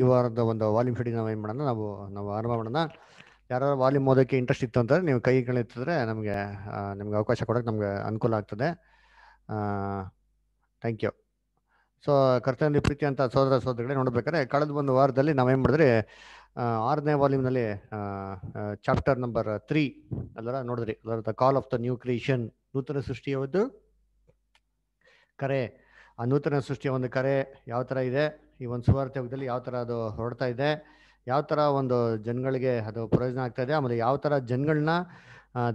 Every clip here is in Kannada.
ಈ ವಾರದ ಒಂದು ವಾಲ್ಯೂಮ್ ಶೀಟಿಂಗ್ ನಾವು ಏನು ಮಾಡೋಣ ನಾವು ನಾವು ಆರಂಭ ಮಾಡೋಣ ಯಾರು ವಾಲ್ಯೂಮ್ ಓದೋಕ್ಕೆ ಇಂಟ್ರೆಸ್ಟ್ ಇತ್ತು ಅಂತಂದರೆ ನೀವು ಕೈಗಳಿತ್ತಿದ್ರೆ ನಮಗೆ ನಿಮ್ಗೆ ಅವಕಾಶ ಕೊಡೋಕ್ಕೆ ನಮಗೆ ಅನುಕೂಲ ಆಗ್ತದೆ ಥ್ಯಾಂಕ್ ಯು ಸೊ ಕರ್ತವ್ಯ ಪ್ರೀತಿ ಅಂತ ಸೋದರ ಸೋದರಿಗಳೇ ನೋಡ್ಬೇಕಾದ್ರೆ ಕಳೆದ ಒಂದು ವಾರದಲ್ಲಿ ನಾವೇನು ಮಾಡಿದ್ರಿ ಆರನೇ ವಾಲ್ಯೂಮ್ನಲ್ಲಿ ಚಾಪ್ಟರ್ ನಂಬರ್ ತ್ರೀ ಅದರ ನೋಡಿದ್ರಿ ಅದರ the call of the new creation ನೂತನ ಸೃಷ್ಟಿ ಕರೆ ಆ ನೂತನ ಸೃಷ್ಟಿಯ ಒಂದು ಕರೆ ಯಾವ ಥರ ಇದೆ ಈ ಒಂದು ಸುವಾರ್ತೆ ಯಾವ ಥರ ಅದು ಹೊರಡ್ತಾ ಇದೆ ಯಾವ ಥರ ಒಂದು ಜನಗಳಿಗೆ ಅದು ಪ್ರಯೋಜನ ಆಗ್ತಾ ಇದೆ ಆಮೇಲೆ ಯಾವ ಥರ ಜನಗಳನ್ನ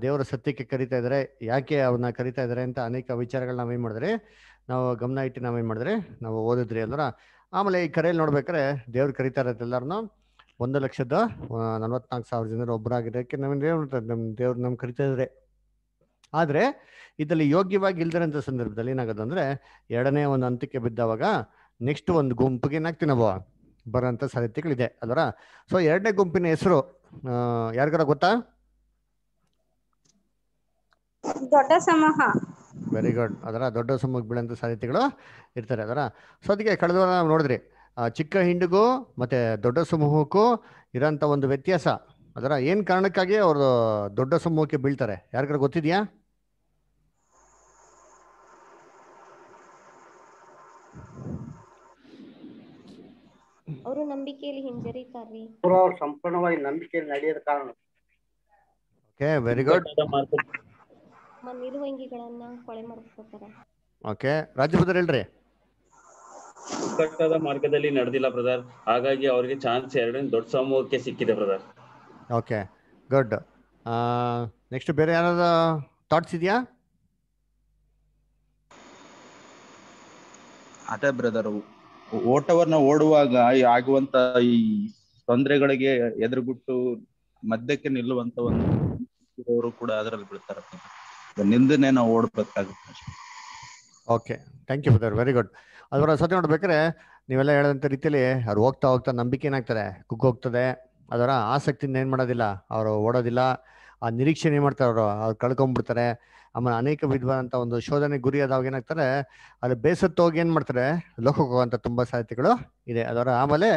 ದೇವರ ಸತ್ಯಕ್ಕೆ ಕರಿತಾ ಇದ್ದಾರೆ ಯಾಕೆ ಅವ್ರನ್ನ ಕರಿತಾ ಇದ್ದಾರೆ ಅಂತ ಅನೇಕ ವಿಚಾರಗಳನ್ನ ಏನು ಮಾಡಿದ್ರೆ ನಾವು ಗಮನ ಇಟ್ಟು ನಾವೇನು ಮಾಡಿದ್ರಿ ನಾವು ಓದಿದ್ರಿ ಅಂದ್ರೆ ಆಮೇಲೆ ಈ ಕರೆಯಲ್ಲಿ ನೋಡ್ಬೇಕಾರೆ ದೇವ್ರು ಕರಿತಾ ಇರೋದು ಎಲ್ಲರನ್ನು ಒಂದು ಲಕ್ಷದ ನಲ್ವತ್ನಾಲ್ಕು ಸಾವಿರ ಜನರು ಒಬ್ಬರಾಗಿದ್ದಕ್ಕೆ ನಮಗೆ ನಮ್ಮ ದೇವ್ರು ನಮ್ಗೆ ಕರಿತಾ ಇದ್ದಾರೆ ಆದರೆ ಇದರಲ್ಲಿ ಯೋಗ್ಯವಾಗಿ ಇಲ್ದಿರೋಂಥ ಸಂದರ್ಭದಲ್ಲಿ ಏನಾಗೋದು ಅಂದರೆ ಎರಡನೇ ಒಂದು ಹಂತಕ್ಕೆ ಬಿದ್ದಾವಾಗ ನೆಕ್ಸ್ಟ್ ಒಂದು ಗುಂಪಿಗೆ ಏನಾಗ್ತೀವಿ ನಾವು ಬರೋಂಥ ಸಾಧ್ಯತೆಗಳಿದೆ ಅದರ ಸೊ ಎರಡನೇ ಗುಂಪಿನ ಹೆಸರು ಯಾರಿಗಾರ ಗೊತ್ತಾ ದೊಡ್ಡ ಸಮೂಹ ವೆರಿ ಗುಡ್ ಅದರ ದೊಡ್ಡ ಸಮೂಹಕ್ಕೆ ಬೀಳಂತ ಸಾಧ್ಯತೆಗಳು ಇರ್ತಾರೆ ಅದರ ಸೊ ಅದಕ್ಕೆ ಕಳೆದ ನಾವು ನೋಡಿದ್ರಿ ಚಿಕ್ಕ ಹಿಂಡಿಗೂ ಮತ್ತೆ ದೊಡ್ಡ ಸಮೂಹಕ್ಕೂ ಇರೋಂಥ ಒಂದು ವ್ಯತ್ಯಾಸ ಅದರ ಏನು ಕಾರಣಕ್ಕಾಗಿ ಅವರು ದೊಡ್ಡ ಸಮೂಹಕ್ಕೆ ಬೀಳ್ತಾರೆ ಯಾರಿಗಾರ ಗೊತ್ತಿದೆಯಾ ಅವರು ನಂಬಿಕೆಯಲ್ಲಿ ಹಿಂಜರಿತಾರ್ರಿ ಅವರು ಸಂಪೂರ್ಣವಾಗಿ ನಂಬಿಕೆಯಲ್ಲಿ ನಡೆಯದ ಕಾರಣ ಓಕೆ ವೆರಿ ಗುಡ್ ನಮ್ಮ ನಿಲುವಂಗಿಗಳನ್ನ ಕೊಳೆ ಮಾಡಿಸ್ಕೊತಾರೆ ಓಕೆ ರಾಜ್ಯಪದ್ರ ಹೇಳ್ರಿ ಕಟ್ಟದ ಮಾರ್ಗದಲ್ಲಿ ನಡೆದಿಲ್ಲ ಬ್ರದರ್ ಹಾಗಾಗಿ ಅವರಿಗೆ ಚಾನ್ಸ್ ಎರಡನೇ ದೊಡ್ಡ ಸಮೂಹಕ್ಕೆ ಸಿಕ್ಕಿದೆ ಬ್ರದರ್ ಓಕೆ ಗುಡ್ ನೆಕ್ಸ್ಟ್ ಬೇರೆ ಯಾರಾದ ಥಾಟ್ಸ್ ಇದೆಯಾ ಅದೇ ಬ್ರದರ್ ಓಟವನ್ನ ಓಡುವಾಗ ಆಗುವಂತ ಈ ತೊಂದರೆಗಳಿಗೆ ಎದುರುಗುಟ್ಟು ಮಧ್ಯಕ್ಕೆ ನಿಲ್ಲುವಂತ ಒಂದು ಕೂಡ ಅದರಲ್ಲಿ ಬಿಡ್ತಾರೆ ನಿಂದನೆ ನಾವು ಓಡಬೇಕಾಗುತ್ತೆ okay thank you brother very good ಅದರ ಸತಿ ನೋಡ್ಬೇಕಾದ್ರೆ ನೀವೆಲ್ಲ ಹೇಳದಂತ ರೀತಿಯಲ್ಲಿ ಅವ್ರು ಹೋಗ್ತಾ ಹೋಗ್ತಾ ನಂಬಿಕೆ ಏನಾಗ್ತಾರೆ ಹೋಗ್ತದೆ ಅದರ ಆಸಕ್ತಿಯಿಂದ ಏನ್ ಮಾಡೋದಿಲ್ಲ ಅವರು ಓಡೋದಿಲ್ಲ ಆ ನಿರೀಕ್ಷೆ ಏನ್ ಮಾಡ್ತಾರೆ ಅವರು ಅವ್ರು ಕಳ್ಕೊಂಡ್ಬಿಡ್ತಾರೆ ಆಮೇಲೆ ಅನೇಕ ವಿಧವಾದಂತ ಒಂದು ಶೋಧನೆ ಗುರಿ ಆದಾಗ ಏನಾಗ್ತಾರೆ ಅಲ್ಲಿ ಬೇಸತ್ತು ಹೋಗಿ ಏನು ಮಾಡ್ತಾರೆ ಲೋಕಕ್ಕೆ ಹೋಗುವಂತ ತುಂಬಾ ಸಾಧ್ಯತೆಗಳು ಇದೆ ಅದರ ಆಮೇಲೆ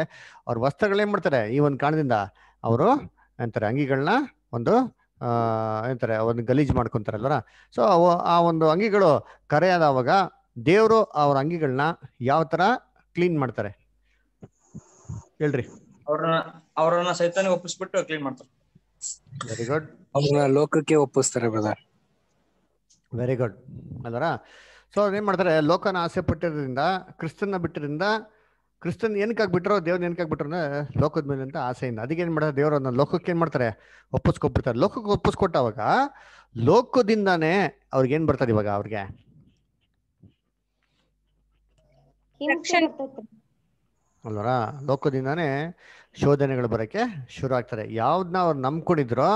ಅವ್ರ ವಸ್ತ್ರಗಳೇನು ಮಾಡ್ತಾರೆ ಈ ಒಂದು ಕಾರಣದಿಂದ ಅವರು ಏನಂತಾರೆ ಅಂಗಿಗಳನ್ನ ಒಂದು ಏನಂತಾರೆ ಒಂದು ಗಲೀಜು ಮಾಡ್ಕೊಂತಾರಲ್ವ ಸೊ ಆ ಒಂದು ಅಂಗಿಗಳು ಆದವಾಗ ದೇವರು ಅವ್ರ ಅಂಗಿಗಳನ್ನ ಯಾವ ತರ ಕ್ಲೀನ್ ಮಾಡ್ತಾರೆ ಹೇಳ್ರಿ ಅವ್ರನ್ನ ಅವ್ರನ್ನ ಸೈತಾನಿಗೆ ಒಪ್ಪಿಸ್ಬಿಟ್ಟು ಕ್ಲೀನ್ ಮಾಡ್ತಾರೆ ವೆರಿ ಗುಡ್ ಅವ್ರನ್ನ ಲೋಕಕ್ಕೆ ಒಪ್ಪಿಸ್ತಾರೆ ಬ್ರದರ್ ವೆರಿ ಗುಡ್ ಅಲ್ವರ ಸೊ ಅವ್ರು ಏನ್ ಮಾಡ್ತಾರೆ ಲೋಕನ ಆಸೆ ಪಟ್ಟಿರೋದ್ರಿಂದ ಕ್ರಿಸ್ತನ್ನ ಬಿಟ್ಟಿರಿಂದ ಕ್ರಿಸ್ತನ್ ಏನಕ್ಕೆ ಬಿಟ್ಟರೋ ದೇವ್ರ ಏನಕ್ಕಾಗಿ ಲೋಕದ ಮೇಲೆ ಅಂತ ಆಸೆಯಿಂದ ಅದಕ್ಕೆ ಏನು ಮಾಡ್ತಾರೆ ದೇವ್ರು ಅದನ್ನ ಲೋಕಕ್ಕೆ ಏನು ಮಾಡ್ತಾರೆ ಒಪ್ಪಿಸ್ಕೊಬಿಡ್ತಾರೆ ಲೋಕಕ್ಕೆ ಒಪ್ಪಿಸ್ಕೊಟ್ಟವಾಗ ಲೋಕದಿಂದಾನೇ ಅವ್ರಿಗೆ ಏನು ಬರ್ತಾರೆ ಇವಾಗ ಅವ್ರಿಗೆ ಅಲ್ವರ ಲೋಕದಿಂದಾನೇ ಶೋಧನೆಗಳು ಬರೋಕ್ಕೆ ಶುರು ಆಗ್ತಾರೆ ಯಾವ್ದನ್ನ ಅವ್ರು ನಂಬ್ಕೊಂಡಿದ್ರೋ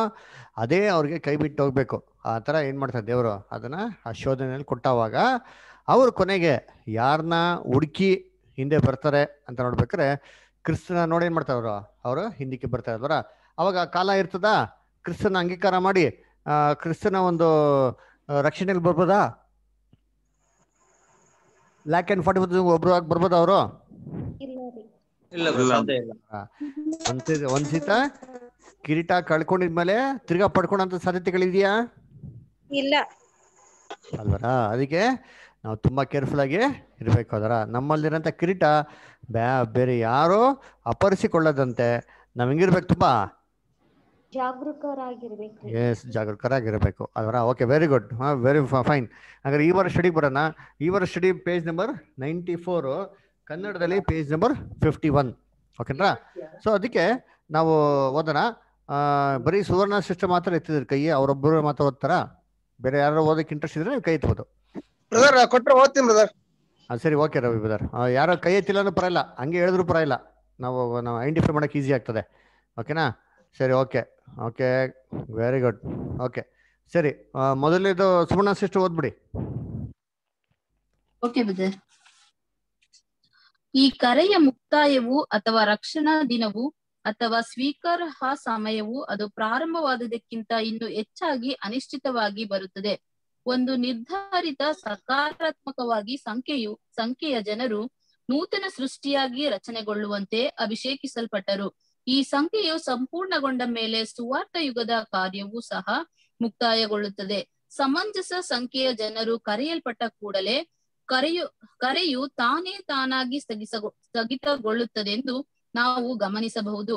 ಅದೇ ಅವ್ರಿಗೆ ಕೈ ಬಿಟ್ಟು ಹೋಗ್ಬೇಕು ಆ ಥರ ಏನು ಮಾಡ್ತಾರೆ ದೇವರು ಅದನ್ನು ಆ ಶೋಧನೆಯಲ್ಲಿ ಕೊಟ್ಟವಾಗ ಅವರು ಕೊನೆಗೆ ಯಾರನ್ನ ಹುಡುಕಿ ಹಿಂದೆ ಬರ್ತಾರೆ ಅಂತ ನೋಡ್ಬೇಕ್ರೆ ಕ್ರಿಸ್ತನ ನೋಡಿ ಏನು ಮಾಡ್ತಾರೆ ಅವರು ಅವರು ಹಿಂದಕ್ಕೆ ಬರ್ತಾರೆ ಅದರ ಅವಾಗ ಕಾಲ ಇರ್ತದ ಕ್ರಿಸ್ತನ ಅಂಗೀಕಾರ ಮಾಡಿ ಕ್ರಿಸ್ತನ ಒಂದು ರಕ್ಷಣೆಗೆ ಬರ್ಬೋದಾ ಲ್ಯಾಕ್ ಅಂಡ್ ಫಾರ್ಟಿ ಒಬ್ರು ಆಗಿ ಬರ್ಬೋದ ಅವರು ಒಂದ್ಸಿತ ಕಿರೀಟ ಕಳ್ಕೊಂಡಿದ್ಮೇಲೆ ತಿರ್ಗಾ ಪಡ್ಕೊಂಡಂತ ಸಾಧ್ಯತೆಗಳಿದೆಯಾ ಇಲ್ಲ ಅಲ್ವರಾ ಅದಕ್ಕೆ ನಾವು ತುಂಬಾ ಕೇರ್ಫುಲ್ ಆಗಿ ಇರಬೇಕು ಅದರ ನಮ್ಮಲ್ಲಿರೋಂಥ ಕಿರೀಟ ಬ್ಯಾ ಬೇರೆ ಯಾರು ಅಪರಿಸಿಕೊಳ್ಳದಂತೆ ನಾವ್ ಹೆಂಗಿರ್ಬೇಕು ತುಂಬಾ ಜಾಗೃಕರಾಗಿರ್ಬೇಕು ಎಸ್ ಜಾಗೃಕರಾಗಿರ್ಬೇಕು ಅದರ okay very good very fine ಹಾಗಾದ್ರೆ ಈ ಸ್ಟಡಿ ಬರೋಣ ಈ ವಾರ study page number ninety four ಕನ್ನಡದಲ್ಲಿ ಪೇಜ್ ನಂಬರ್ ಫಿಫ್ಟಿ ಒನ್ ಓಕೆನಾ ಸೊ ಅದಕ್ಕೆ ನಾವು ಓದೋಣ ಬರೀ ಸುವರ್ಣ ಸಿಸ್ಟಮ್ ಮಾತ್ರ ಎತ್ತಿದ್ರು ಕೈಯೇ ಅವರೊಬ್ಬರು ಮಾತ್ರ ಓದ್ತಾರಾ ಬೇರೆ ಯಾರು ಓದಕ್ಕೆ ಇಂಟ್ರೆಸ್ಟ್ ಇದ್ರೆ ನೀವು ಕೈ ಎತ್ಬೋದು ಬ್ರದರ್ ಕೊಟ್ರೆ ಓದ್ತೀನಿ ಬ್ರದರ್ ಅದು ಸರಿ ಓಕೆ ರವಿ ಬ್ರದರ್ ಯಾರು ಕೈ ಎತ್ತಿಲ್ಲ ಅಂದ್ರೆ ಇಲ್ಲ ಹಂಗೆ ಹೇಳಿದ್ರು ಪರ ನಾವು ನಾವು ಐಡೆಂಟಿಫೈ ಮಾಡೋಕೆ ಈಸಿ ಆಗ್ತದೆ ಓಕೆನಾ ಸರಿ okay okay very good okay ಸರಿ ಮೊದಲಿದು ಸುವರ್ಣ ಸಿಸ್ಟರ್ ಓದ್ಬಿಡಿ ಓಕೆ ಬ್ರದರ್ ಈ ಕರೆಯ ಮುಕ್ತಾಯವು ಅಥವಾ ರಕ್ಷಣಾ ದಿನವು ಅಥವಾ ಸ್ವೀಕಾರಾರ್ಹ ಸಮಯವು ಅದು ಪ್ರಾರಂಭವಾದದಕ್ಕಿಂತ ಇನ್ನು ಹೆಚ್ಚಾಗಿ ಅನಿಶ್ಚಿತವಾಗಿ ಬರುತ್ತದೆ ಒಂದು ನಿರ್ಧಾರಿತ ಸಕಾರಾತ್ಮಕವಾಗಿ ಸಂಖ್ಯೆಯು ಸಂಖ್ಯೆಯ ಜನರು ನೂತನ ಸೃಷ್ಟಿಯಾಗಿ ರಚನೆಗೊಳ್ಳುವಂತೆ ಅಭಿಷೇಕಿಸಲ್ಪಟ್ಟರು ಈ ಸಂಖ್ಯೆಯು ಸಂಪೂರ್ಣಗೊಂಡ ಮೇಲೆ ಸುವಾರ್ಥ ಯುಗದ ಕಾರ್ಯವೂ ಸಹ ಮುಕ್ತಾಯಗೊಳ್ಳುತ್ತದೆ ಸಮಂಜಸ ಸಂಖ್ಯೆಯ ಜನರು ಕರೆಯಲ್ಪಟ್ಟ ಕೂಡಲೇ ಕರೆಯು ಕರೆಯು ತಾನೇ ತಾನಾಗಿ ಸ್ಥಗಿತಗೊಳ್ಳುತ್ತದೆ ಎಂದು ನಾವು ಗಮನಿಸಬಹುದು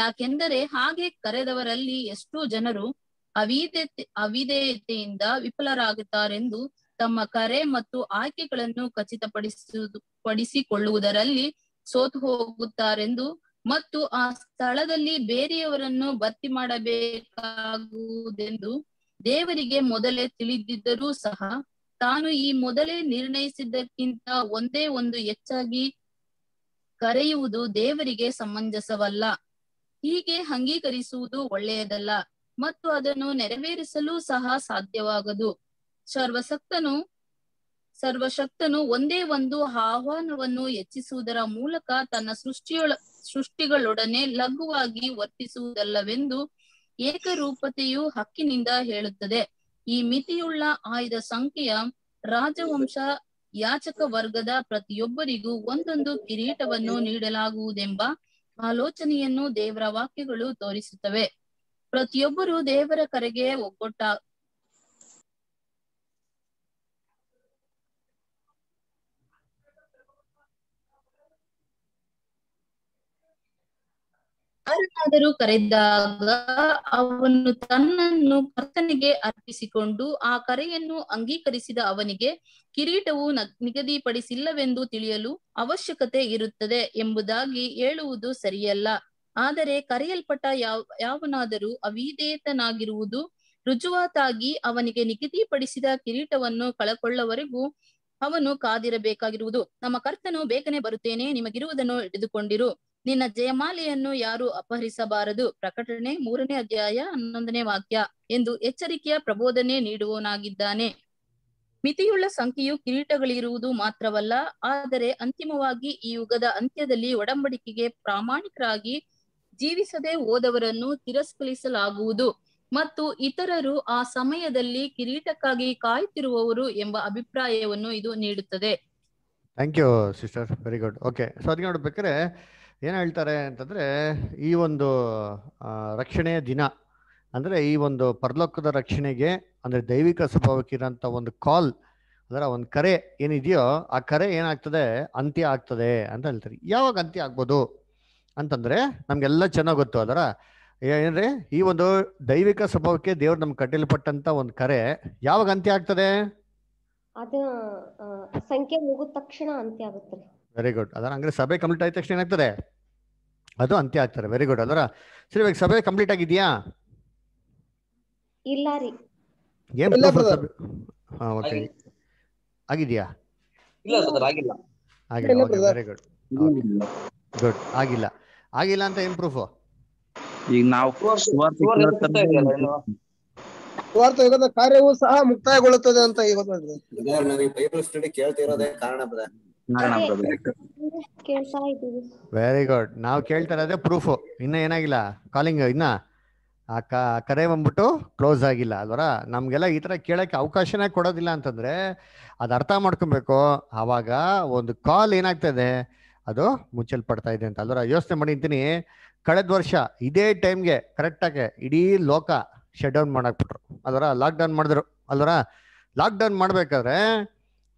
ಯಾಕೆಂದರೆ ಹಾಗೆ ಕರೆದವರಲ್ಲಿ ಎಷ್ಟೋ ಜನರು ಅವಿಧೇಯತೆ ಅವಿದೇಯತೆಯಿಂದ ವಿಫಲರಾಗುತ್ತಾರೆಂದು ತಮ್ಮ ಕರೆ ಮತ್ತು ಆಯ್ಕೆಗಳನ್ನು ಖಚಿತಪಡಿಸುವುದು ಪಡಿಸಿಕೊಳ್ಳುವುದರಲ್ಲಿ ಸೋತು ಹೋಗುತ್ತಾರೆಂದು ಮತ್ತು ಆ ಸ್ಥಳದಲ್ಲಿ ಬೇರೆಯವರನ್ನು ಭರ್ತಿ ಮಾಡಬೇಕಾಗುವುದೆಂದು ದೇವರಿಗೆ ಮೊದಲೇ ತಿಳಿದಿದ್ದರೂ ಸಹ ತಾನು ಈ ಮೊದಲೇ ನಿರ್ಣಯಿಸಿದ್ದಕ್ಕಿಂತ ಒಂದೇ ಒಂದು ಹೆಚ್ಚಾಗಿ ಕರೆಯುವುದು ದೇವರಿಗೆ ಸಮಂಜಸವಲ್ಲ ಹೀಗೆ ಅಂಗೀಕರಿಸುವುದು ಒಳ್ಳೆಯದಲ್ಲ ಮತ್ತು ಅದನ್ನು ನೆರವೇರಿಸಲು ಸಹ ಸಾಧ್ಯವಾಗದು ಸರ್ವಶಕ್ತನು ಸರ್ವಶಕ್ತನು ಒಂದೇ ಒಂದು ಆಹ್ವಾನವನ್ನು ಹೆಚ್ಚಿಸುವುದರ ಮೂಲಕ ತನ್ನ ಸೃಷ್ಟಿಯೊಳ ಸೃಷ್ಟಿಗಳೊಡನೆ ಲಘುವಾಗಿ ವರ್ತಿಸುವುದಲ್ಲವೆಂದು ಏಕರೂಪತೆಯು ಹಕ್ಕಿನಿಂದ ಹೇಳುತ್ತದೆ ಈ ಮಿತಿಯುಳ್ಳ ಆಯ್ದ ಸಂಖ್ಯೆಯ ರಾಜವಂಶ ಯಾಚಕ ವರ್ಗದ ಪ್ರತಿಯೊಬ್ಬರಿಗೂ ಒಂದೊಂದು ಕಿರೀಟವನ್ನು ನೀಡಲಾಗುವುದೆಂಬ ಆಲೋಚನೆಯನ್ನು ದೇವರ ವಾಕ್ಯಗಳು ತೋರಿಸುತ್ತವೆ ಪ್ರತಿಯೊಬ್ಬರು ದೇವರ ಕರೆಗೆ ಒಗ್ಗೊಟ್ಟ ಯಾರನ್ನಾದರೂ ಕರೆದಾಗ ಅವನು ತನ್ನನ್ನು ಕರ್ತನಿಗೆ ಅರ್ಪಿಸಿಕೊಂಡು ಆ ಕರೆಯನ್ನು ಅಂಗೀಕರಿಸಿದ ಅವನಿಗೆ ಕಿರೀಟವು ನಿಗದಿಪಡಿಸಿಲ್ಲವೆಂದು ತಿಳಿಯಲು ಅವಶ್ಯಕತೆ ಇರುತ್ತದೆ ಎಂಬುದಾಗಿ ಹೇಳುವುದು ಸರಿಯಲ್ಲ ಆದರೆ ಕರೆಯಲ್ಪಟ್ಟ ಯಾವ ಯಾವನಾದರೂ ಅವಿಧೇತನಾಗಿರುವುದು ರುಜುವಾತಾಗಿ ಅವನಿಗೆ ನಿಗದಿಪಡಿಸಿದ ಕಿರೀಟವನ್ನು ಕಳಕೊಳ್ಳವರೆಗೂ ಅವನು ಕಾದಿರಬೇಕಾಗಿರುವುದು ನಮ್ಮ ಕರ್ತನು ಬೇಗನೆ ಬರುತ್ತೇನೆ ನಿಮಗಿರುವುದನ್ನು ಹಿಡಿದುಕೊಂಡಿರು ನಿನ್ನ ಜಯಮಾಲೆಯನ್ನು ಯಾರು ಅಪಹರಿಸಬಾರದು ಪ್ರಕಟಣೆ ಮೂರನೇ ಅಧ್ಯಾಯ ಹನ್ನೊಂದನೇ ವಾಕ್ಯ ಎಂದು ಎಚ್ಚರಿಕೆಯ ಪ್ರಬೋಧನೆ ನೀಡುವವನಾಗಿದ್ದಾನೆ ಮಿತಿಯುಳ್ಳ ಸಂಖ್ಯೆಯು ಕಿರೀಟಗಳಿರುವುದು ಮಾತ್ರವಲ್ಲ ಆದರೆ ಅಂತಿಮವಾಗಿ ಈ ಯುಗದ ಅಂತ್ಯದಲ್ಲಿ ಒಡಂಬಡಿಕೆಗೆ ಪ್ರಾಮಾಣಿಕರಾಗಿ ಜೀವಿಸದೆ ಹೋದವರನ್ನು ತಿರಸ್ಕರಿಸಲಾಗುವುದು ಮತ್ತು ಇತರರು ಆ ಸಮಯದಲ್ಲಿ ಕಿರೀಟಕ್ಕಾಗಿ ಕಾಯುತ್ತಿರುವವರು ಎಂಬ ಅಭಿಪ್ರಾಯವನ್ನು ಇದು ನೀಡುತ್ತದೆ thank you sister very good okay so ಅದಕ್ಕೆ ನೋಡ್ಬೇಕಾದ್ರೆ ಏನು ಹೇಳ್ತಾರೆ ಅಂತಂದರೆ ಈ ಒಂದು ರಕ್ಷಣೆಯ ದಿನ ಅಂದರೆ ಈ ಒಂದು ಪರಲೋಕದ ರಕ್ಷಣೆಗೆ ಅಂದರೆ ದೈವಿಕ ಸ್ವಭಾವಕ್ಕಿರೋಂಥ ಒಂದು ಕಾಲ್ ಅದರ ಒಂದು ಕರೆ ಏನಿದೆಯೋ ಆ ಕರೆ ಏನಾಗ್ತದೆ ಅಂತ್ಯ ಆಗ್ತದೆ ಅಂತ ಹೇಳ್ತಾರೆ ಯಾವಾಗ ಅಂತ್ಯ ಆಗ್ಬೋದು ಅಂತಂದರೆ ನಮಗೆಲ್ಲ ಚೆನ್ನಾಗಿ ಗೊತ್ತು ಅದರ ಏನ್ರಿ ಈ ಒಂದು ದೈವಿಕ ಸ್ವಭಾವಕ್ಕೆ ದೇವ್ರು ನಮ್ಗೆ ಕಟ್ಟಲ್ಪಟ್ಟಂತ ಒಂದು ಕರೆ ಯಾವಾಗ ಅಂತ್ಯ ಆಗ್ತದೆ ಅದು ಸಂಖ್ಯೆ ಮುಗಿದ ತಕ್ಷಣ ಅಂತ್ಯ ಆಗುತ್ತೆ ವೆರಿ ಗುಡ್ ಅದರ ಹಂಗ್ರೆ ಸಭೆ ಕಂಪ್ಲೀಟ್ ಆದ ತಕ್ಷಣ ಏನಾಗ್ತದೆ ಅದು ಅಂತ್ಯ ಆಗ್ತಾರೆ ವೆರಿ ಗುಡ್ ಅದರ ಸರಿ ಇವಾಗ ಸಭೆ ಕಂಪ್ಲೀಟ್ ಆಗಿದೆಯಾ ಇಲ್ಲ ರೀ ಏನ್ ಹಾ ಓಕೆ ಆಗಿದೆಯಾ ಇಲ್ಲ ಸರ್ ಆಗಿಲ್ಲ ಆಗಿಲ್ಲ ವೆರಿ ಗುಡ್ ಗುಡ್ ಆಗಿಲ್ಲ ಆಗಿಲ್ಲ ಅಂತ ಏನ್ ಪ್ರೂಫ್ ಈಗ ನಾವು ಕಾರ್ಯವು ಸಹ ಮುಕ್ತಾಯಗೊಳ್ಳುತ್ತದೆ ಅಂತ ಇವತ್ತು ಬೈಬಲ್ ಸ್ಟಡಿ ಕೇಳ್ತಿರೋದೇ ಕಾರಣ ಬದ ವೆರಿ ಗುಡ್ ನಾವು ಕೇಳ್ತಾ ಇರೋದೇ ಪ್ರೂಫ್ ಇನ್ನ ಏನಾಗಿಲ್ಲ ಕಾಲಿಂಗ್ ಇನ್ನ ಕರೆ ಬಂದ್ಬಿಟ್ಟು ಕ್ಲೋಸ್ ಆಗಿಲ್ಲ ಅದರ ನಮ್ಗೆಲ್ಲ ಈ ತರ ಕೇಳಕ್ಕೆ ಅವಕಾಶನೇ ಕೊಡೋದಿಲ್ಲ ಅಂತಂದ್ರೆ ಅದ ಅರ್ಥ ಮಾಡ್ಕೊಬೇಕು ಆವಾಗ ಒಂದು ಕಾಲ್ ಏನಾಗ್ತದೆ ಅದು ಮುಚ್ಚಲ್ಪಡ್ತಾ ಇದೆ ಅಂತ ಅಲ್ವರ ಯೋಚನೆ ಮಾಡಿ ಕಳೆದ ವರ್ಷ ಇದೇ ಟೈಮ್ಗೆ ಆಗಿ ಇಡೀ ಲೋಕ ಶಟ್ ಡೌನ್ ಮಾಡಾಕ್ಬಿಟ್ರು ಅದರ ಲಾಕ್ ಡೌನ್ ಮಾಡಿದ್ರು ಅದರ ಲಾಕ್ ಡೌನ್ ಮಾಡ್ಬೇಕಾದ್ರೆ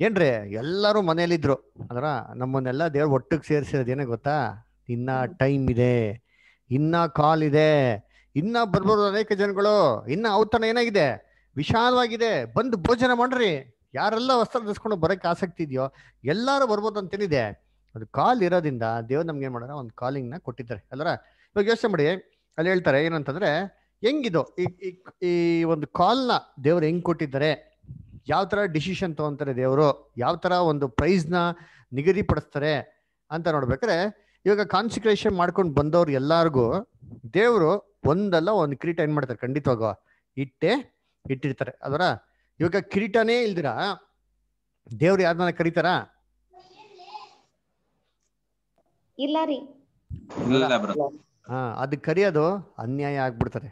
ಏನ್ರಿ ಎಲ್ಲರೂ ಮನೇಲಿದ್ರು ಅಂದ್ರ ನಮ್ಮನ್ನೆಲ್ಲ ದೇವ್ರು ಒಟ್ಟಿಗೆ ಸೇರಿಸಿರೋದೇನೆ ಗೊತ್ತಾ ಇನ್ನ ಟೈಮ್ ಇದೆ ಇನ್ನ ಕಾಲ್ ಇದೆ ಇನ್ನ ಬರ್ಬೋದು ಅನೇಕ ಜನಗಳು ಇನ್ನ ಔತಣ ಏನಾಗಿದೆ ವಿಶಾಲವಾಗಿದೆ ಬಂದು ಭೋಜನ ಮಾಡ್ರಿ ಯಾರೆಲ್ಲ ವಸ್ತ್ರ ಧರಿಸ್ಕೊಂಡು ಬರಕ್ಕೆ ಆಸಕ್ತಿ ಇದೆಯೋ ಎಲ್ಲರೂ ಬರ್ಬೋದು ಅಂತೇನಿದೆ ಅದು ಕಾಲ್ ಇರೋದ್ರಿಂದ ದೇವ್ರು ನಮ್ಗೆ ಏನು ಮಾಡೋಣ ಒಂದು ಕಾಲಿಂಗ್ನ ಕೊಟ್ಟಿದ್ದಾರೆ ಅಲ್ಲರ ಇವಾಗ ಯೋಚನೆ ಮಾಡಿ ಅಲ್ಲಿ ಹೇಳ್ತಾರೆ ಏನಂತಂದ್ರೆ ಹೆಂಗಿದು ಈ ಈ ಒಂದು ಕಾಲ್ನ ದೇವ್ರು ಹೆಂಗ್ ಕೊಟ್ಟಿದ್ದಾರೆ ಯಾವ ಥರ ಡಿಸಿಷನ್ ತೊಗೊತಾರೆ ದೇವರು ಯಾವ ಥರ ಒಂದು ಪ್ರೈಸ್ನ ನಿಗದಿಪಡಿಸ್ತಾರೆ ಅಂತ ನೋಡ್ಬೇಕಾದ್ರೆ ಇವಾಗ ಕಾನ್ಸಿಕ್ರೇಷನ್ ಮಾಡ್ಕೊಂಡು ಬಂದವ್ರು ಎಲ್ಲಾರ್ಗೂ ದೇವರು ಒಂದಲ್ಲ ಒಂದು ಕಿರೀಟ ಏನು ಮಾಡ್ತಾರೆ ಖಂಡಿತವಾಗೋ ಇಟ್ಟೆ ಇಟ್ಟಿರ್ತಾರೆ ಅದರ ಇವಾಗ ಕಿರೀಟನೇ ಇಲ್ದಿರ ದೇವ್ರು ಯಾರನ್ನ ಕರೀತಾರ ಇಲ್ಲ ರೀ ಹಾ ಅದು ಕರಿಯೋದು ಅನ್ಯಾಯ ಆಗ್ಬಿಡ್ತಾರೆ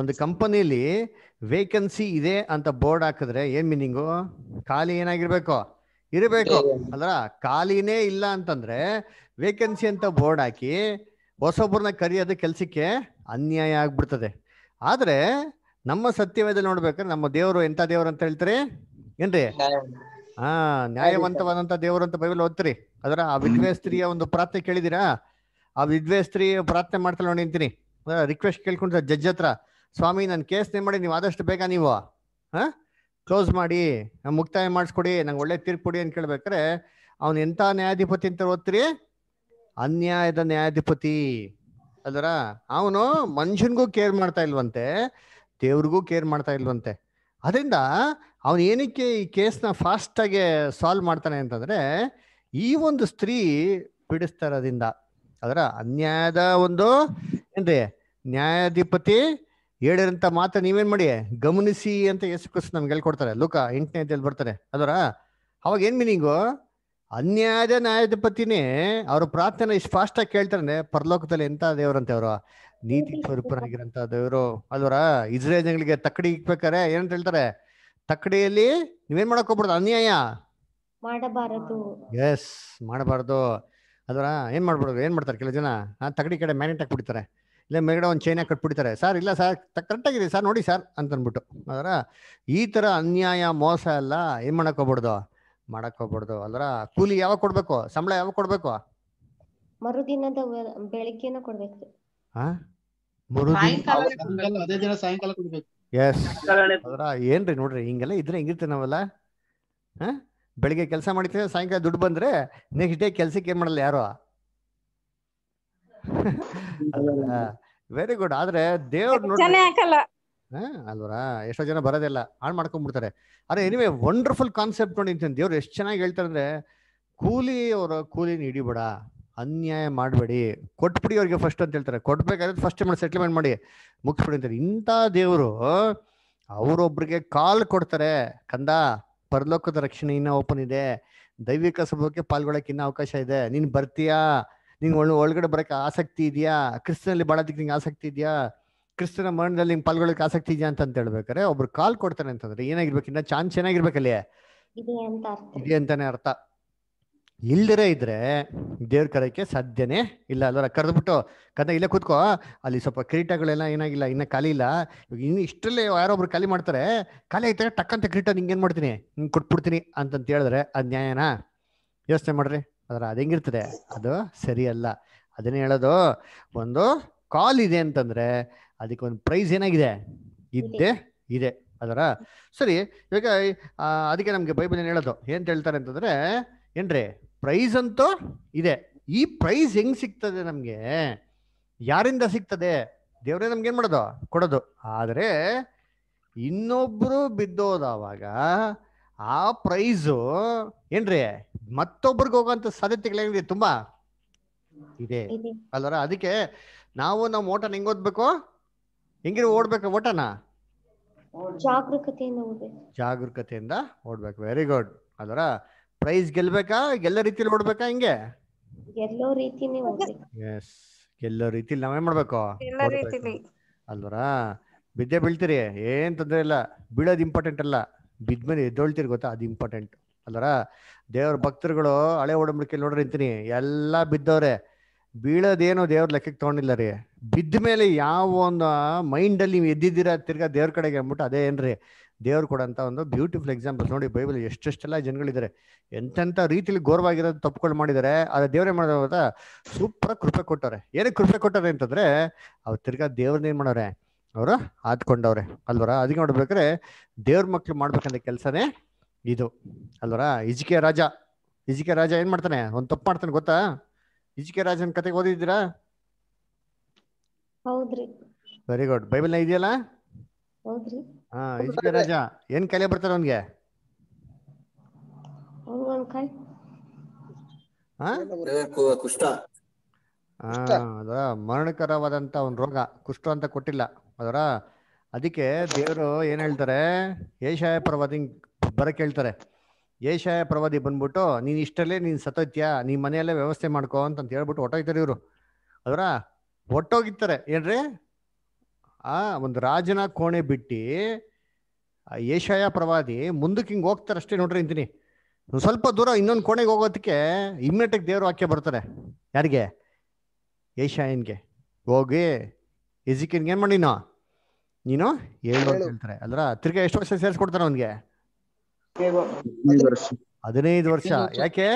ಒಂದು ಕಂಪನಿಲಿ ವೇಕೆನ್ಸಿ ಇದೆ ಅಂತ ಬೋರ್ಡ್ ಹಾಕಿದ್ರೆ ಏನ್ ಮೀನಿಂಗು ಖಾಲಿ ಏನಾಗಿರ್ಬೇಕು ಇರಬೇಕು ಅಲ್ರ ಖಾಲಿನೇ ಇಲ್ಲ ಅಂತಂದ್ರೆ ವೇಕೆನ್ಸಿ ಅಂತ ಬೋರ್ಡ್ ಹಾಕಿ ಹೊಸೊಬ್ಬರನ್ನ ಕರೆಯೋದು ಕೆಲ್ಸಕ್ಕೆ ಅನ್ಯಾಯ ಆಗ್ಬಿಡ್ತದೆ ಆದ್ರೆ ನಮ್ಮ ಸತ್ಯವೇದ ನೋಡ್ಬೇಕಾದ್ರೆ ನಮ್ಮ ದೇವರು ಎಂತ ದೇವರು ಅಂತ ಹೇಳ್ತಾರೆ ಏನ್ರಿ ಹಾ ನ್ಯಾಯವಂತವಾದಂತ ದೇವರು ಅಂತ ಬೈಬಲ್ ಓದ್ತೀರಿ ಅದರ ಆ ವಿದ್ವೆ ಸ್ತ್ರೀಯ ಒಂದು ಪ್ರಾರ್ಥನೆ ಕೇಳಿದಿರಾ ಆ ವಿದ್ವೇ ಪ್ರಾರ್ಥನೆ ಮಾಡ್ತಾ ನೋಡಿ ಅಂತೀನಿ ರಿಕ್ವೆಸ್ಟ್ ಕೇಳ್ಕೊಂಡ್ರೆ ಜಜ್ ಹತ್ರ ಸ್ವಾಮಿ ನಾನು ಕೇಸ್ ನೇಮ್ ಮಾಡಿ ನೀವು ಆದಷ್ಟು ಬೇಗ ನೀವು ಹಾಂ ಕ್ಲೋಸ್ ಮಾಡಿ ಮುಕ್ತಾಯ ಮಾಡಿಸ್ಕೊಡಿ ನಂಗೆ ಒಳ್ಳೆ ತೀರ್ಪು ಕೊಡಿ ಅಂತ ಕೇಳ್ಬೇಕ್ರೆ ಅವನು ಎಂಥ ನ್ಯಾಯಾಧಿಪತಿ ಅಂತ ಓದ್ತೀರಿ ಅನ್ಯಾಯದ ನ್ಯಾಯಾಧಿಪತಿ ಅದರ ಅವನು ಮನುಷ್ಯನಿಗೂ ಕೇರ್ ಮಾಡ್ತಾ ಇಲ್ವಂತೆ ದೇವ್ರಿಗೂ ಕೇರ್ ಮಾಡ್ತಾ ಇಲ್ವಂತೆ ಅದರಿಂದ ಅವನು ಏನಕ್ಕೆ ಈ ಕೇಸ್ನ ಆಗಿ ಸಾಲ್ವ್ ಮಾಡ್ತಾನೆ ಅಂತಂದರೆ ಈ ಒಂದು ಸ್ತ್ರೀ ಪೀಡಿಸ್ತಾ ಇರೋದ್ರಿಂದ ಅದರ ಅನ್ಯಾಯದ ಒಂದು ಏನ್ರಿ ನ್ಯಾಯಾಧಿಪತಿ ಹೇಳಿರಂತ ಮಾತ್ರ ನೀವೇನ್ ಮಾಡಿ ಗಮನಿಸಿ ಅಂತ ಯೇಸು ಕ್ರಿಸ್ತು ನಮ್ಗೆ ಹೇಳ್ಕೊಡ್ತಾರೆ ಲೋಕ ಅಂತ ಬರ್ತಾರೆ ಅದರ ಅವಾಗ ಏನ್ ಮೀನಿಂಗು ಅನ್ಯಾಯದ ನ್ಯಾಯಾಧಿಪತಿನೇ ಅವ್ರ ಪ್ರಾರ್ಥನೆ ಇಷ್ಟು ಫಾಸ್ಟ್ ಆಗಿ ಕೇಳ್ತಾರೆ ಪರಲೋಕದಲ್ಲಿ ಎಂತ ದೇವ್ರಂತೆ ಅವರು ನೀತಿ ಸ್ವರೂಪನಾಗಿರಂತ ದೇವರು ಅದರ ಇಸ್ರೇಲ್ ಜನಗಳಿಗೆ ತಕ್ಕಡಿ ಇಕ್ಬೇಕಾರೆ ಏನಂತ ಹೇಳ್ತಾರೆ ತಕ್ಕಡಿಯಲ್ಲಿ ನೀವೇನ್ ಮಾಡಕ್ ಹೋಗ್ಬಾರ್ದು ಅನ್ಯಾಯ ಮಾಡಬಾರದು ಎಸ್ ಮಾಡಬಾರದು ಅದರ ಏನ್ ಮಾಡ್ಬಾರ್ದು ಏನ್ ಮಾಡ್ತಾರೆ ಕೆಲವು ಜನ ತಕ್ಕಡಿ ತಗಡಿ ಕಡೆ ಮ್ಯಾನೇಟ್ ಹಾಕ್ಬಿಡ್ತಾರೆ ಇಲ್ಲ ಮೇಲ್ಗಡೆ ಒಂದು ಚೈನ ಕಟ್ಬಿಡ್ತಾರೆ ಸರ್ ಇಲ್ಲ ಸರ್ ಕರೆಕ್ಟಾಗಿದೆ ಸರ್ ನೋಡಿ ಸರ್ ಅಂತ ಅಂದ್ಬಿಟ್ಟು ಅದರ ಈ ತರ ಅನ್ಯಾಯ ಮೋಸ ಎಲ್ಲ ಏನು ಮಾಡಕ್ ಹೋಗ್ಬಾರ್ದು ಮಾಡಕ್ಕೆ ಹೋಗ್ಬಾರ್ದು ಅದರ ಕೂಲಿ ಯಾವಾಗ ಕೊಡಬೇಕು ಸಂಬಳ ಯಾವಾಗ ಕೊಡಬೇಕು ಮರುದಿನದ ಬೆಳಿಗ್ಗೆನ ಕೊಡ್ಬೇಕು ಮರುದಿನ ಸಾಯಂಕಾಲ ಏನ್ರಿ ನೋಡ್ರಿ ಹಿಂಗೆಲ್ಲ ಇದ್ರೆ ಹೆಂಗಿರ್ತೆ ನಾವೆಲ್ಲ ಬೆಳಿಗ್ಗೆ ಕೆಲಸ ಮಾಡಿದ್ರೆ ಸಾಯಂಕಾಲ ದುಡ್ಡು ಬಂದ್ರೆ ನೆಕ್ಸ್ಟ್ ಡೇ ಕೆಲ್ಸಕ್ಕೆ ಏನ್ ಮಾಡಲ್ಲ ಯಾರು ವೆರಿ ಗುಡ್ ಆದ್ರೆ ದೇವ್ರ ಅಲ್ವರಾ ಎಷ್ಟೋ ಜನ ಬರೋದಿಲ್ಲ ಹಾಳು ಮಾಡ್ಕೊಂಡ್ಬಿಡ್ತಾರೆ ಅದೇ ಎನಿವೆ ವಂಡರ್ಫುಲ್ ಕಾನ್ಸೆಪ್ಟ್ ನೋಡಿ ದೇವ್ರು ಎಷ್ಟು ಚೆನ್ನಾಗಿ ಹೇಳ್ತಾರೆ ಅಂದ್ರೆ ಕೂಲಿ ಅವರ ಕೂಲಿನ ಹಿಡಿಬೇಡ ಅನ್ಯಾಯ ಮಾಡಬೇಡಿ ಕೊಟ್ಬಿಡಿ ಅವ್ರಿಗೆ ಫಸ್ಟ್ ಅಂತ ಹೇಳ್ತಾರೆ ಕೊಡ್ಬೇಕಾದ್ರೆ ಫಸ್ಟ್ ಮಾಡಿ ಸೆಟ್ಲ್ಮೆಂಟ್ ಮಾಡಿ ಮುಗಿಸ್ಬಿಡಿ ಅಂತಾರೆ ಇಂಥ ದೇವರು ಅವ್ರೊಬ್ರಿಗೆ ಕಾಲ್ ಕೊಡ್ತಾರೆ ಕಂದ ಪರಲೋಕದ ರಕ್ಷಣೆ ಇನ್ನೂ ಓಪನ್ ಇದೆ ದೈವಿಕ ಸಭಕ್ಕೆ ಪಾಲ್ಗೊಳ್ಳೋಕೆ ಇನ್ನೂ ಅವಕಾಶ ಇದೆ ನೀನು ಬರ್ತೀಯಾ ನಿಂಗೆ ಒಳ್ಳೆ ಒಳಗಡೆ ಬರೋಕೆ ಆಸಕ್ತಿ ಇದೆಯಾ ಕ್ರಿಸ್ತನಲ್ಲಿ ಬಾಳೋದಕ್ಕೆ ನಿಂಗೆ ಆಸಕ್ತಿ ಇದೆಯಾ ಕ್ರಿಸ್ತನ ಮರಣದಲ್ಲಿ ನಿಂಗೆ ಪಾಲ್ಗೊಳ್ಳೋಕೆ ಆಸಕ್ತಿ ಇದೆಯಾ ಅಂತ ಹೇಳ್ಬೇಕಾರೆ ಒಬ್ರು ಕಾಲ್ ಕೊಡ್ತಾನೆ ಅಂತಂದ್ರೆ ಏನಾಗಿರ್ಬೇಕು ಇನ್ನ ಚಾನ್ಸ್ ಚೆನ್ನಾಗಿರ್ಬೇಕಲ್ಲ ಇದೆ ಅಂತಾನೆ ಅರ್ಥ ಇಲ್ದಿರ ಇದ್ರೆ ದೇವ್ರ ಕರೆಯಕ್ಕೆ ಸಾಧ್ಯನೇ ಇಲ್ಲ ಅಲ್ವರ ಕರೆದ್ಬಿಟ್ಟು ಕದ ಇಲ್ಲೇ ಕೂತ್ಕೋ ಅಲ್ಲಿ ಸ್ವಲ್ಪ ಕಿರೀಟಗಳೆಲ್ಲ ಏನಾಗಿಲ್ಲ ಇನ್ನ ಖಾಲಿ ಇಲ್ಲ ಇನ್ನು ಇಷ್ಟರಲ್ಲೇ ಯಾರೊಬ್ರು ಖಾಲಿ ಮಾಡ್ತಾರೆ ಖಾಲಿ ಆಯ್ತಾರೆ ಟಕ್ಕಂತ ಕ್ರೀಟ ನಿಂಗೆ ಏನ್ ಮಾಡ್ತೀನಿ ಹಿಂಗೆ ಕೊಟ್ಬಿಡ್ತೀನಿ ಅಂತಂತ ಹೇಳಿದ್ರೆ ಅದ್ ನ್ಯಾಯನಾ ಯೋಚನೆ ಮಾಡ್ರಿ ಅದರ ಅದಂಗಿರ್ತದೆ ಅದು ಸರಿಯಲ್ಲ ಅದನ್ನೇ ಹೇಳೋದು ಒಂದು ಕಾಲ್ ಇದೆ ಅಂತಂದ್ರೆ ಅದಕ್ಕೆ ಒಂದು ಪ್ರೈಸ್ ಏನಾಗಿದೆ ಇದ್ದೆ ಇದೆ ಅದರ ಸರಿ ಇವಾಗ ಅದಕ್ಕೆ ನಮಗೆ ಬೈಬಲ್ ಏನು ಹೇಳೋದು ಏನು ಹೇಳ್ತಾರೆ ಅಂತಂದ್ರೆ ಏನ್ರಿ ಪ್ರೈಸ್ ಅಂತೂ ಇದೆ ಈ ಪ್ರೈಸ್ ಹೆಂಗ್ ಸಿಗ್ತದೆ ನಮಗೆ ಯಾರಿಂದ ಸಿಗ್ತದೆ ದೇವರೇ ನಮ್ಗೆ ಏನು ಮಾಡೋದು ಕೊಡೋದು ಆದರೆ ಇನ್ನೊಬ್ರು ಬಿದ್ದೋದಾವಾಗ ಆ ಪ್ರೈಸು ಏನ್ರಿ ಮತ್ತೊಬ್ಬರಿಗೆ ಹೋಗುವಂತ ಸಾಧ್ಯತೆಗಳೇನಿದೆ ತುಂಬಾ ಇದೆ ಅಲ್ವರ ಅದಕ್ಕೆ ನಾವು ನಮ್ಮ ಓಟನ ಹೆಂಗ್ ಓದ್ಬೇಕು ಹೆಂಗಿರ ಓಡ್ಬೇಕು ಓಟನ ಜಾಗರೂಕತೆಯಿಂದ ಓಡ್ಬೇಕು ವೆರಿ ಗುಡ್ ಅದರ ಪ್ರೈಸ್ ಗೆಲ್ಬೇಕಾ ಎಲ್ಲ ರೀತಿಲಿ ಓಡ್ಬೇಕಾ ಹಿಂಗೆ ಎಸ್ ಎಲ್ಲೋ ರೀತಿಲಿ ನಾವೇನ್ ಮಾಡ್ಬೇಕು ಅಲ್ವರ ಬಿದ್ದೆ ಬೀಳ್ತೀರಿ ಏನ್ ತೊಂದ್ರೆ ಇಲ್ಲ ಬೀಳೋದು ಇಂಪಾರ್ಟೆಂಟ್ ಅಲ್ಲ ಬಿದ್ಮೇಲೆ ಎದ್ದೊಳ್ತೀರಿ ಗೊತ್ತಾ ಅದು ಇಂಪಾರ್ಟೆಂಟ್ ಅಲ್ಲರ ದೇವ್ರ ಭಕ್ತರುಗಳು ಹಳೆ ಒಡಂಬಡಿಕೆ ನೋಡ್ರಿ ಇಂತೀನಿ ಎಲ್ಲ ಬಿದ್ದವ್ರೆ ಬೀಳೋದೇನು ದೇವ್ರ ಲೆಕ್ಕಕ್ಕೆ ತೊಗೊಂಡಿಲ್ಲ ರೀ ಬಿದ್ದ ಮೇಲೆ ಯಾವ ಒಂದು ಮೈಂಡಲ್ಲಿ ನೀವು ಎದ್ದಿದ್ದೀರಾ ತಿರ್ಗಾ ದೇವ್ರ ಕಡೆಗೆ ಅಂದ್ಬಿಟ್ಟು ಅದೇ ಏನ್ರಿ ದೇವ್ರು ಕೊಡಂತ ಒಂದು ಬ್ಯೂಟಿಫುಲ್ ಎಕ್ಸಾಂಪಲ್ಸ್ ನೋಡಿ ಬೈಬಲ್ ಎಷ್ಟೆಷ್ಟೆಲ್ಲ ಜನಗಳಿದ್ದಾರೆ ಎಂತೆಂಥ ರೀತಿಲಿ ಘೋರವಾಗಿರೋದು ತಪ್ಪುಗಳು ಮಾಡಿದ್ದಾರೆ ಆದರೆ ದೇವರೇ ಮಾಡೋದು ಸೂಪರ್ ಕೃಪೆ ಕೊಟ್ಟವ್ರೆ ಏನಕ್ಕೆ ಕೃಪೆ ಕೊಟ್ಟವ್ರೆ ಅಂತಂದ್ರೆ ಅವ್ರು ತಿರ್ಗಾ ದೇವ್ರನ್ನೇನು ಮಾಡೋರೆ ಅವರು ಆದ್ಕೊಂಡವ್ರೆ ಅಲ್ವರ ಅದಕ್ಕೆ ನೋಡ್ಬೇಕಾದ್ರೆ ದೇವ್ರ ಮಕ್ಳು ಮಾಡ್ಬೇಕಂತ ಕೆಲಸನೇ ಇದು ಅಲ್ವರಾ ಇಜಿಕೆ ರಾಜ ಇಜಿಕೆ ರಾಜ ಏನ್ ಮಾಡ್ತಾನೆ ಒಂದ್ ತಪ್ಪು ಮಾಡ್ತಾನೆ ಗೊತ್ತಾ ಇಜಿಕೆ ರಾಜನ ಕತೆಗೆ ಓದಿದ್ದೀರಾ ವೆರಿ ಗುಡ್ ಬೈಬಲ್ ನ ಇದೆಯಲ್ಲ ಹಾ ಇಜಿಕೆ ರಾಜ ಏನ್ ಕಲೆ ಬರ್ತಾನೆ ಅವನ್ಗೆ ಕುಷ್ಠ ಮರಣಕರವಾದಂತ ಒಂದು ರೋಗ ಕುಷ್ಟ ಅಂತ ಕೊಟ್ಟಿಲ್ಲ ಅದರ ಅದಕ್ಕೆ ದೇವರು ಏನ್ ಹೇಳ್ತಾರೆ ಏಷಾಯ ಪರ್ವದಿಂಗ್ ಬರ ಕೇಳ್ತಾರೆ ಏಷಾಯ ಪ್ರವಾದಿ ಬಂದ್ಬಿಟ್ಟು ನೀನು ಇಷ್ಟಲ್ಲೇ ನೀನು ಸತೋತ್ಯ ನೀನು ಮನೆಯಲ್ಲೇ ವ್ಯವಸ್ಥೆ ಮಾಡ್ಕೋ ಅಂತ ಹೇಳ್ಬಿಟ್ಟು ಹೊಟ್ಟೋಗ್ತಾರೆ ಇವರು ಅದರ ಒಟ್ಟೋಗಿತ್ತಾರೆ ಏನ್ರಿ ಆ ಒಂದು ರಾಜನ ಕೋಣೆ ಬಿಟ್ಟು ಏಷಾಯ ಪ್ರವಾದಿ ಮುಂದಕ್ಕೆ ಹಿಂಗೆ ಹೋಗ್ತಾರೆ ಅಷ್ಟೇ ನೋಡ್ರಿ ಅಂತೀನಿ ಸ್ವಲ್ಪ ದೂರ ಇನ್ನೊಂದು ಕೋಣೆಗೆ ಹೋಗೋದಕ್ಕೆ ಇಮ್ಮಿಡಿಯೇಟಾಗಿ ದೇವರು ವಾಕ್ಯ ಬರ್ತಾರೆ ಯಾರಿಗೆ ಏಷಾಯನ್ಗೆ ಹೋಗಿ ಎಜಿಕನ್ಗೆ ಏನು ಮಾಡಿ ನೀನು ಏನು ಹೇಳ್ತಾರೆ ಅಲ್ರ ತಿರ್ಗಾ ಎಷ್ಟು ವರ್ಷ ಸೇರಿಸ್ಕೊಡ್ತಾರೆ ಅವನಿಗೆ ಹದಿನೈದು ವರ್ಷ ಯಾಕೆ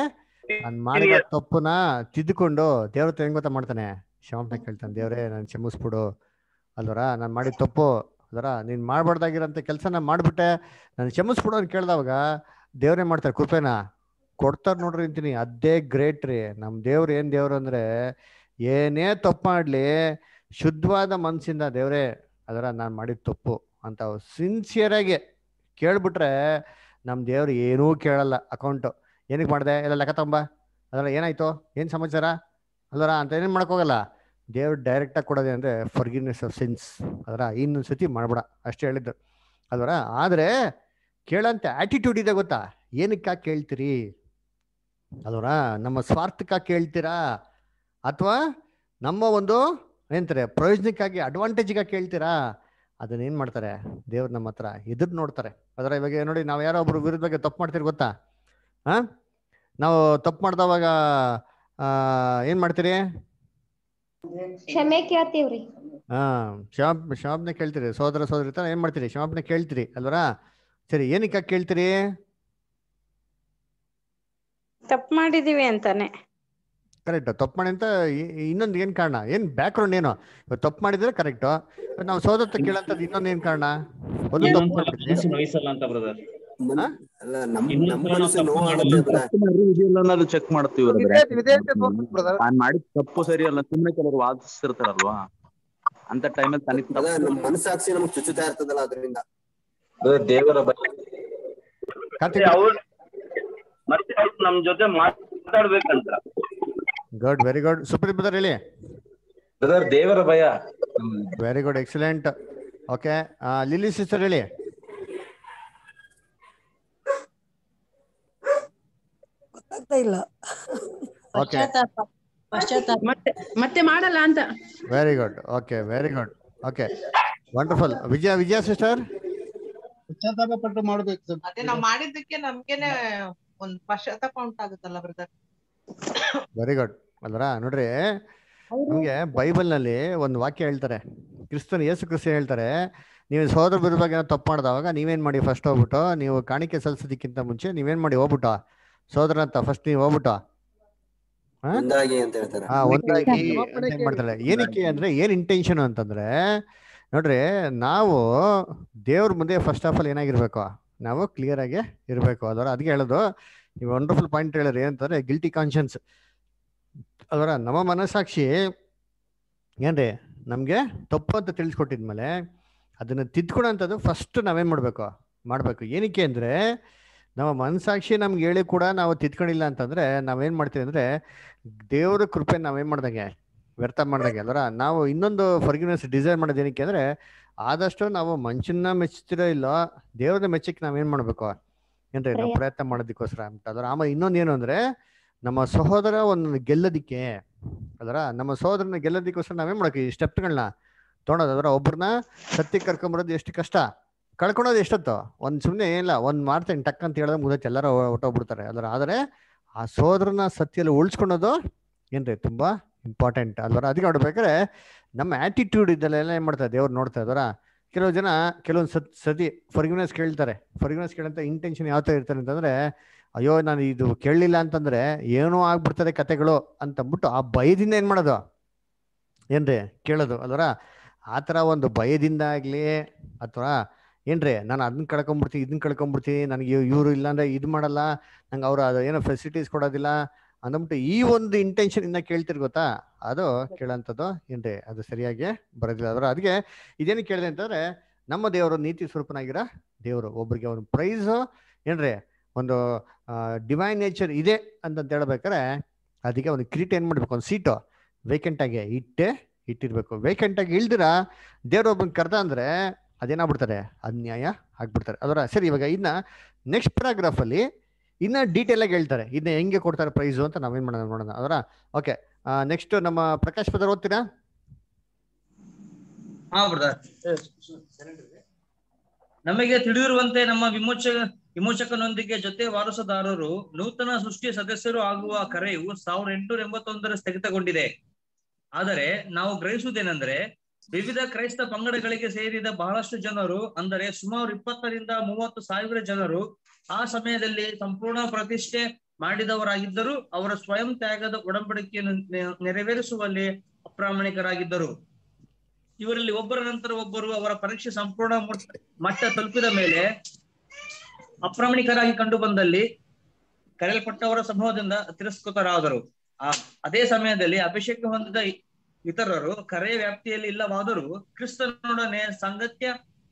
ನಾನು ಮಾಡಿದ ತಪ್ಪುನ ತಿದ್ದುಕೊಂಡು ದೇವ್ರ ಹೆಂಗ್ ಗೊತ್ತ ಮಾಡ್ತಾನೆ ಕ್ಷಮಾಪಣೆ ಕೇಳ್ತಾನೆ ದೇವ್ರೆ ನಾನು ಕ್ಷಮಿಸ್ಬಿಡು ಅಲ್ವರ ನಾನು ಮಾಡಿದ ತಪ್ಪು ಅದರ ನೀನ್ ಮಾಡ್ಬಾರ್ದಾಗಿರೋ ಕೆಲಸ ನಾನು ಮಾಡ್ಬಿಟ್ಟೆ ನಾನು ಕ್ಷಮಿಸ್ಬಿಡು ಅಂತ ಕೇಳ್ದವಾಗ ದೇವ್ರೇ ಮಾಡ್ತಾರೆ ಕೃಪೆನ ಕೊಡ್ತಾರ ನೋಡ್ರಿ ಅಂತೀನಿ ಅದೇ ಗ್ರೇಟ್ ರೀ ನಮ್ ದೇವ್ರು ಏನ್ ದೇವ್ರು ಅಂದ್ರೆ ಏನೇ ತಪ್ಪು ಮಾಡ್ಲಿ ಶುದ್ಧವಾದ ಮನ್ಸಿಂದ ದೇವ್ರೆ ಅದರ ನಾನು ಮಾಡಿದ ತಪ್ಪು ಅಂತ ಸಿನ್ಸಿಯರ್ ಆಗಿ ಕೇಳ್ಬಿಟ್ರೆ ನಮ್ಮ ದೇವರು ಏನೂ ಕೇಳಲ್ಲ ಅಕೌಂಟು ಏನಕ್ಕೆ ಮಾಡಿದೆ ಎಲ್ಲ ಲೆಕ್ಕ ತಂಬಾ ಅದರ ಏನಾಯ್ತು ಏನು ಸಮಾಚಾರ ಅಲ್ಲರ ಅಂತ ಏನೇನು ಮಾಡೋಕ್ಕೋಗಲ್ಲ ದೇವ್ರು ಡೈರೆಕ್ಟಾಗಿ ಕೊಡೋದೆ ಅಂದರೆ ಫರ್ಗಿವ್ನೆಸ್ ಆಫ್ ಸಿನ್ಸ್ ಅದರ ಇನ್ನೊಂದು ಸತಿ ಮಾಡಬೇಡ ಅಷ್ಟೇ ಹೇಳಿದ್ದು ಅದರ ಆದರೆ ಕೇಳೋಂಥ ಆ್ಯಟಿಟ್ಯೂಡ್ ಇದೆ ಗೊತ್ತಾ ಏನಕ್ಕೆ ಕೇಳ್ತೀರಿ ಅದರ ನಮ್ಮ ಸ್ವಾರ್ಥಕ್ಕ ಕೇಳ್ತೀರಾ ಅಥವಾ ನಮ್ಮ ಒಂದು ಏನಂತಾರೆ ಪ್ರಯೋಜನಕ್ಕಾಗಿ ಅಡ್ವಾಂಟೇಜಿಗೆ ಕೇಳ್ತೀರಾ ಅದನ್ನೇನು ಮಾಡ್ತಾರೆ ದೇವ್ರು ನಮ್ಮ ಹತ್ರ ಎದುರು ನೋಡ್ತಾರೆ ಅದರ ಇವಾಗ ನೋಡಿ ನಾವು ಯಾರೋ ಒಬ್ರು ವಿರುದ್ಧ ಬಗ್ಗೆ ತಪ್ಪು ಮಾಡ್ತೀರಿ ಗೊತ್ತಾ ಹಾ ನಾವು ತಪ್ಪು ಮಾಡ್ದವಾಗ ಏನ್ ಮಾಡ್ತೀರಿ ಹಾ ಶಾಪ ಶಾಪನೆ ಕೇಳ್ತೀರಿ ಸೋದರ ಸೋದರಿ ತರ ಏನ್ ಮಾಡ್ತೀರಿ ಕ್ಷಮಾಪ್ನೆ ಕೇಳ್ತೀರಿ ಅಲ್ವರ ಸರಿ ಏನಕ್ಕೆ ಕೇಳ್ತೀರಿ ತಪ್ಪು ಮಾಡಿದೀವಿ ಅಂತಾನೆ ಕರೆಕ್ಟ್ ತಪ್ಪು ಮಾಡಿ ಅಂತ ಇನ್ನೊಂದು ಏನು ಕಾರಣ ಏನು ಬ್ಯಾಕ್ಗ್ರೌಂಡ್ ಏನು ತಪ್ಪು ಮಾಡಿದ್ರೆ ಕರೆಕ್ಟ್ ನಾವು ಸೋದತ್ತ ಕೇಳಂತದ್ದು ಇನ್ನೊಂದು ಏನು ಕಾರಣ ಒಂದು ತಪ್ಪು ಚೆಕ್ ಮಾಡ್ತೀವಿ ಮಾಡಿದ ತಪ್ಪು ಸರಿ ಅಲ್ಲ ಸುಮ್ಮನೆ ಕೆಲವರು ವಾದಿಸ್ತಿರ್ತಾರಲ್ವಾ ಅಂತ ಟೈಮಲ್ಲಿ ಮನಸ್ಸಾಕ್ಷಿ ನಮ್ಗೆ ಇರ್ತದಲ್ಲ ಅದರಿಂದ ದೇವರ ಜೊತೆ ಮಾತಾಡ್ಬೇಕಂತ good very good Supreet brother ಹೇಳಿ ಬ್ರದರ್ ದೇವರ ಭಯ very good excellent okay Lily sister ಹೇಳಿ ಇಲ್ಲ ಓಕೆ ಮತ್ತೆ ಮಾಡಲ್ಲ ಅಂತ very good okay very good okay wonderful Vijaya Vijaya sister ಪಶ್ಚಾತ್ತಾಪ ಪಟ್ಟು ಮಾಡಬೇಕು ಸರ್ ಅದೇ ನಾವು ಮಾಡಿದ್ದಕ್ಕೆ ನಮ್ಗೆನೆ ಒಂದು ಪಶ್ಚಾತ್ತಾಪ ಉಂಟಾಗುತ್ತಲ್ಲ ಬ್ರದರ್ ವೆರಿ ಗುಡ್ ಅಲ್ರ ನೋಡ್ರಿ ನಮ್ಗೆ ಬೈಬಲ್ ನಲ್ಲಿ ಒಂದು ವಾಕ್ಯ ಹೇಳ್ತಾರೆ ಕ್ರಿಸ್ತನ್ ಯೇಸು ಕ್ರಿಸ್ತ ಹೇಳ್ತಾರೆ ನೀವು ಸೋದರ ಬಗ್ಗೆ ತಪ್ಪು ಮಾಡಿದವಾಗ ನೀವೇನ್ ಮಾಡಿ ಫಸ್ಟ್ ಹೋಗ್ಬಿಟ್ಟು ನೀವು ಕಾಣಿಕೆ ಸಲ್ಸೋದಕ್ಕಿಂತ ಮುಂಚೆ ನೀವೇನ್ ಮಾಡಿ ಹೋಗ್ಬಿಟ್ಟ ಸೋದರ ಅಂತ ಫಸ್ಟ್ ನೀವು ಹೋಗ್ಬಿಟ್ಟ ಒಂದಾಗಿ ಮಾಡ್ತಾರೆ ಏನಕ್ಕೆ ಅಂದ್ರೆ ಏನ್ ಇಂಟೆನ್ಷನ್ ಅಂತಂದ್ರೆ ನೋಡ್ರಿ ನಾವು ದೇವ್ರ ಮುಂದೆ ಫಸ್ಟ್ ಆಫ್ ಆಲ್ ಏನಾಗಿರ್ಬೇಕು ನಾವು ಕ್ಲಿಯರ್ ಆಗಿ ಇರ್ಬೇಕು ಅದರ ಅದ್ಗೆ ಹೇಳೋದು ನೀವು ವಂಡರ್ಫುಲ್ ಪಾಯಿಂಟ್ ಹೇಳಿದ್ರೆ ಏನಂತಂದ್ರೆ ಗಿಲ್ಟಿ ಕಾನ್ಶಿಯನ್ಸ್ ಅದರ ನಮ್ಮ ಮನಸ್ಸಾಕ್ಷಿ ಏನ್ರಿ ನಮಗೆ ತಪ್ಪು ಅಂತ ತಿಳಿಸ್ಕೊಟ್ಟಿದ್ಮೇಲೆ ಅದನ್ನು ತಿದ್ಕೊಳ್ಳೋಂಥದ್ದು ಫಸ್ಟ್ ನಾವೇನು ಮಾಡಬೇಕು ಮಾಡಬೇಕು ಏನಕ್ಕೆ ಅಂದರೆ ನಮ್ಮ ಮನಸ್ಸಾಕ್ಷಿ ನಮ್ಗೆ ಹೇಳಿ ಕೂಡ ನಾವು ತಿದ್ಕೊಂಡಿಲ್ಲ ಅಂತಂದರೆ ನಾವೇನು ಮಾಡ್ತೀವಿ ಅಂದರೆ ದೇವರ ಕೃಪೆ ನಾವೇನು ಮಾಡ್ದಂಗೆ ವ್ಯರ್ಥ ಮಾಡ್ದಂಗೆ ಅಲ್ವರ ನಾವು ಇನ್ನೊಂದು ಫರ್ಗಿನೆಸ್ ಡಿಸೈರ್ ಮಾಡೋದು ಏನಕ್ಕೆ ಅಂದರೆ ಆದಷ್ಟು ನಾವು ಮನುಷ್ಯನ ಮೆಚ್ಚುತ್ತಿರೋ ಇಲ್ಲೋ ದೇವ್ರನ್ನ ಮೆಚ್ಚಕ್ಕೆ ನಾವೇನು ಮಾಡಬೇಕು ಏನ್ರಿ ನಾವು ಪ್ರಯತ್ನ ಮಾಡೋದಕ್ಕೋಸ್ಕರ ಅಂತ ಅದರ ಆಮೇಲೆ ಇನ್ನೊಂದು ಏನು ಅಂದರೆ ನಮ್ಮ ಸಹೋದರ ಒಂದು ಗೆಲ್ಲೋದಿಕ್ಕೆ ಅದರ ನಮ್ಮ ಸಹೋದರನ ಗೆಲ್ಲೋದಕ್ಕೋಸ್ಕರ ನಾವೇನ್ ಮಾಡೋಕೆ ಈ ಸ್ಟೆಪ್ಗಳನ್ನ ತೊಗೊಳೋದು ಅದರ ಒಬ್ಬರನ್ನ ಸತ್ಯಕ್ಕೆ ಕರ್ಕೊಂಬರೋದು ಎಷ್ಟು ಕಷ್ಟ ಕಳ್ಕೊಳೋದು ಎಷ್ಟೊತ್ತು ಒಂದು ಸುಮ್ಮನೆ ಏನಿಲ್ಲ ಒಂದು ಮಾಡ್ತೇನೆ ಟಕ್ ಅಂತ ಹೇಳಿದ್ರೆ ಮುಗ್ದಕ್ಕೆ ಎಲ್ಲರೂ ಹೊಟ್ಟೋಗ್ಬಿಡ್ತಾರೆ ಅದರ ಆದರೆ ಆ ಸಹೋದರನ ಸತ್ಯಲ್ಲಿ ಉಳಿಸ್ಕೊಳೋದು ಏನ್ರಿ ತುಂಬ ಇಂಪಾರ್ಟೆಂಟ್ ಅದರ ಅದಕ್ಕೆ ನೋಡ್ಬೇಕಾದ್ರೆ ನಮ್ಮ ಆ್ಯಟಿಟ್ಯೂಡ್ ಇದ್ದಲ್ಲೆಲ್ಲ ಏನು ಮಾಡ್ತಾರೆ ದೇವ್ರು ನೋಡ್ತಾ ಇದಾರ ಕೆಲವು ಜನ ಕೆಲವೊಂದು ಸತ್ ಸತಿ ಫರ್ಗಿನೆಸ್ ಕೇಳ್ತಾರೆ ಫರ್ಗಿನೆಸ್ ಕೇಳಂತ ಇಂಟೆನ್ಷನ್ ಯಾವ ಥರ ಇರ್ತಾರೆ ಅಂತಂದರೆ ಅಯ್ಯೋ ನಾನು ಇದು ಕೇಳಲಿಲ್ಲ ಅಂತಂದ್ರೆ ಏನೋ ಆಗ್ಬಿಡ್ತದೆ ಕತೆಗಳು ಅಂತಂದ್ಬಿಟ್ಟು ಆ ಭಯದಿಂದ ಏನು ಮಾಡೋದು ಏನ್ರಿ ಕೇಳೋದು ಅಲ್ವರ ಆ ಥರ ಒಂದು ಭಯದಿಂದ ಆಗಲಿ ಅಥವಾ ಏನ್ರಿ ನಾನು ಅದನ್ನ ಕಳ್ಕೊಂಬಿಡ್ತೀನಿ ಇದನ್ನ ಕಳ್ಕೊಂಬಿಡ್ತೀನಿ ನನಗೆ ಇವರು ಇಲ್ಲಾಂದ್ರೆ ಇದು ಮಾಡಲ್ಲ ನಂಗೆ ಅವರು ಅದು ಏನೋ ಫೆಸಿಲಿಟೀಸ್ ಕೊಡೋದಿಲ್ಲ ಅಂದ್ಬಿಟ್ಟು ಈ ಒಂದು ಇಂಟೆನ್ಷನ್ ಇಂದ ಕೇಳ್ತಿರ್ ಗೊತ್ತಾ ಅದು ಕೇಳೋಂಥದ್ದು ಏನ್ರಿ ಅದು ಸರಿಯಾಗಿ ಬರೋದಿಲ್ಲ ಅದರ ಅದಕ್ಕೆ ಇದೇನು ಕೇಳಿದೆ ಅಂತಂದ್ರೆ ನಮ್ಮ ದೇವರು ನೀತಿ ಸ್ವರೂಪನಾಗಿರೋ ದೇವರು ಒಬ್ಬರಿಗೆ ಅವ್ರ ಪ್ರೈಸ್ ಏನ್ರಿ ಒಂದು ಡಿವೈನ್ ನೇಚರ್ ಇದೆ ಅಂತಂತ ಹೇಳ್ಬೇಕಾರೆ ಅದಕ್ಕೆ ಒಂದು ಕ್ರೀಟ್ ಏನು ಮಾಡಬೇಕು ಒಂದು ಸೀಟು ವೇಕೆಂಟಾಗಿ ಇಟ್ಟೆ ಇಟ್ಟಿರಬೇಕು ವೇಕೆಂಟಾಗಿ ಇಳ್ದಿರ ಒಬ್ಬನ ಕರೆದ ಅಂದರೆ ಅದೇನಾಗ್ಬಿಡ್ತಾರೆ ಅನ್ಯಾಯ ಆಗ್ಬಿಡ್ತಾರೆ ಅದರ ಸರಿ ಇವಾಗ ಇನ್ನು ನೆಕ್ಸ್ಟ್ ಪ್ಯಾರಾಗ್ರಾಫಲ್ಲಿ ಇನ್ನು ಡೀಟೇಲಾಗಿ ಹೇಳ್ತಾರೆ ಇದನ್ನ ಹೆಂಗೆ ಕೊಡ್ತಾರೆ ಪ್ರೈಸು ಅಂತ ನಾವೇನು ಮಾಡೋಣ ನೋಡೋಣ ಅದರ ಓಕೆ ನೆಕ್ಸ್ಟ್ ನಮ್ಮ ಪ್ರಕಾಶ್ ಪದರ್ ಓದ್ತೀರಾ ಹಾಂ ನಮಗೆ ತಿಳಿದಿರುವಂತೆ ನಮ್ಮ ವಿಮೋಚ ವಿಮೋಚಕನೊಂದಿಗೆ ಜೊತೆ ವಾರಸುದಾರರು ನೂತನ ಸೃಷ್ಟಿಯ ಸದಸ್ಯರು ಆಗುವ ಕರೆಯು ಸಾವಿರದ ಎಂಟುನೂರ ಎಂಬತ್ತೊಂದರ ಸ್ಥಗಿತಗೊಂಡಿದೆ ಆದರೆ ನಾವು ಗ್ರಹಿಸುವುದೇನೆಂದ್ರೆ ವಿವಿಧ ಕ್ರೈಸ್ತ ಪಂಗಡಗಳಿಗೆ ಸೇರಿದ ಬಹಳಷ್ಟು ಜನರು ಅಂದರೆ ಸುಮಾರು ಇಪ್ಪತ್ತರಿಂದ ಮೂವತ್ತು ಸಾವಿರ ಜನರು ಆ ಸಮಯದಲ್ಲಿ ಸಂಪೂರ್ಣ ಪ್ರತಿಷ್ಠೆ ಮಾಡಿದವರಾಗಿದ್ದರು ಅವರ ಸ್ವಯಂ ತ್ಯಾಗದ ಒಡಂಬಡಿಕೆಯನ್ನು ನೆರವೇರಿಸುವಲ್ಲಿ ಅಪ್ರಾಮಾಣಿಕರಾಗಿದ್ದರು ಇವರಲ್ಲಿ ಒಬ್ಬರ ನಂತರ ಒಬ್ಬರು ಅವರ ಪರೀಕ್ಷೆ ಸಂಪೂರ್ಣ ಮಟ್ಟ ತಲುಪಿದ ಮೇಲೆ ಅಪ್ರಾಮಾಣಿಕರಾಗಿ ಕಂಡು ಬಂದಲ್ಲಿ ಕರೆಯಲ್ಪಟ್ಟವರ ಸಮೂಹದಿಂದ ತಿರಸ್ಕೃತರಾದರು ಆ ಅದೇ ಸಮಯದಲ್ಲಿ ಅಭಿಷೇಕ ಹೊಂದಿದ ಇತರರು ಕರೆ ವ್ಯಾಪ್ತಿಯಲ್ಲಿ ಇಲ್ಲವಾದರೂ ಕ್ರಿಸ್ತನೊಡನೆ ಸಂಗತ್ಯ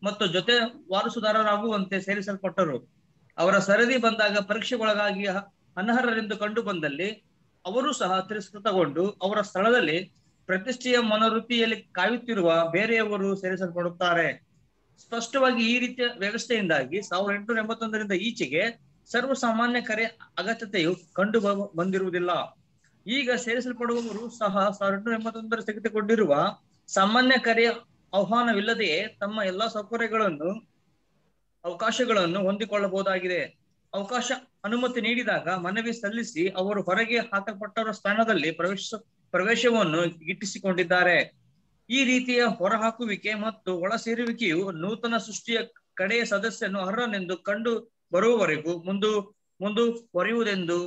ಮತ್ತು ಜೊತೆ ವಾರಸುದಾರರಾಗುವಂತೆ ಸೇರಿಸಲ್ಪಟ್ಟರು ಅವರ ಸರದಿ ಬಂದಾಗ ಪರೀಕ್ಷೆಗೊಳಗಾಗಿ ಅನರ್ಹರೆಂದು ಕಂಡು ಬಂದಲ್ಲಿ ಅವರು ಸಹ ತಿರಸ್ಕೃತಗೊಂಡು ಅವರ ಸ್ಥಳದಲ್ಲಿ ಪ್ರತಿಷ್ಠೆಯ ಮನೋವೃತ್ತಿಯಲ್ಲಿ ಕಾಯುತ್ತಿರುವ ಬೇರೆಯವರು ಸೇರಿಸಲ್ಪಡುತ್ತಾರೆ ಸ್ಪಷ್ಟವಾಗಿ ಈ ರೀತಿಯ ವ್ಯವಸ್ಥೆಯಿಂದಾಗಿ ಸಾವಿರದ ಎಂಟುನೂರ ಎಂಬತ್ತೊಂದರಿಂದ ಈಚೆಗೆ ಸರ್ವಸಾಮಾನ್ಯ ಕರೆ ಅಗತ್ಯತೆಯು ಕಂಡು ಬಂದಿರುವುದಿಲ್ಲ ಈಗ ಸೇರಿಸಲ್ಪಡುವವರು ಸಹ ಸಾವಿರದ ಎಂಟುನೂರ ಎಂಬತ್ತೊಂದರ ತೆಗೆದುಕೊಂಡಿರುವ ಸಾಮಾನ್ಯ ಕರೆಯ ಆಹ್ವಾನವಿಲ್ಲದೆಯೇ ತಮ್ಮ ಎಲ್ಲಾ ಸೌಕರ್ಯಗಳನ್ನು ಅವಕಾಶಗಳನ್ನು ಹೊಂದಿಕೊಳ್ಳಬಹುದಾಗಿದೆ ಅವಕಾಶ ಅನುಮತಿ ನೀಡಿದಾಗ ಮನವಿ ಸಲ್ಲಿಸಿ ಅವರು ಹೊರಗೆ ಹಾಕಲ್ಪಟ್ಟವರ ಸ್ಥಾನದಲ್ಲಿ ಪ್ರವೇಶ ಪ್ರವೇಶವನ್ನು ಗಿಟ್ಟಿಸಿಕೊಂಡಿದ್ದಾರೆ ಈ ರೀತಿಯ ಹೊರಹಾಕುವಿಕೆ ಮತ್ತು ಒಳಸೇರುವಿಕೆಯು ನೂತನ ಸೃಷ್ಟಿಯ ಕಡೆಯ ಸದಸ್ಯನು ಅರ್ಹನೆಂದು ಕಂಡು ಬರುವವರೆಗೂ ಮುಂದು ಮುಂದು ಹೊರೆಯುವುದೆಂದು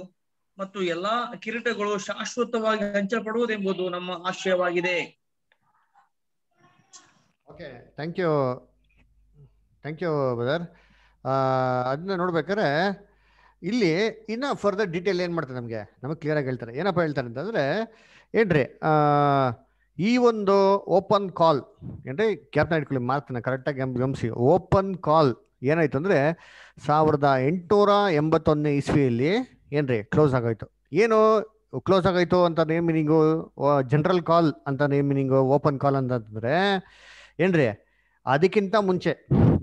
ಮತ್ತು ಎಲ್ಲಾ ಕಿರೀಟಗಳು ಶಾಶ್ವತವಾಗಿ ಹಂಚಲ್ಪಡುವುದೆಂಬುದು ನಮ್ಮ ಆಶಯವಾಗಿದೆ okay thank you thank you brother ಅದನ್ನ ನೋಡ್ಬೇಕಾದ್ರೆ ಇಲ್ಲಿ ಇನ್ನ ಫರ್ದರ್ ಡೀಟೇಲ್ ಏನ್ ಮಾಡ್ತಾರೆ ನಮಗೆ ನಮಗೆ ಕ್ಲಿಯರ್ ಆಗಿ ಹೇಳ್ತಾರೆ ಏನಪ್ಪಾ ಹೇಳ್ತಾರೆ ಅಂತಂದ್ರೆ ಏನ್ರಿ ಈ ಒಂದು ಓಪನ್ ಕಾಲ್ ಏನ್ರಿ ಕ್ಯಾಪ್ನ ಇಟ್ಕೊಳ್ಳಿ ಮಾರ್ಕ್ನ ಕರೆಕ್ಟಾಗಿ ಗಮ್ ಗಮನಿಸಿ ಓಪನ್ ಕಾಲ್ ಏನಾಯ್ತು ಅಂದರೆ ಸಾವಿರದ ಎಂಟುನೂರ ಎಂಬತ್ತೊಂದನೇ ಇಸ್ವಿಯಲ್ಲಿ ಏನ್ರಿ ಕ್ಲೋಸ್ ಆಗೋಯ್ತು ಏನು ಕ್ಲೋಸ್ ಆಗೋಯ್ತು ಅಂತ ನೇಮ್ ಮೀನಿಂಗು ಜನರಲ್ ಕಾಲ್ ಅಂತ ನೇಮ್ ಮೀನಿಂಗು ಓಪನ್ ಕಾಲ್ ಅಂತಂದರೆ ಏನ್ರಿ ಅದಕ್ಕಿಂತ ಮುಂಚೆ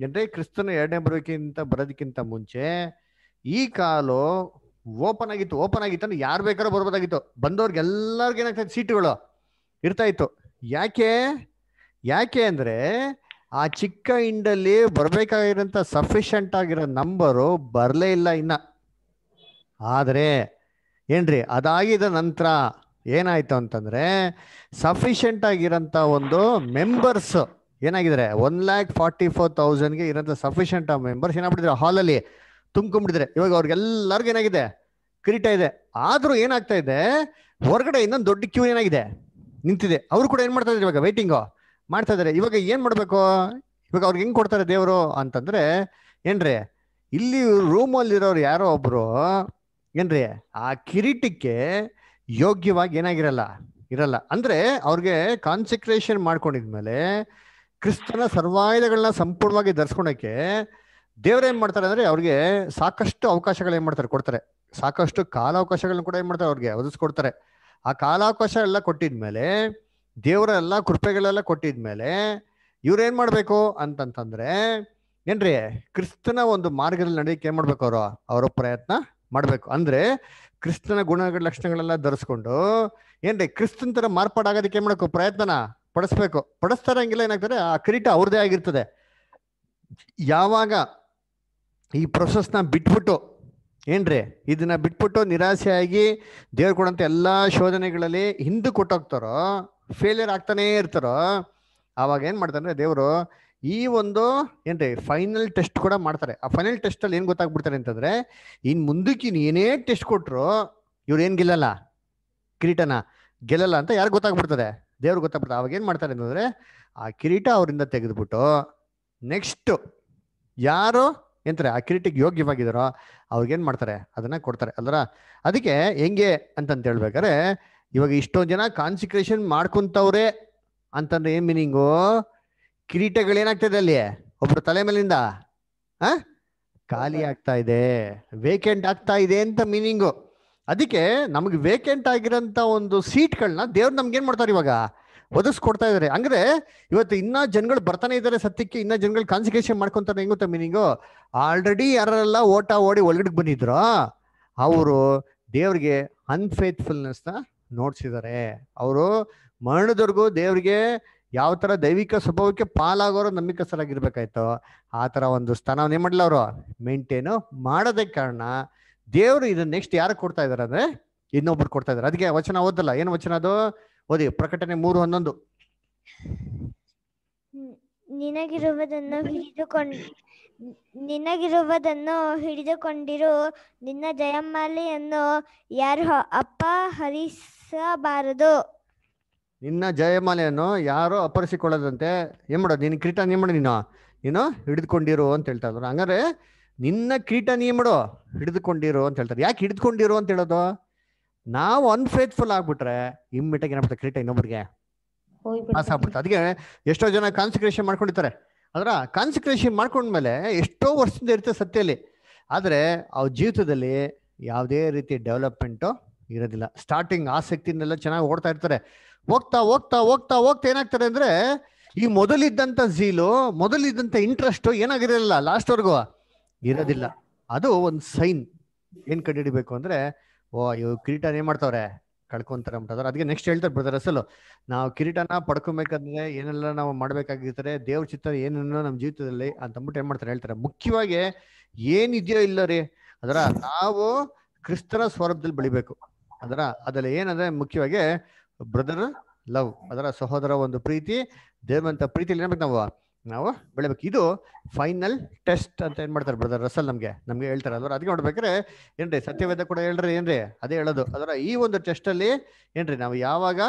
ಏನ್ರಿ ಕ್ರಿಸ್ತನ ಎರಡನೇ ಬರೋಕ್ಕಿಂತ ಬರೋದಕ್ಕಿಂತ ಮುಂಚೆ ಈ ಕಾಲು ಓಪನ್ ಆಗಿತ್ತು ಓಪನ್ ಆಗಿತ್ತು ಅಂದ್ರೆ ಯಾರು ಬೇಕಾದ್ರೂ ಬರ್ಬೋದಾಗಿತ್ತು ಬಂದವ್ರಿಗೆ ಎಲ್ಲರಿಗೂ ಏನಾಗ್ತದೆ ಸೀಟುಗಳು ಇರ್ತಾ ಇತ್ತು ಯಾಕೆ ಯಾಕೆ ಅಂದರೆ ಆ ಚಿಕ್ಕ ಇಂಡಲ್ಲಿ ಬರಬೇಕಾಗಿರೋಂಥ ಸಫಿಷಿಯಂಟ್ ಆಗಿರೋ ನಂಬರು ಬರಲೇ ಇಲ್ಲ ಇನ್ನ ಆದರೆ ಏನ್ರಿ ಅದಾಗಿದ ನಂತರ ಏನಾಯಿತು ಅಂತಂದರೆ ಸಫಿಷಿಯಂಟ್ ಆಗಿರೋಂಥ ಒಂದು ಮೆಂಬರ್ಸ್ ಏನಾಗಿದ್ರೆ ಒನ್ ಲ್ಯಾಕ್ ಫಾರ್ಟಿ ಫೋರ್ ತೌಸಂಡ್ಗೆ ಇರೋಂಥ ಸಫಿಷಿಯಂಟ್ ಮೆಂಬರ್ಸ್ ಏನಾಗ್ಬಿಟ್ಟಿದ್ರೆ ಹಾಲಲ್ಲಿ ತುಂಬ್ಕೊಂಡ್ಬಿಟ್ಟಿದ್ದಾರೆ ಇವಾಗ ಅವ್ರಿಗೆಲ್ಲರಿಗೂ ಏನಾಗಿದೆ ಕಿರೀಟ ಇದೆ ಆದರೂ ಏನಾಗ್ತಾ ಇದೆ ಹೊರಗಡೆ ಇನ್ನೊಂದು ದೊಡ್ಡ ಕ್ಯೂ ಏನಾಗಿದೆ ನಿಂತಿದೆ ಅವರು ಕೂಡ ಏನು ಮಾಡ್ತಾ ಇದ್ದಾರೆ ಇವಾಗ ವೈಟಿಂಗ್ ಮಾಡ್ತಾ ಇದ್ದಾರೆ ಇವಾಗ ಏನು ಮಾಡಬೇಕು ಇವಾಗ ಅವ್ರಿಗೆ ಹೆಂಗೆ ಕೊಡ್ತಾರೆ ದೇವರು ಅಂತಂದರೆ ಏನ್ರಿ ಇಲ್ಲಿ ರೂಮಲ್ಲಿರೋರು ಯಾರೋ ಒಬ್ಬರು ಏನ್ರಿ ಆ ಕಿರೀಟಕ್ಕೆ ಯೋಗ್ಯವಾಗಿ ಏನಾಗಿರಲ್ಲ ಇರಲ್ಲ ಅಂದರೆ ಅವ್ರಿಗೆ ಕಾನ್ಸಂಟ್ರೇಷನ್ ಮಾಡ್ಕೊಂಡಿದ್ಮೇಲೆ ಕ್ರಿಸ್ತನ ಸರ್ವಾಯುಧಗಳನ್ನ ಸಂಪೂರ್ಣವಾಗಿ ಧರಿಸ್ಕೊಳಕ್ಕೆ ದೇವ್ರ ಏನ್ ಮಾಡ್ತಾರೆ ಅಂದ್ರೆ ಅವ್ರಿಗೆ ಸಾಕಷ್ಟು ಅವಕಾಶಗಳು ಏನ್ ಮಾಡ್ತಾರೆ ಕೊಡ್ತಾರೆ ಸಾಕಷ್ಟು ಕಾಲಾವಕಾಶಗಳನ್ನ ಕೂಡ ಏನ್ ಮಾಡ್ತಾರೆ ಅವ್ರಿಗೆ ಒದಗಿಸ್ಕೊಡ್ತಾರೆ ಆ ಕಾಲಾವಕಾಶ ಎಲ್ಲ ಕೊಟ್ಟಿದ್ಮೇಲೆ ದೇವರ ಎಲ್ಲ ಕೃಪೆಗಳೆಲ್ಲ ಕೊಟ್ಟಿದ್ಮೇಲೆ ಇವ್ರೇನ್ ಮಾಡ್ಬೇಕು ಅಂತಂತಂದ್ರೆ ಏನ್ರಿ ಕ್ರಿಸ್ತನ ಒಂದು ಮಾರ್ಗದಲ್ಲಿ ನಡೀಕೆ ಏನ್ ಮಾಡ್ಬೇಕು ಅವರು ಅವರ ಪ್ರಯತ್ನ ಮಾಡ್ಬೇಕು ಅಂದ್ರೆ ಕ್ರಿಸ್ತನ ಗುಣ ಲಕ್ಷಣಗಳೆಲ್ಲ ಧರಿಸ್ಕೊಂಡು ಏನ್ರಿ ಕ್ರಿಸ್ತನ್ ತರ ಮಾರ್ಪಾಡಾಗೋದಕ್ಕೆ ಏನ್ ಮಾಡಬೇಕು ಪ್ರಯತ್ನನ ಪಡಿಸ್ಬೇಕು ಪಡಿಸ್ತಾರಂಗಿಲ್ಲ ಏನಾಗ್ತಾರೆ ಆ ಕಿರೀಟ ಅವ್ರದೇ ಆಗಿರ್ತದೆ ಯಾವಾಗ ಈ ಪ್ರೊಸೆಸ್ನ ಬಿಟ್ಬಿಟ್ಟು ಏನ್ರಿ ಇದನ್ನ ಬಿಟ್ಬಿಟ್ಟು ನಿರಾಸೆಯಾಗಿ ದೇವ್ರು ಕೊಡೋಂಥ ಎಲ್ಲ ಶೋಧನೆಗಳಲ್ಲಿ ಹಿಂದೆ ಕೊಟ್ಟೋಗ್ತಾರೋ ಫೇಲಿಯರ್ ಆಗ್ತಾನೇ ಇರ್ತಾರೋ ಆವಾಗ ಏನು ಮಾಡ್ತಾರೆ ದೇವರು ಈ ಒಂದು ಏನ್ರಿ ಫೈನಲ್ ಟೆಸ್ಟ್ ಕೂಡ ಮಾಡ್ತಾರೆ ಆ ಫೈನಲ್ ಟೆಸ್ಟಲ್ಲಿ ಏನು ಗೊತ್ತಾಗ್ಬಿಡ್ತಾರೆ ಅಂತಂದರೆ ಇನ್ನು ಮುಂದಕ್ಕೆ ಇನ್ನು ಏನೇ ಟೆಸ್ಟ್ ಕೊಟ್ಟರು ಇವ್ರು ಏನು ಗೆಲ್ಲಲ್ಲ ಕಿರೀಟನ ಗೆಲ್ಲಲ್ಲ ಅಂತ ಯಾರು ಗೊತ್ತಾಗ್ಬಿಡ್ತದೆ ದೇವ್ರಿಗೆ ಗೊತ್ತಾಗ್ಬಿಡ್ತಾರೆ ಅವಾಗ ಏನು ಮಾಡ್ತಾರೆ ಅಂತಂದರೆ ಆ ಕಿರೀಟ ಅವರಿಂದ ತೆಗೆದುಬಿಟ್ಟು ನೆಕ್ಸ್ಟು ಯಾರು ಎಂತಾರೆ ಆ ಕಿರೀಟಿಗೆ ಯೋಗ್ಯವಾಗಿದ್ದಾರೋ ಅವ್ರಿಗೇನು ಮಾಡ್ತಾರೆ ಅದನ್ನು ಕೊಡ್ತಾರೆ ಅಲ್ದರ ಅದಕ್ಕೆ ಹೆಂಗೆ ಅಂತಂತ ಹೇಳ್ಬೇಕಾರೆ ಇವಾಗ ಇಷ್ಟೊಂದು ಜನ ಕಾನ್ಸಿಕ್ರೇಷನ್ ಮಾಡ್ಕೊಂತವ್ರೆ ಅಂತಂದ್ರೆ ಏನು ಮೀನಿಂಗು ಕಿರೀಟಗಳೇನಾಗ್ತದೆ ಅಲ್ಲಿ ಒಬ್ಬರು ತಲೆ ಮೇಲಿಂದ ಹಾಂ ಖಾಲಿ ಆಗ್ತಾ ಇದೆ ವೇಕೆಂಟ್ ಆಗ್ತಾ ಇದೆ ಅಂತ ಮೀನಿಂಗು ಅದಕ್ಕೆ ನಮಗೆ ವೇಕೆಂಟ್ ಆಗಿರೋಂಥ ಒಂದು ಸೀಟ್ಗಳನ್ನ ದೇವ್ರು ನಮ್ಗೆ ಏನು ಮಾಡ್ತಾರೆ ಇವಾಗ ಒದಸ್ಕೊಡ್ತಾ ಇದಾರೆ ಅಂದ್ರೆ ಇವತ್ತು ಇನ್ನ ಜನಗಳು ಬರ್ತಾನೆ ಇದ್ದಾರೆ ಸತ್ಯಕ್ಕೆ ಇನ್ನ ಜನಗಳು ಕಾನ್ಸಿಕ್ರೇಷನ್ ಮಾಡ್ಕೊಂತಾರೆ ಹೆಂಗ ಮೀನಿಂಗು ಆಲ್ರೆಡಿ ಯಾರೆಲ್ಲ ಓಟ ಓಡಿ ಒಳಗಡೆ ಬಂದಿದ್ರು ಅವರು ದೇವ್ರಿಗೆ ಅನ್ಫೇತ್ಫುಲ್ನೆಸ್ನ ನೋಡ್ಸಿದ್ದಾರೆ ಅವರು ಮರಣದವರೆಗೂ ದೇವ್ರಿಗೆ ಯಾವ ತರ ದೈವಿಕ ಸ್ವಭಾವಕ್ಕೆ ಪಾಲಾಗೋರು ನಂಬಿಕಸ್ಥರಾಗಿರ್ಬೇಕಾಯ್ತು ಆ ತರ ಒಂದು ಸ್ಥಾನವನ್ನು ಏನ್ ಅವರು ಮೇಂಟೈನ್ ಮಾಡೋದೇ ಕಾರಣ ದೇವರು ಇದನ್ನ ನೆಕ್ಸ್ಟ್ ಯಾರು ಕೊಡ್ತಾ ಇದಾರೆ ಅಂದ್ರೆ ಇನ್ನೊಬ್ರು ಕೊಡ್ತಾ ಇದಾರೆ ಅದಕ್ಕೆ ವಚನ ಓದಲ್ಲ ಏನು ವಚನ ಅದು ಓದಿ ಪ್ರಕಟಣೆ ಮೂರು ಹನ್ನೊಂದು ನಿನಗಿರುವುದನ್ನು ಹಿಡಿದುಕೊಂಡು ನಿನಗಿರುವುದನ್ನು ಹಿಡಿದುಕೊಂಡಿರು ನಿನ್ನ ಜಯಮಾಲೆಯನ್ನು ಯಾರು ಅಪ್ಪ ಹರಿಸಬಾರದು ನಿನ್ನ ಜಯಮಾಲೆಯನ್ನು ಯಾರು ಅಪರಿಸಿಕೊಳ್ಳದಂತೆ ಏನ್ ನಿನ್ನ ಕೀಟ ನೀನ್ ನೀನು ನೀನು ಹಿಡಿದುಕೊಂಡಿರು ಅಂತ ಹೇಳ್ತಾ ಇದ್ರು ಹಂಗಾರೆ ನಿನ್ನ ಕೀಟ ನೀಮಡು ಹಿಡಿದುಕೊಂಡಿರು ಅಂತ ಹೇಳ್ತಾರೆ ಯಾಕೆ ಹಿಡಿದುಕೊಂಡಿರು ಅಂತ ಹೇಳೋದು ನಾವು ಅನ್ಫೇತ್ಫುಲ್ ಆಗ್ಬಿಟ್ರೆ ಇಮ್ಮಿಟಾಗಿ ಏನಾಗ್ಬಿಡ್ತಾರೆ ಕ್ರೀಟ ಇನ್ನೊಬ್ರಿಗೆ ಪಾಸ್ ಆಗ್ಬಿಡ್ತಾರೆ ಅದಕ್ಕೆ ಎಷ್ಟೋ ಜನ ಕಾನ್ಸಿಕ್ರೇಷನ್ ಮಾಡ್ಕೊಂಡಿರ್ತಾರೆ ಅದರ ಮಾಡ್ಕೊಂಡ ಮಾಡ್ಕೊಂಡ್ಮೇಲೆ ಎಷ್ಟೋ ವರ್ಷದಿಂದ ಇರುತ್ತೆ ಸತ್ಯಲ್ಲಿ ಆದರೆ ಅವ್ರ ಜೀವಿತದಲ್ಲಿ ಯಾವುದೇ ರೀತಿ ಡೆವಲಪ್ಮೆಂಟು ಇರೋದಿಲ್ಲ ಸ್ಟಾರ್ಟಿಂಗ್ ಆಸಕ್ತಿನೆಲ್ಲ ಚೆನ್ನಾಗಿ ಓಡ್ತಾ ಇರ್ತಾರೆ ಹೋಗ್ತಾ ಹೋಗ್ತಾ ಹೋಗ್ತಾ ಹೋಗ್ತಾ ಏನಾಗ್ತಾರೆ ಅಂದರೆ ಈ ಮೊದಲಿದ್ದಂಥ ಝೀಲು ಮೊದಲಿದ್ದಂಥ ಇಂಟ್ರೆಸ್ಟು ಏನಾಗಿರಲಿಲ್ಲ ಲಾಸ್ಟ್ವರೆಗೂ ಇರೋದಿಲ್ಲ ಅದು ಒಂದು ಸೈನ್ ಏನು ಕಂಡುಹಿಡಿಬೇಕು ಅಂದರೆ ಓ ಇವ್ ಕಿರೀಟನ ಏನ್ ಮಾಡ್ತಾವ್ರೆ ಕಳ್ಕೊಂತಾರೆ ಅಂತಾರೆ ಅದಕ್ಕೆ ನೆಕ್ಸ್ಟ್ ಹೇಳ್ತಾರೆ ಬ್ರದರ್ ಅಸಲು ನಾವು ಕಿರೀಟನ ಪಡ್ಕೊಬೇಕಂದ್ರೆ ಏನೆಲ್ಲ ನಾವು ಮಾಡ್ಬೇಕಾಗಿರ್ತಾರೆ ದೇವ್ರ ಚಿತ್ರ ಏನೇನೋ ನಮ್ಮ ಜೀವಿತದಲ್ಲಿ ಅಂತ ಅಂದ್ಬಿಟ್ಟು ಏನ್ ಮಾಡ್ತಾರೆ ಹೇಳ್ತಾರೆ ಮುಖ್ಯವಾಗಿ ಏನಿದೆಯೋ ಇಲ್ಲ ರೀ ಅದರ ನಾವು ಕ್ರಿಸ್ತನ ಸ್ವರೂಪದಲ್ಲಿ ಬೆಳಿಬೇಕು ಅದರ ಅದ್ರಲ್ಲಿ ಏನಂದ್ರೆ ಮುಖ್ಯವಾಗಿ ಬ್ರದರ್ ಲವ್ ಅದರ ಸಹೋದರ ಒಂದು ಪ್ರೀತಿ ದೇವಂತ ಪ್ರೀತಿಲಿ ಏನ್ಬೇಕು ನಾವು ನಾವು ಬೆಳಿಬೇಕು ಇದು ಫೈನಲ್ ಟೆಸ್ಟ್ ಅಂತ ಏನ್ ಮಾಡ್ತಾರೆ ಬ್ರದರ್ ರಸಲ್ ನಮಗೆ ನಮಗೆ ಹೇಳ್ತಾರೆ ಅದ್ರ ಅದಕ್ಕೆ ನೋಡ್ಬೇಕ್ರೆ ಏನ್ರಿ ಸತ್ಯವೇದ ಕೂಡ ಹೇಳ್ರಿ ಏನ್ರಿ ಅದೇ ಹೇಳೋದು ಅದರ ಈ ಒಂದು ಟೆಸ್ಟ್ ಅಲ್ಲಿ ಏನ್ರಿ ನಾವು ಯಾವಾಗ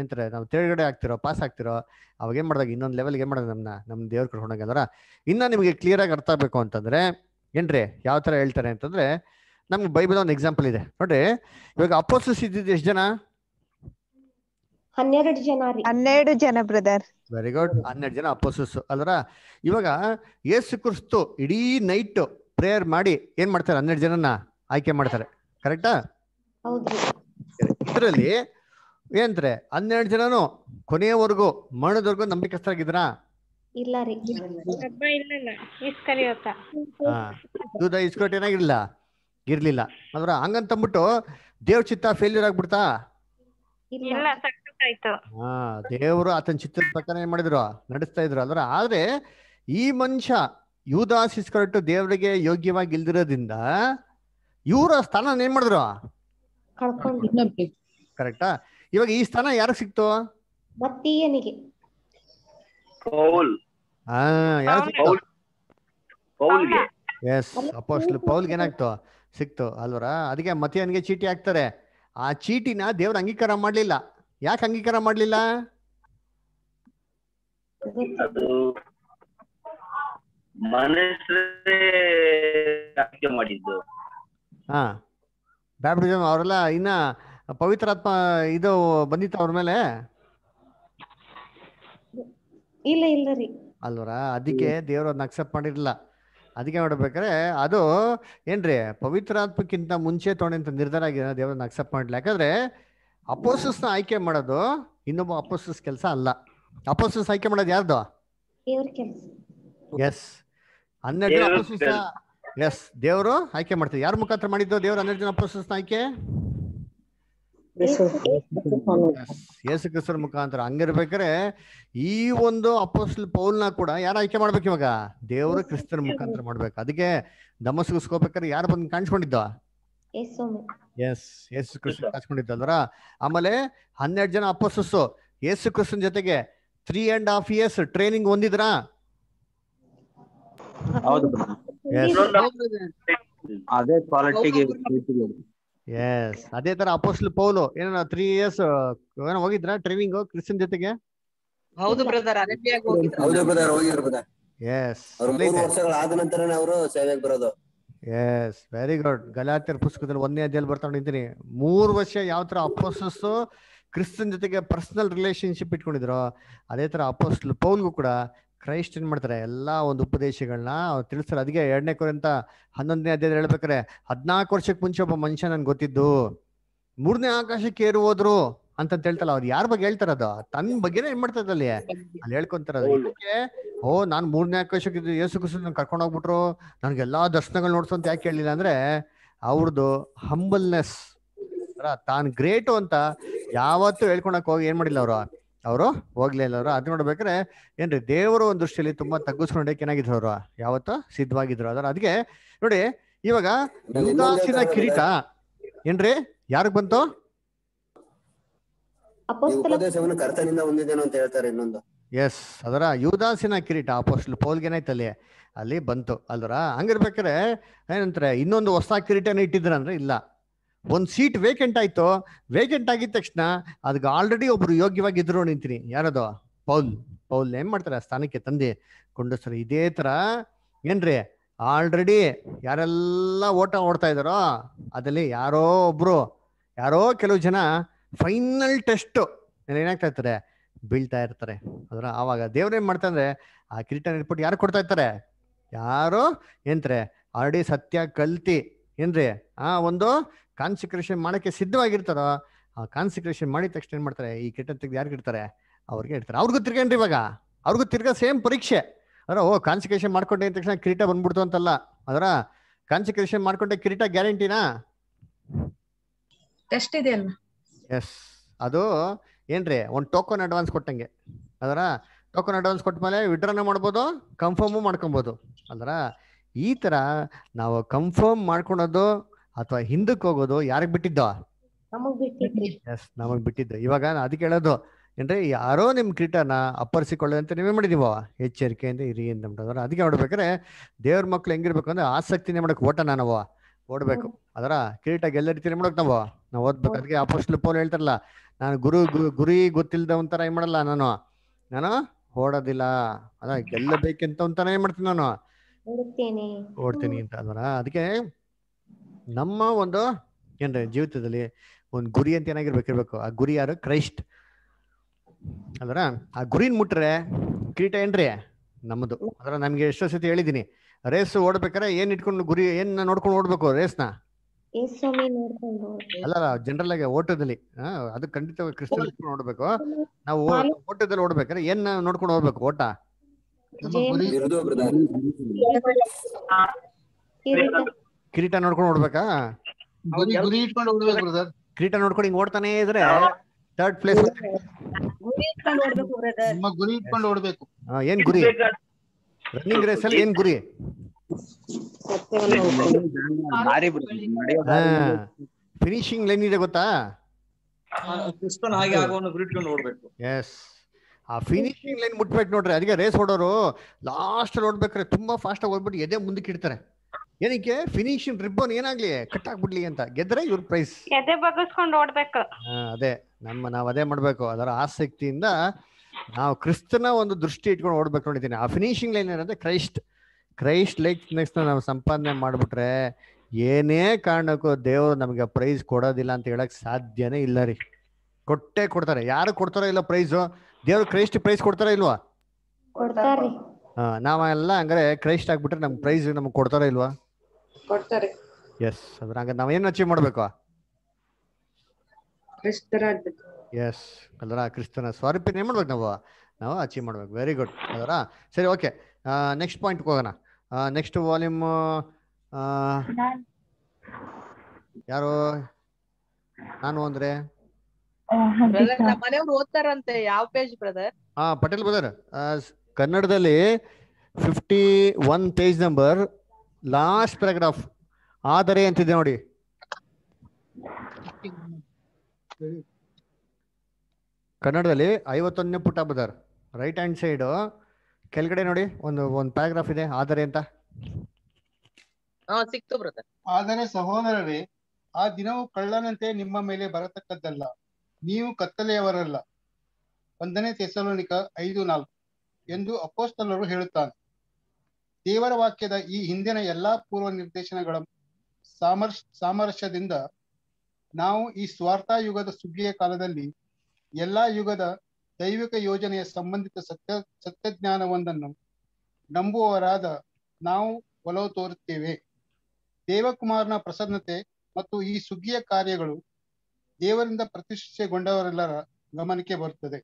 ಎಂತಾರೆ ನಾವು ತೆಳಗಡೆ ಆಗ್ತಿರೋ ಪಾಸ್ ಆಗ್ತಿರೋ ಅವಾಗ ಏನ್ ಮಾಡ್ದಾಗ ಇನ್ನೊಂದು ಲೆವೆಲ್ಗೆ ಏನ್ ಮಾಡೋದು ನಮ್ನ ನಮ್ಮ ದೇವ್ರ ಕರ್ಕೊಂಡಾಗ ಅದರ ಇನ್ನ ನಿಮಗೆ ಕ್ಲಿಯರ್ ಆಗಿ ಅರ್ಥ ಆಗಬೇಕು ಅಂತಂದ್ರೆ ಏನ್ರಿ ಯಾವ ತರ ಹೇಳ್ತಾರೆ ಅಂತಂದ್ರೆ ನಮ್ಗೆ ಬೈಬಲ್ ಒಂದು ಎಕ್ಸಾಂಪಲ್ ಇದೆ ನೋಡ್ರಿ ಇವಾಗ ಅಪೋಸಿಸ್ ಇದ್ದಿದ್ದು ಎಷ್ಟು ಜನ ಹನ್ನೆರಡು ಜನ ಹನ್ನೆರಡು ಜನ ಬ್ರದರ್ ವೆರಿ ಗುಡ್ ಹನ್ನೆರಡು ಜನ ಅಪೋಸಸ್ ಅಲ್ರ ಇವಾಗ ಯೇಸು ಕ್ರಿಸ್ತು ಇಡೀ ನೈಟ್ ಪ್ರೇಯರ್ ಮಾಡಿ ಏನ್ ಮಾಡ್ತಾರೆ ಹನ್ನೆರಡು ಜನನ ಆಯ್ಕೆ ಮಾಡ್ತಾರೆ ಕರೆಕ್ಟಾ ಇದ್ರಲ್ಲಿ ಏನ್ರೆ ಹನ್ನೆರಡು ಜನನು ಕೊನೆಯವರೆಗೂ ಮರಣದವರೆಗೂ ನಂಬಿಕಸ್ಥರಾಗಿದ್ರಾ ಇಲ್ಲ ಇಸ್ಕೋಟ್ ಏನಾಗಿರ್ಲಿಲ್ಲ ಇರ್ಲಿಲ್ಲ ಅಂದ್ರ ಹಂಗಂತಂದ್ಬಿಟ್ಟು ದೇವ್ ಚಿತ್ತ ಫೇಲ್ಯೂರ್ ಆಗ್ಬಿಡ್ತಾ ಹಾ ದೇವರು ಆತನ ಚಿತ್ರದ ಪ್ರಕಾರ ಏನ್ ಮಾಡಿದ್ರು ನಡೆಸ್ತಾ ಇದ್ರು ಅಲ್ರ ಆದ್ರೆ ಈ ಮನುಷ್ಯ ಯೂದಾಸಿಸ್ ಕರೆಕ್ಟ್ ದೇವರಿಗೆ ಯೋಗ್ಯವಾಗಿ ಇಲ್ದಿರೋದ್ರಿಂದ ಇವರ ಸ್ಥಾನ ಏನ್ ಮಾಡಿದ್ರು ಕರೆಕ್ಟಾ ಇವಾಗ ಈ ಸ್ಥಾನ ಯಾರಿಗೆ ಸಿಕ್ತು ಮತ್ತೀಯನಿಗೆ ಪೌಲ್ ಹಾ ಯಾರು ಪೌಲ್ಗೆ ಎಸ್ ಅಪೋಸ್ಟ್ಲ್ ಪೌಲ್ಗೆ ಏನಾಗ್ತು ಸಿಕ್ತು ಅಲ್ವರ ಅದಕ್ಕೆ ಮತೀಯನಿಗೆ ಚೀಟಿ ಹಾಕ್ತಾರೆ ಆ ಚೀಟಿನ ದೇವ್ರ ಅಂಗೀಕಾರ ಮಾಡ್ಲಿಲ್ಲ ಯಾಕೆ ಅಂಗೀಕಾರ ಮಾಡ್ಲಿಲ್ಲ ಅದು ಹಾ ಬ್ಯಾಪ್ಟಿಸಮ್ ಇನ್ನ ಪವಿತ್ರಾತ್ಮ ಇದು ಬಂದಿತ್ತ ಅವ್ರ ಮೇಲೆ ಇಲ್ಲ ಇಲ್ಲ ರೀ ಅಲ್ವರ ಅದಕ್ಕೆ ದೇವ್ರ ಅದನ್ನ ಅಕ್ಸೆಪ್ಟ್ ಮಾಡಿರಲಿಲ್ಲ ಅದಕ್ಕೆ ನೋಡ್ಬೇಕಾದ್ರೆ ಅದು ಏನ್ರಿ ಪವಿತ್ರಾತ್ಮಕ್ಕಿಂತ ಮುಂಚೆ ತೊಗೊಂಡೆ ಅಂತ ನಿರ್ಧಾರ ಆಗಿದೆ ದೇವ್ರನ್ನ ಅಕ್ಸೆಪ್ಟ್ ಮಾಡ್ಲಿ ಯಾಕಂದ್ರೆ ನ ಆಯ್ಕೆ ಮಾಡೋದು ಇನ್ನೊಬ್ಬ ಅಪೋಸಿಸ್ ಕೆಲಸ ಅಲ್ಲ ಅಪೋಸಿಸ್ ಆಯ್ಕೆ ಮಾಡೋದು ಯಾರ್ದು ಎಸ್ ಹನ್ನೆರಡು ಅಪೋಸಿಸ್ ಎಸ್ ದೇವರು ಆಯ್ಕೆ ಮಾಡ್ತಾರೆ ಯಾರ ಮುಖಾಂತರ ಮಾಡಿದ್ದು ದೇವರು ಹನ್ನೆರಡು ಜನ ನ ಆಯ್ಕೆ ಯೇಸು ಕ್ರಿಸ್ತರ ಮುಖಾಂತರ ಹಂಗಿರ್ಬೇಕಾರೆ ಈ ಒಂದು ಅಪೋಸ್ ಪೌಲ್ನ ಕೂಡ ಯಾರು ಆಯ್ಕೆ ಮಾಡ್ಬೇಕು ಇವಾಗ ದೇವರು ಕ್ರಿಸ್ತನ ಮುಖಾಂತರ ಮಾಡ್ಬೇಕು ಅದಕ್ಕೆ ದಮಸ್ಗಿಸ್ಕೋಬೇಕಾದ್ರೆ ಯಾರು ಬಂದು ಕಾಣಿಸ್ಕೊಂಡಿದ್ದ ಎಸ್ ಯೇಸು ಕೃಷ್ಣ ಹಚ್ಕೊಂಡಿದ್ದಲ್ವರ ಆಮೇಲೆ ಹನ್ನೆರಡು ಜನ ಅಪ್ಪಸಸ್ಸು ಯೇಸು ಕೃಷ್ಣನ್ ಜೊತೆಗೆ three and half years training ಹೊಂದಿದ್ರಾ ಅದೇ ಕ್ವಾಲಿಟಿಗೆ ಎಸ್ ಅದೇ ತರ ಅಪೋಸ್ಲ್ ಪೌಲು ಏನೋ ತ್ರೀ ಇಯರ್ಸ್ ಏನೋ ಹೋಗಿದ್ರ ಟ್ರೈನಿಂಗ್ ಕ್ರಿಶ್ಚಿಯನ್ ಜೊತೆಗೆ ಹೌದು ಬ್ರದರ್ ಅರೇಬಿಯಾಗ ಹೋಗಿದ್ರು ಹೌದು ಬ್ರದರ್ ಹೋಗಿದ್ರು ಬ್ರದರ್ ಎಸ್ ಅವರು 3 ವರ್ಷಗಳ ಆದ ನಂತರನೇ ಅವರು ಸೇವೆಗೆ ಬರೋದು ಎಸ್ ವೆರಿ ಗುಡ್ ಗಲಾತಿಯರ್ ಪುಸ್ತಕದಲ್ಲಿ ಒಂದನೇ ಅಧ್ಯಯಲ್ಲಿ ಬರ್ತಾ ಇದ್ದೀನಿ ಮೂರು ವರ್ಷ ಯಾವ ತರ ಅಪೋಸಸ್ಸು ಕ್ರಿಸ್ತನ್ ಜೊತೆಗೆ ಪರ್ಸನಲ್ ರಿಲೇಶನ್ಶಿಪ್ ಇಟ್ಕೊಂಡಿದ್ರು ಅದೇ ತರ ಅಪೋಸ್ ಪೌಲ್ಗೂ ಕೂಡ ಕ್ರೈಸ್ಟ್ ಏನ್ ಮಾಡ್ತಾರೆ ಎಲ್ಲಾ ಒಂದು ಉಪದೇಶಗಳನ್ನ ಅವ್ರು ತಿಳಿಸ್ತಾರೆ ಅದಕ್ಕೆ ಎರಡನೇ ಕೊರೆಂತ ಹನ್ನೊಂದನೇ ಅಧ್ಯಯನ ಹೇಳ್ಬೇಕಾರೆ ಹದಿನಾಲ್ಕು ವರ್ಷಕ್ಕೆ ಮುಂಚೆ ಒಬ್ಬ ಮನುಷ್ಯ ನನ್ಗೆ ಗೊತ್ತಿದ್ದು ಮೂರನೇ ಆಕಾಶಕ್ಕೆ ಏರು ಹೋದ್ರು ಅಂತ ಹೇಳ್ತಲ್ಲ ಅವ್ರು ಯಾರ ಬಗ್ಗೆ ಅದು ತನ್ನ ಬಗ್ಗೆನೇ ಏನ್ ಮಾಡ್ತದ ಅಲ್ಲಿ ಅಲ್ಲಿ ಓ ನಾನ್ ಮೂರನೇ ಆಕಾಶಕ್ಕೆ ಯೇಸು ಕ್ರಿಸ್ತು ಕರ್ಕೊಂಡು ಹೋಗ್ಬಿಟ್ರು ಎಲ್ಲಾ ದರ್ಶನಗಳು ನೋಡ್ಸು ಅಂತ ಯಾಕೆ ಹೇಳಿಲ್ಲ ಅಂದ್ರೆ ಅವ್ರದ್ದು ಹಂಬಲ್ನೆಸ್ ತಾನ್ ಗ್ರೇಟು ಅಂತ ಯಾವತ್ತೂ ಹೇಳ್ಕೊಳಕ್ ಹೋಗಿ ಏನ್ ಮಾಡಿಲ್ಲ ಅವ್ರು ಅವರು ಹೋಗ್ಲೇ ಇಲ್ಲ ಅವರು ಅದು ನೋಡ್ಬೇಕ್ರೆ ಏನ್ರಿ ದೇವರು ಒಂದು ದೃಷ್ಟಿಯಲ್ಲಿ ತುಂಬಾ ತಗ್ಗಿಸ್ಕೊಂಡೆ ಏನಾಗಿದ್ರು ಅವರು ಯಾವತ್ತು ಸಿದ್ಧವಾಗಿದ್ರು ಅದರ ಅದಕ್ಕೆ ನೋಡಿ ಇವಾಗ ಕಿರೀಟ ಏನ್ರಿ ಯಾರಿಗ್ ಬಂತು ಉಪದೇಶವನ್ನು ಕರ್ತನಿಂದ ಅಂತ ಹೇಳ್ತಾರೆ ಇನ್ನೊಂದು ಎಸ್ ಅದರ ಕಿರೀಟ ಅಲ್ಲಿ ಬಂತು ಅಲ್ದರ ಹಂಗಿರ್ಬೇಕಾರೆ ಏನಂತಾರೆ ಇನ್ನೊಂದು ಹೊಸ ಕಿರೀಟನ ಇಟ್ಟಿದ್ರಂದ್ರೆ ಇಲ್ಲ ಒಂದು ಸೀಟ್ ವೇಕೆಂಟ್ ಆಯ್ತು ವೇಕೆಂಟ್ ಆಗಿದ ತಕ್ಷಣ ಅದಕ್ಕೆ ಆಲ್ರೆಡಿ ಒಬ್ರು ಇದ್ರು ನಿಂತೀನಿ ಯಾರದು ಪೌಲ್ ಪೌಲ್ ಏನ್ ಮಾಡ್ತಾರೆ ಸ್ಥಾನಕ್ಕೆ ತಂದಿ ಕೊಂಡೋಸ್ತಾರೆ ಇದೇ ತರ ಏನ್ರಿ ಆಲ್ರೆಡಿ ಯಾರೆಲ್ಲ ಓಟ ಓಡ್ತಾ ಇದ್ದಾರೋ ಅದರಲ್ಲಿ ಯಾರೋ ಒಬ್ರು ಯಾರೋ ಕೆಲವು ಜನ ಫೈನಲ್ ಟೆಸ್ಟ್ ಏನಾಗ್ತಾ ಬೀಳ್ತಾ ಇರ್ತಾರೆ ಅದರ ಆವಾಗ ದೇವ್ರೇನ್ ಅಂದ್ರೆ ಆ ಕಿರೀಟ ರಿಪೋರ್ಟ್ ಯಾರು ಕೊಡ್ತಾ ಇರ್ತಾರೆ ಯಾರು ಏನ್ತ್ರೆ ಆರ್ಡಿ ಸತ್ಯ ಕಲ್ತಿ ಏನ್ರಿ ಆ ಒಂದು ಕಾನ್ಸಿಕ್ರೇಷನ್ ಮಾಡಕ್ಕೆ ಸಿದ್ಧವಾಗಿರ್ತಾರೋ ಆ ಕಾನ್ಸಿಕ್ರೇಷನ್ ಮಾಡಿದ ತಕ್ಷಣ ಏನ್ ಮಾಡ್ತಾರೆ ಈ ಕಿರೀಟನ್ ತೆಗ್ದು ಯಾರು ಇರ್ತಾರೆ ಅವ್ರಿಗೆ ಇರ್ತಾರೆ ಅವ್ರಿಗೂ ತಿರ್ಗೇನ್ರಿ ಇವಾಗ ಅವ್ರಿಗೂ ತಿರ್ಗಾ ಸೇಮ್ ಪರೀಕ್ಷೆ ಅದರ ಓ ಕಾನ್ಸಿಕ್ರೇಷನ್ ಮಾಡ್ಕೊಂಡೆ ತಕ್ಷಣ ಕಿರೀಟ ಬಂದ್ಬಿಡ್ತು ಅಂತಲ್ಲ ಅದರ ಕಾನ್ಸಿಕ್ರೇಷನ್ ಮಾಡ್ಕೊಂಡೆ ಕಿರೀಟ ಗ್ಯಾರಂಟಿನಾ ಟೆಸ್ಟ್ ಇದೆ ಅಲ್ವಾ ಎಸ್ ಅದು ಏನ್ರಿ ಒಂದು ಟೋಕನ್ ಅಡ್ವಾನ್ಸ್ ಕೊಟ್ಟಂಗೆ ಅದರ ಟೋಕನ್ ಅಡ್ವಾನ್ಸ್ ಕೊಟ್ಟ ಮೇಲೆ ವಿಡ್ರಾನು ಮಾಡ್ಬೋದು ಕನ್ಫರ್ಮು ಮಾಡ್ಕೊಬೋದು ಅಂದ್ರೆ ಈ ಥರ ನಾವು ಕನ್ಫರ್ಮ್ ಮಾಡ್ಕೊಳೋದು ಅಥವಾ ಹಿಂದಕ್ಕೆ ಹೋಗೋದು ಯಾರಿಗೆ ಬಿಟ್ಟಿದ್ದೋ ಎಸ್ ನಮಗೆ ಬಿಟ್ಟಿದ್ದು ಇವಾಗ ಅದಕ್ಕೆ ಹೇಳೋದು ಏನ್ರಿ ಯಾರೋ ನಿಮ್ಮ ಕ್ರೀಟನ ಅಂತ ನೀವೇ ಮಾಡಿದೀವ ಎಚ್ಚರಿಕೆಯಿಂದ ಇರಿ ಅಂತ ಅದಕ್ಕೆ ನೋಡ್ಬೇಕಾದ್ರೆ ದೇವ್ರ ಮಕ್ಳು ಹೆಂಗಿರ್ಬೇಕು ಅಂದ್ರೆ ಆಸಕ್ತಿನೇ ಮಾಡಕ್ ಓಟ ನಾನವ ಓಡ್ಬೇಕು ಅದರ ಕಿರೀಟ ಗೆಲ್ಲರಿತೀರಿ ಮಾಡೋಕ್ ನಾವು ನಾವು ಓದ್ಬೇಕು ಅದಕ್ಕೆ ಪೋಸ್ಟ್ ಪೋಲ್ ಹೇಳ್ತಾರಲ್ಲ ನಾನು ಗುರು ಗುರಿ ಗೊತ್ತಿಲ್ಲದ ಒಂಥರ ಏನ್ ಮಾಡಲ್ಲ ನಾನು ನಾನು ಓಡೋದಿಲ್ಲ ಅದ ಗೆಲ್ಲಬೇಕಂತ ಒಂಥರ ಏನ್ ಮಾಡ್ತೀನಿ ನಾನು ಓಡ್ತೀನಿ ಅಂತ ಅದರ ಅದಕ್ಕೆ ನಮ್ಮ ಒಂದು ಏನ್ರಿ ಜೀವಿತದಲ್ಲಿ ಒಂದು ಗುರಿ ಅಂತ ಏನಾಗಿರ್ಬೇಕಿರ್ಬೇಕು ಆ ಗುರಿ ಯಾರು ಕ್ರೈಸ್ಟ್ ಅದರ ಆ ಗುರಿನ್ ಮುಟ್ರೆ ಕಿರೀಟ ಏನ್ರಿ ನಮ್ಮದು ಅದರ ನಮ್ಗೆ ಎಷ್ಟೋ ಸತಿ ಹೇಳಿದೀನಿ ರೇಸ್ ಓಡ್ಬೇಕಾರೆ ಏನ್ ಇಟ್ಕೊಂಡು ಗುರಿ ಏನ್ ನೋಡ್ಕೊಂಡು ಓಡ್ಬೇಕು ರೇಸ್ನ ಅಲ್ಲ ಜನರಲ್ ಆಗಿ ಓಟದಲ್ಲಿ ಅದು ಖಂಡಿತ ಕ್ರಿಸ್ಟಲ್ ಓಡ್ಬೇಕು ನಾವು ಓಟದಲ್ಲಿ ಓಡ್ಬೇಕಾರೆ ಏನ್ ನೋಡ್ಕೊಂಡು ಹೋಗ್ಬೇಕು ಓಟ ಕಿರೀಟ ನೋಡ್ಕೊಂಡು ಓಡ್ಬೇಕಾ ಕಿರೀಟ ನೋಡ್ಕೊಂಡು ಹಿಂಗ್ ಓಡ್ತಾನೆ ಇದ್ರೆ ಥರ್ಡ್ ಪ್ಲೇಸ್ ಗುರಿ ಇಟ್ಕೊಂಡು ಓಡ್ಬೇಕು ಏನ್ ಗುರಿ ರನ್ನಿಂಗ್ ರೇಸ್ ಅಲ್ಲಿ ಏನ್ ಗುರಿ ಫಿನಿಶಿಂಗ್ ಲೈನ್ ಇದೆ ಗೊತ್ತಾ ಎಸ್ ಆ ಫಿನಿಶಿಂಗ್ ಲೈನ್ ಮುಟ್ಬೇಕು ನೋಡ್ರಿ ಅದಕ್ಕೆ ರೇಸ್ ಓಡೋರು ಲಾಸ್ಟ್ ನೋಡ್ಬೇಕ್ರೆ ತುಂಬಾ ಫಾಸ್ಟ್ ಆಗಿ ಹೋಗ್ಬಿಟ್ಟು ಎದೆ ಮುಂದಕ್ಕೆ ಇಡ್ತಾರೆ ಏನಕ್ಕೆ ಫಿನಿಶಿಂಗ್ ರಿಬ್ಬನ್ ಏನಾಗ್ಲಿ ಕಟ್ ಆಗ್ಬಿಡ್ಲಿ ಅಂತ ಗೆದ್ರೆ ಇವ್ರ ಪ್ರೈಸ್ ಎದೆ ಬಗ್ಗಿಸ್ಕೊಂಡು ಓಡ್ಬೇಕು ಅದೇ ನಮ್ಮ ನಾವ್ ಅದೇ ಮಾಡ್ಬೇಕು ಅದರ ಆಸಕ್ತಿಯಿಂದ ನಾವು ಕ್ರಿಸ್ತನ ಒಂದು ದೃಷ್ಟಿ ಇಟ್ಕೊಂಡು ಓಡ್ಬೇಕು ನೋಡಿದ್ದೀನಿ ಆ ಫಿನಿಶಿಂಗ್ ಲೈನ್ ಏನಂದ್ರೆ ಕ್ರೈಸ್ಟ್ ಕ್ರೈಸ್ಟ್ ಲೈಕ್ ನೆಕ್ಸ್ಟ್ ನಾವು ಸಂಪಾದನೆ ಮಾಡಿಬಿಟ್ರೆ ಏನೇ ಕಾರಣಕ್ಕೂ ದೇವರು ನಮಗೆ ಪ್ರೈಸ್ ಕೊಡೋದಿಲ್ಲ ಅಂತ ಹೇಳಕ್ ಸಾಧ್ಯನೇ ಇಲ್ಲ ರೀ ಕೊಟ್ಟೆ ಕೊಡ್ತಾರೆ ಯಾರು ಕೊಡ್ತಾರೋ ಇಲ್ಲ ಪ್ರೈಸ್ ದೇವ್ರು ಕ್ರೈಸ್ಟ್ ಪ್ರೈಸ್ ಕೊಡ್ತಾರ ಇಲ್ವಾ ಹಾ ನಾವೆಲ್ಲ ಅಂದ್ರೆ ಕ್ರೈಸ್ಟ್ ಆಗ್ಬಿಟ್ರೆ ನಮ್ಗೆ ಪ್ರೈಸ್ ನಮ್ಗೆ ಕೊಡ್ತಾರ ಇಲ್ವಾ ಎಸ್ ಅದ್ರ ಹಂಗ ನಾವೇನು ಅಚೀವ್ ಮಾಡ್ಬೇಕು ಎಸ್ ಅಲ್ರ ಕ್ರಿಸ್ತನ ಸ್ವರೂಪ ಏನು ಮಾಡ್ಬೇಕು ನಾವು ನಾವು ಅಚೀವ್ ಮಾಡ್ಬೇಕು ವೆರಿ ಗುಡ್ ಅಲ್ರ ಸರಿ ಓಕೆ ನೆಕ್ಸ್ಟ್ ಪಾಯಿಂಟ್ ಹೋಗೋಣ ನೆಕ್ಸ್ಟ್ ವಾಲ್ಯೂಮ್ ಯಾರು ನಾನು ಅಂದ್ರೆ ಓದ್ತಾರಂತೆ ಯಾವ ಪೇಜ್ ಬ್ರದರ್ ಹಾ ಪಟೇಲ್ ಬ್ರದರ್ ಕನ್ನಡದಲ್ಲಿ fifty one page number last paragraph ಆದರೆ ಅಂತಿದೆ ನೋಡಿ ಕನ್ನಡದಲ್ಲಿ ಐವತ್ತೊಂದನೇ ಪುಟ ಬದರ್ ರೈಟ್ ಹ್ಯಾಂಡ್ ಸೈಡ್ ಕೆಳಗಡೆ ನೋಡಿ ಒಂದು ಒಂದು ಪ್ಯಾರಾಗ್ರಾಫ್ ಇದೆ ಆದರೆ ಅಂತ ಆದರೆ ಸಹೋದರರೇ ಆ ದಿನವು ಕಳ್ಳನಂತೆ ನಿಮ್ಮ ಮೇಲೆ ಬರತಕ್ಕದ್ದಲ್ಲ ನೀವು ಕತ್ತಲೆಯವರಲ್ಲ ಒಂದನೇ ತೆಸಲೋನಿಕ ಐದು ನಾಲ್ಕು ಎಂದು ಅಪೋಸ್ತಲರು ಹೇಳುತ್ತಾನೆ ದೇವರ ವಾಕ್ಯದ ಈ ಹಿಂದಿನ ಎಲ್ಲಾ ಪೂರ್ವ ನಿರ್ದೇಶನಗಳ ಸಾಮರ್ಶ ಸಾಮರಸ್ಯದಿಂದ ನಾವು ಈ ಸ್ವಾರ್ಥ ಯುಗದ ಸುಗ್ಗಿಯ ಕಾಲದಲ್ಲಿ ಎಲ್ಲಾ ಯುಗದ ದೈವಿಕ ಯೋಜನೆಯ ಸಂಬಂಧಿತ ಸತ್ಯ ಸತ್ಯಜ್ಞಾನವೊಂದನ್ನು ನಂಬುವವರಾದ ನಾವು ಒಲವು ತೋರುತ್ತೇವೆ ದೇವಕುಮಾರನ ಪ್ರಸನ್ನತೆ ಮತ್ತು ಈ ಸುಗ್ಗಿಯ ಕಾರ್ಯಗಳು ದೇವರಿಂದ ಪ್ರತಿಷ್ಠೆಗೊಂಡವರೆಲ್ಲರ ಗಮನಕ್ಕೆ ಬರುತ್ತದೆ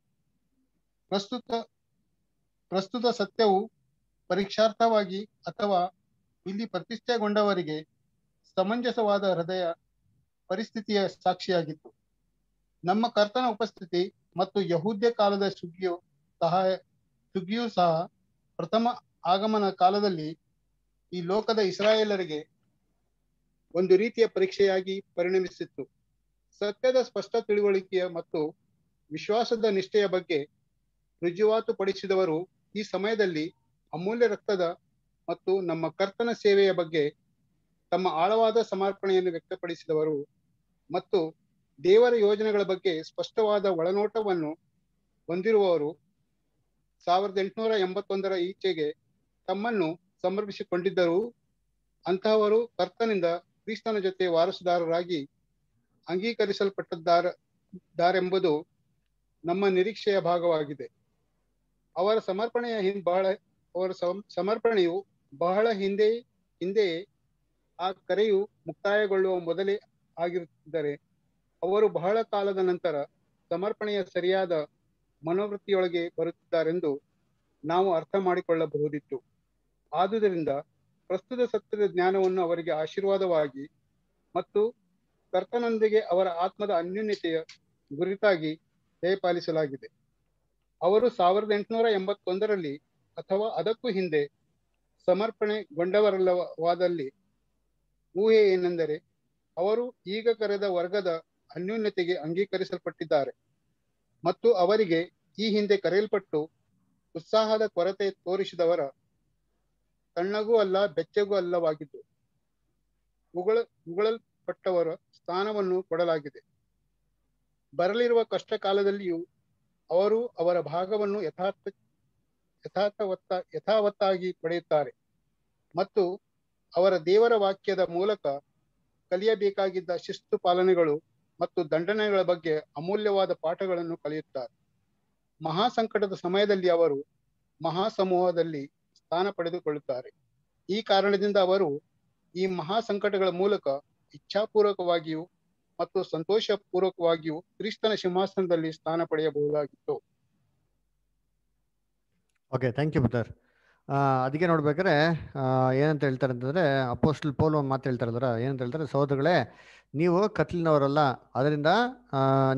ಪ್ರಸ್ತುತ ಪ್ರಸ್ತುತ ಸತ್ಯವು ಪರೀಕ್ಷಾರ್ಥವಾಗಿ ಅಥವಾ ಇಲ್ಲಿ ಪ್ರತಿಷ್ಠೆಗೊಂಡವರಿಗೆ ಸಮಂಜಸವಾದ ಹೃದಯ ಪರಿಸ್ಥಿತಿಯ ಸಾಕ್ಷಿಯಾಗಿತ್ತು ನಮ್ಮ ಕರ್ತನ ಉಪಸ್ಥಿತಿ ಮತ್ತು ಯಹೂದ್ಯ ಕಾಲದ ಸುಗ್ಗಿಯು ಸಹ ಸುಗ್ಗಿಯೂ ಸಹ ಪ್ರಥಮ ಆಗಮನ ಕಾಲದಲ್ಲಿ ಈ ಲೋಕದ ಇಸ್ರಾಯೇಲರಿಗೆ ಒಂದು ರೀತಿಯ ಪರೀಕ್ಷೆಯಾಗಿ ಪರಿಣಮಿಸಿತ್ತು ಸತ್ಯದ ಸ್ಪಷ್ಟ ತಿಳುವಳಿಕೆಯ ಮತ್ತು ವಿಶ್ವಾಸದ ನಿಷ್ಠೆಯ ಬಗ್ಗೆ ರುಜುವಾತು ಪಡಿಸಿದವರು ಈ ಸಮಯದಲ್ಲಿ ಅಮೂಲ್ಯ ರಕ್ತದ ಮತ್ತು ನಮ್ಮ ಕರ್ತನ ಸೇವೆಯ ಬಗ್ಗೆ ತಮ್ಮ ಆಳವಾದ ಸಮರ್ಪಣೆಯನ್ನು ವ್ಯಕ್ತಪಡಿಸಿದವರು ಮತ್ತು ದೇವರ ಯೋಜನೆಗಳ ಬಗ್ಗೆ ಸ್ಪಷ್ಟವಾದ ಒಳನೋಟವನ್ನು ಹೊಂದಿರುವವರು ಸಾವಿರದ ಎಂಟುನೂರ ಎಂಬತ್ತೊಂದರ ಈಚೆಗೆ ತಮ್ಮನ್ನು ಸಮರ್ಪಿಸಿಕೊಂಡಿದ್ದರು ಅಂತಹವರು ಕರ್ತನಿಂದ ಕ್ರೀಸ್ತನ ಜೊತೆ ವಾರಸುದಾರರಾಗಿ ಅಂಗೀಕರಿಸಲ್ಪಟ್ಟದ್ದಾರೆಂಬುದು ನಮ್ಮ ನಿರೀಕ್ಷೆಯ ಭಾಗವಾಗಿದೆ ಅವರ ಸಮರ್ಪಣೆಯ ಹಿಂದೆ ಬಹಳ ಅವರ ಸಮರ್ಪಣೆಯು ಬಹಳ ಹಿಂದೆ ಹಿಂದೆಯೇ ಆ ಕರೆಯು ಮುಕ್ತಾಯಗೊಳ್ಳುವ ಮೊದಲೇ ಆಗಿರುತ್ತಿದ್ದರೆ ಅವರು ಬಹಳ ಕಾಲದ ನಂತರ ಸಮರ್ಪಣೆಯ ಸರಿಯಾದ ಮನೋವೃತ್ತಿಯೊಳಗೆ ಬರುತ್ತಿದ್ದಾರೆಂದು ನಾವು ಅರ್ಥ ಮಾಡಿಕೊಳ್ಳಬಹುದಿತ್ತು ಆದುದರಿಂದ ಪ್ರಸ್ತುತ ಸತ್ಯದ ಜ್ಞಾನವನ್ನು ಅವರಿಗೆ ಆಶೀರ್ವಾದವಾಗಿ ಮತ್ತು ಕರ್ತನೊಂದಿಗೆ ಅವರ ಆತ್ಮದ ಅನ್ಯೂನ್ಯತೆಯ ಗುರಿತಾಗಿ ದಯಪಾಲಿಸಲಾಗಿದೆ ಅವರು ಸಾವಿರದ ಎಂಟುನೂರ ಎಂಬತ್ತೊಂದರಲ್ಲಿ ಅಥವಾ ಅದಕ್ಕೂ ಹಿಂದೆ ಸಮರ್ಪಣೆಗೊಂಡವರಲ್ಲವಾದಲ್ಲಿ ಊಹೆ ಏನೆಂದರೆ ಅವರು ಈಗ ಕರೆದ ವರ್ಗದ ಅನ್ಯೂನ್ಯತೆಗೆ ಅಂಗೀಕರಿಸಲ್ಪಟ್ಟಿದ್ದಾರೆ ಮತ್ತು ಅವರಿಗೆ ಈ ಹಿಂದೆ ಕರೆಯಲ್ಪಟ್ಟು ಉತ್ಸಾಹದ ಕೊರತೆ ತೋರಿಸಿದವರ ತಣ್ಣಗೂ ಅಲ್ಲ ಬೆಚ್ಚಗೂ ಅಲ್ಲವಾಗಿದ್ದು ಉಗಳ ಉಗಳಲ್ಪಟ್ಟವರ ಸ್ಥಾನವನ್ನು ಕೊಡಲಾಗಿದೆ ಬರಲಿರುವ ಕಷ್ಟ ಕಾಲದಲ್ಲಿಯೂ ಅವರು ಅವರ ಭಾಗವನ್ನು ಯಥಾರ್ಥ ಯಥಾರ್ಥವತ್ತ ಯಥಾವತ್ತಾಗಿ ಪಡೆಯುತ್ತಾರೆ ಮತ್ತು ಅವರ ದೇವರ ವಾಕ್ಯದ ಮೂಲಕ ಕಲಿಯಬೇಕಾಗಿದ್ದ ಶಿಸ್ತು ಪಾಲನೆಗಳು ಮತ್ತು ದಂಡನೆಗಳ ಬಗ್ಗೆ ಅಮೂಲ್ಯವಾದ ಪಾಠಗಳನ್ನು ಕಲಿಯುತ್ತಾರೆ ಮಹಾ ಸಂಕಟದ ಸಮಯದಲ್ಲಿ ಅವರು ಮಹಾ ಸಮೂಹದಲ್ಲಿ ಸ್ಥಾನ ಪಡೆದುಕೊಳ್ಳುತ್ತಾರೆ ಈ ಕಾರಣದಿಂದ ಅವರು ಈ ಮಹಾ ಸಂಕಟಗಳ ಮೂಲಕ ಇಚ್ಛಾಪೂರ್ವಕವಾಗಿಯೂ ಮತ್ತು ಸಂತೋಷ ಪೂರ್ವಕವಾಗಿಯೂ ಕ್ರಿಸ್ತನ ಸಿಂಹಾಸನದಲ್ಲಿ ಸ್ಥಾನ ಪಡೆಯಬಹುದಾಗಿತ್ತು ಓಕೆ ಥ್ಯಾಂಕ್ ಯು ಬ್ರದರ್ ಅದಕ್ಕೆ ನೋಡ್ಬೇಕಾದ್ರೆ ಏನಂತ ಹೇಳ್ತಾರೆ ಅಂತಂದ್ರೆ ಅಪೋಸ್ಟಲ್ ಪೋಲ್ ಒಂದು ಮಾತು ಹೇಳ್ತಾರೆ ಏನಂತ ಹೇಳ್ತಾರೆ ಸಹೋದರಗಳೇ ನೀವು ಕತ್ಲಿನವರಲ್ಲ ಅದರಿಂದ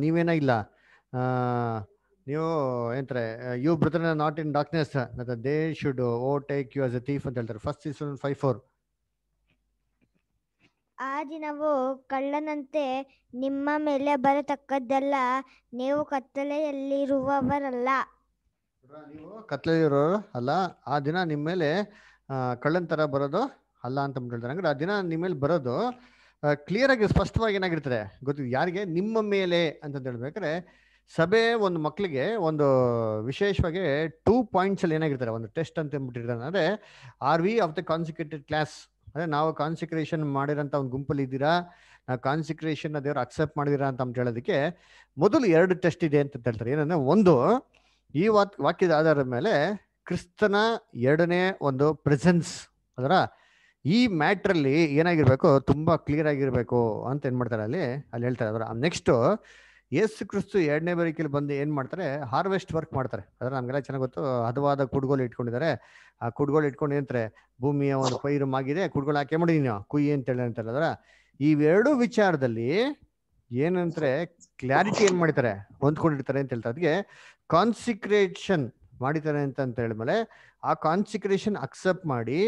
ನೀವೇನ ಇಲ್ಲ ನೀವು ಏನಂತಾರೆ you brother not in darkness day should overtake you as a thief ಅಂತ ಹೇಳ್ತಾರೆ ಫಸ್ಟ್ ಸೀಸನ್ ಫೈವ್ ಫೋರ್ ಆ ದಿನವು ಕಳ್ಳನಂತೆ ನಿಮ್ಮ ಮೇಲೆ ಬರತಕ್ಕದ್ದಲ್ಲ ನೀವು ಕತ್ತಲೆಯಲ್ಲಿರುವವರಲ್ಲ ನೀವು ಕತ್ತಲೆಯಲ್ಲಿರೋರು ಅಲ್ಲ ಆ ದಿನ ನಿಮ್ಮ ಮೇಲೆ ಕಳ್ಳನ ತರ ಬರೋದು ಅಲ್ಲ ಅಂತ ಹೇಳ್ತಾರೆ ಹಂಗಾರೆ ಆ ದಿನ ನಿಮ್ಮ ಮೇಲೆ ಬರೋದು ಕ್ಲಿಯರ್ ಆಗಿ ಸ್ಪಷ್ಟವಾಗಿ ಏನಾಗಿರ್ತದೆ ಗೊತ್ತಿದೆ ಯಾರಿಗೆ ನಿಮ್ಮ ಮೇಲೆ ಅಂತ ಹೇಳ್ಬೇಕಾದ್ರೆ ಸಭೆ ಒಂದು ಮಕ್ಕಳಿಗೆ ಒಂದು ವಿಶೇಷವಾಗಿ ಟೂ ಪಾಯಿಂಟ್ಸ್ ಅಲ್ಲಿ ಏನಾಗಿರ್ತಾರೆ ಒಂದು ಟೆಸ್ಟ್ ಅಂತ ಹೇಳ್ಬಿಟ್ಟಿರ್ತಾರೆ ಅಂದ್ರೆ are we of the consecrated class ಅಂದ್ರೆ ನಾವು ಕಾನ್ಸಿಕ್ರೇಷನ್ ಮಾಡಿರೋಂಥ ಒಂದು ಗುಂಪಲ್ಲಿ ಇದ್ದೀರಾ ನಾವು ಕಾನ್ಸಿಕ್ರೇಷನ್ ದೇವ್ರು ಅಕ್ಸೆಪ್ಟ್ ಮಾಡಿದಿರಾ ಅಂತ ಅಂತ ಹೇಳೋದಕ್ಕೆ ಮೊದಲು ಎರಡು ಟೆಸ್ಟ್ ಇದೆ ಅಂತ ಹೇಳ್ತಾರೆ ಏನಂದ್ರೆ ಒಂದು ಈ ವಾಕ್ಯದ ಆಧಾರದ ಮೇಲೆ ಕ್ರಿಸ್ತನ ಎರಡನೇ ಒಂದು ಪ್ರೆಸೆನ್ಸ್ ಅದರ ಈ ಮ್ಯಾಟ್ರಲ್ಲಿ ಏನಾಗಿರ್ಬೇಕು ತುಂಬಾ ಕ್ಲಿಯರ್ ಆಗಿರ್ಬೇಕು ಅಂತ ಏನ್ ಮಾಡ್ತಾರೆ ಅಲ್ಲಿ ಅಲ್ಲಿ ಹೇಳ್ತಾರೆ ಅದ್ರ ನೆಕ್ಸ್ಟ್ ಯೇಸು ಕ್ರಿಸ್ತು ಎರಡನೇ ಬರಿಕೆಯಲ್ಲಿ ಬಂದು ಏನ್ ಮಾಡ್ತಾರೆ ಹಾರ್ವೆಸ್ಟ್ ವರ್ಕ್ ಮಾಡ್ತಾರೆ ಅದ್ರ ನಮ್ಗೆಲ್ಲ ಚೆನ್ನಾಗಿ ಗೊತ್ತು ಹದವಾದ ಕುಡ್ಗೋಲು ಇಟ್ಕೊಂಡಿದ್ದಾರೆ ಆ ಕುಡ್ಗೋಲು ಇಟ್ಕೊಂಡು ಏನಂತಾರೆ ಭೂಮಿಯ ಒಂದು ಪೈರು ಮಾಗಿದೆ ಕುಡ್ಗೋಲು ಹಾಕಿ ಮಾಡಿ ನೀವು ಕುಯ್ಯಿ ಅಂತೇಳಿ ಅಂತಾರೆ ಅದರ ಇವೆರಡು ವಿಚಾರದಲ್ಲಿ ಏನಂತಾರೆ ಕ್ಲಾರಿಟಿ ಏನ್ ಮಾಡ್ತಾರೆ ಹೊಂದ್ಕೊಂಡಿರ್ತಾರೆ ಅಂತ ಹೇಳ್ತಾರೆ ಅದಕ್ಕೆ ಕಾನ್ಸಿಕ್ರೇಷನ್ ಮಾಡಿದ್ದಾರೆ ಅಂತ ಅಂತ ಹೇಳಿದ್ಮೇಲೆ ಆ ಕಾನ್ಸಿಕ್ರೇಷನ್ ಅಕ್ಸೆಪ್ಟ್ ಮಾಡಿ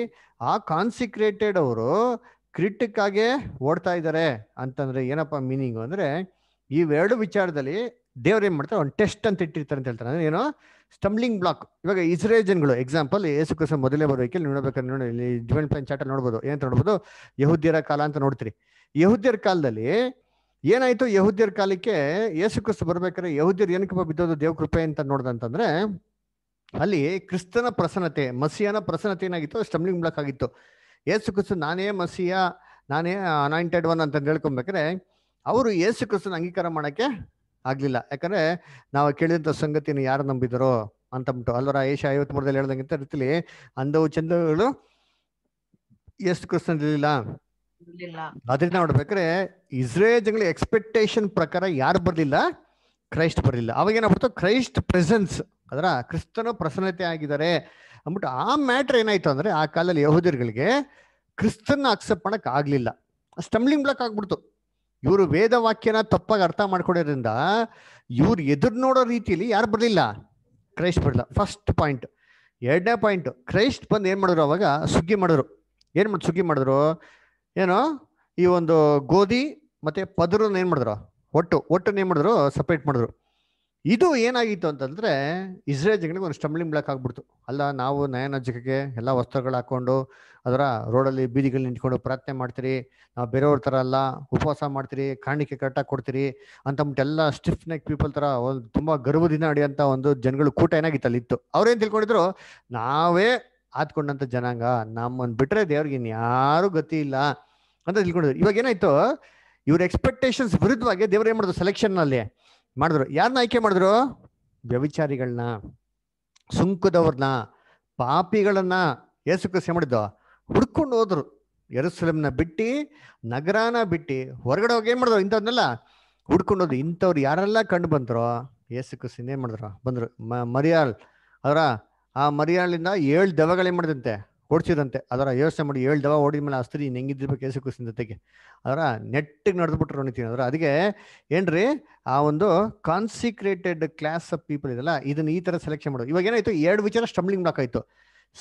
ಆ ಕಾನ್ಸಿಕ್ರೇಟೆಡ್ ಅವರು ಕ್ರಿಟಿಕ್ ಆಗಿ ಓಡ್ತಾ ಇದ್ದಾರೆ ಅಂತಂದ್ರೆ ಏನಪ್ಪ ಮೀನಿಂಗು ಅಂದರೆ ಇವೆರಡು ವಿಚಾರದಲ್ಲಿ ದೇವ್ರು ಏನು ಮಾಡ್ತಾರೆ ಒಂದು ಟೆಸ್ಟ್ ಅಂತ ಇಟ್ಟಿರ್ತಾರೆ ಅಂತ ಹೇಳ್ತಾರೆ ಅಂದ್ರೆ ಏನೋ ಸ್ಟಂಬ್ಲಿಂಗ್ ಬ್ಲಾಕ್ ಇವಾಗ ಜನ್ಗಳು ಎಕ್ಸಾಂಪಲ್ ಯೇಸು ಕಸ ಮೊದಲೇ ಬರಬೇಕಿಲ್ಲ ನೋಡ್ಬೇಕಾದ್ರೆ ನೋಡಿ ಇಲ್ಲಿ ಡಿವೆಂಟ್ ಪ್ಲಾನ್ ಚಾಟ ನೋಡ್ಬೋದು ಏನಂತ ನೋಡ್ಬೋದು ಯಹುದ್ಯರ ಕಾಲ ಅಂತ ನೋಡ್ತೀರಿ ಯಹುದ್ಯರ ಕಾಲದಲ್ಲಿ ಏನಾಯ್ತು ಯಹುದ್ಯರ ಕಾಲಕ್ಕೆ ಯೇಸು ಕಸ ಬರ್ಬೇಕಾದ್ರೆ ಯಹುದ್ಯರು ಏನಕ್ಕೆ ಬಿದ್ದೋದು ದೇವ್ ಕೃಪೆ ಅಂತ ನೋಡ್ದಂತಂದ್ರೆ ಅಲ್ಲಿ ಕ್ರಿಸ್ತನ ಪ್ರಸನ್ನತೆ ಮಸಿಯನ ಪ್ರಸನ್ನತೆ ಏನಾಗಿತ್ತು ಸ್ಟಮ್ಲಿಂಗ್ ಬ್ಲಾಕ್ ಆಗಿತ್ತು ಏಸು ಕ್ರಿಸ್ತು ನಾನೇ ಮಸಿಯ ನಾನೇ ಅನಾಯಿಂಟೆಡ್ ಒನ್ ಅಂತ ಹೇಳ್ಕೊಬೇಕಾರೆ ಅವರು ಏಸು ಕ್ರಿಸ್ತನ ಅಂಗೀಕಾರ ಮಾಡೋಕ್ಕೆ ಆಗಲಿಲ್ಲ ಯಾಕಂದರೆ ನಾವು ಕೇಳಿದಂಥ ಸಂಗತಿಯನ್ನು ಯಾರು ನಂಬಿದರೋ ಅಂತಬಿಟ್ಟು ಅಲ್ವರ ಏಷ ಐವತ್ತು ಮೂರದಲ್ಲಿ ಅಂತ ರೀತಿಲಿ ಅಂದವು ಚಂದಗಳು ಕ್ರಿಸ್ತನ ಇರಲಿಲ್ಲ ಅದರಿಂದ ನೋಡ್ಬೇಕಾದ್ರೆ ಇಸ್ರೇಲ್ ಜನಗಳ ಎಕ್ಸ್ಪೆಕ್ಟೇಷನ್ ಪ್ರಕಾರ ಯಾರು ಬರಲಿಲ್ಲ ಕ್ರೈಸ್ಟ್ ಬರಲಿಲ್ಲ ಅವಾಗ ಏನಾಗ್ಬಿಡ್ತು ಕ್ರೈಸ್ಟ್ ಪ್ರೆಸೆನ್ಸ್ ಅದರ ಕ್ರಿಸ್ತನು ಪ್ರಸನ್ನತೆ ಆಗಿದ್ದಾರೆ ಅಂದ್ಬಿಟ್ಟು ಆ ಮ್ಯಾಟ್ರ್ ಏನಾಯ್ತು ಅಂದರೆ ಆ ಕಾಲದಲ್ಲಿ ಯಹೋದಿರ್ಗಳಿಗೆ ಕ್ರಿಸ್ತನ್ನ ಅಕ್ಸೆಪ್ಟ್ ಮಾಡಕ್ ಆಗಲಿಲ್ಲ ಸ್ಟಂಬ್ಲಿಂಗ್ ಬ್ಲಾಕ್ ಆಗ್ಬಿಡ್ತು ಇವರು ವೇದ ವಾಕ್ಯನ ತಪ್ಪಾಗಿ ಅರ್ಥ ಮಾಡ್ಕೊಡೋದ್ರಿಂದ ಇವ್ರು ಎದುರು ನೋಡೋ ರೀತಿಯಲ್ಲಿ ಯಾರು ಬರಲಿಲ್ಲ ಕ್ರೈಸ್ಟ್ ಬರಲಿಲ್ಲ ಫಸ್ಟ್ ಪಾಯಿಂಟ್ ಎರಡನೇ ಪಾಯಿಂಟ್ ಕ್ರೈಸ್ಟ್ ಬಂದು ಏನು ಮಾಡಿದ್ರು ಅವಾಗ ಸುಗ್ಗಿ ಮಾಡಿದ್ರು ಏನು ಮಾಡಿ ಸುಗ್ಗಿ ಮಾಡಿದ್ರು ಏನೋ ಈ ಒಂದು ಗೋಧಿ ಮತ್ತೆ ಪದರನ್ನ ಏನು ಮಾಡಿದ್ರು ಒಟ್ಟು ಒಟ್ಟನ್ನು ಏನು ಮಾಡಿದ್ರು ಸಪ್ರೇಟ್ ಮಾಡಿದ್ರು ಇದು ಏನಾಗಿತ್ತು ಅಂತಂದ್ರೆ ಇಸ್ರೇಲ್ ಜನಗಳಿಗೆ ಒಂದು ಸ್ಟಂಬ್ಲಿಂಗ್ ಬ್ಲಾಕ್ ಆಗ್ಬಿಡ್ತು ಅಲ್ಲ ನಾವು ನಯನ ಜಗಕ್ಕೆ ಎಲ್ಲ ವಸ್ತ್ರಗಳು ಹಾಕೊಂಡು ಅದರ ರೋಡಲ್ಲಿ ಬೀದಿಗಳು ನಿಂತ್ಕೊಂಡು ಪ್ರಾರ್ಥನೆ ಮಾಡ್ತೀರಿ ನಾವು ಬೇರೆಯವ್ರ ಥರ ಅಲ್ಲ ಉಪವಾಸ ಮಾಡ್ತೀರಿ ಕಾಣಿಕೆ ಕರೆಕ್ಟಾಗಿ ಕೊಡ್ತೀರಿ ಅಂತ ಎಲ್ಲ ಸ್ಟಿಫ್ ನೆಕ್ ಪೀಪಲ್ ಥರ ಒಂದು ತುಂಬ ಗರ್ವದಿಂದ ನಡೆಯುವಂಥ ಒಂದು ಜನಗಳು ಕೂಟ ಏನಾಗಿತ್ತು ಅಲ್ಲಿ ಇತ್ತು ಅವ್ರೇನು ತಿಳ್ಕೊಂಡಿದ್ರು ನಾವೇ ಆದ್ಕೊಂಡಂಥ ಜನಾಂಗ ನಮ್ಮನ್ನು ಬಿಟ್ಟರೆ ದೇವ್ರಿಗೆ ಇನ್ಯಾರೂ ಗತಿ ಇಲ್ಲ ಅಂತ ತಿಳ್ಕೊಂಡಿದ್ರು ಇವಾಗ ಏನಾಯ್ತು ಇವ್ರ ಎಕ್ಸ್ಪೆಕ್ಟೇಷನ್ಸ್ ವಿರುದ್ಧವಾಗಿ ದೇವ್ರು ಏನು ಸೆಲೆಕ್ಷನ್ ಸೆಲೆಕ್ಷನ್ನಲ್ಲಿ ಮಾಡಿದ್ರು ಯಾರನ್ನ ಆಯ್ಕೆ ಮಾಡಿದ್ರು ವ್ಯವಿಚಾರಿಗಳನ್ನ ಸುಂಕದವ್ರನ್ನ ಪಾಪಿಗಳನ್ನ ಏಸು ಕ್ರಿಸ್ತ ಮಾಡಿದ್ದು ಹುಡ್ಕೊಂಡು ಹೋದ್ರು ಎರಸ್ಲಮ್ನ ಬಿಟ್ಟು ನಗರಾನ ಬಿಟ್ಟು ಹೊರಗಡೆ ಹೋಗಿ ಏನು ಮಾಡಿದ್ರು ಇಂಥವ್ರನ್ನೆಲ್ಲ ಹುಡ್ಕೊಂಡು ಹೋದ್ರು ಇಂಥವ್ರು ಯಾರೆಲ್ಲ ಕಂಡು ಬಂದ್ರು ಏಸು ಕ್ರಿಸ್ತನ್ ಏನು ಮಾಡಿದ್ರು ಬಂದರು ಮರಿಯಾಳ್ ಅವರ ಆ ಮರಿಯಾಳಿಂದ ಏಳು ದೆವಗಳೇನು ಮಾಡಿದಂತೆ ಹೊಡ್ಸಿದಂತೆ ಅದರ ಯೋಚನೆ ಮಾಡಿ ಏಳು ದವ ಓಡಿದ ಮೇಲೆ ಆ ಸ್ತ್ರೀ ಹೆಂಗಿದ್ದಿರ್ಬೇಕು ಕೇಸು ಜೊತೆಗೆ ಅದರ ನೆಟ್ಟಿಗೆ ನಡೆದುಬಿಟ್ರು ನೋಡ್ತೀನಿ ಅದರ ಅದಕ್ಕೆ ಏನ್ರಿ ಆ ಒಂದು ಕಾನ್ಸಿಕ್ರೇಟೆಡ್ ಕ್ಲಾಸ್ ಆಫ್ ಪೀಪಲ್ ಇದೆಲ್ಲ ಇದನ್ನ ಈ ಥರ ಸೆಲೆಕ್ಷನ್ ಮಾಡೋದು ಇವಾಗ ಏನಾಯ್ತು ಎರಡು ವಿಚಾರ ಸ್ಟಂಬ್ಲಿಂಗ್ ಬ್ಲಾಕ್ ಆಯಿತು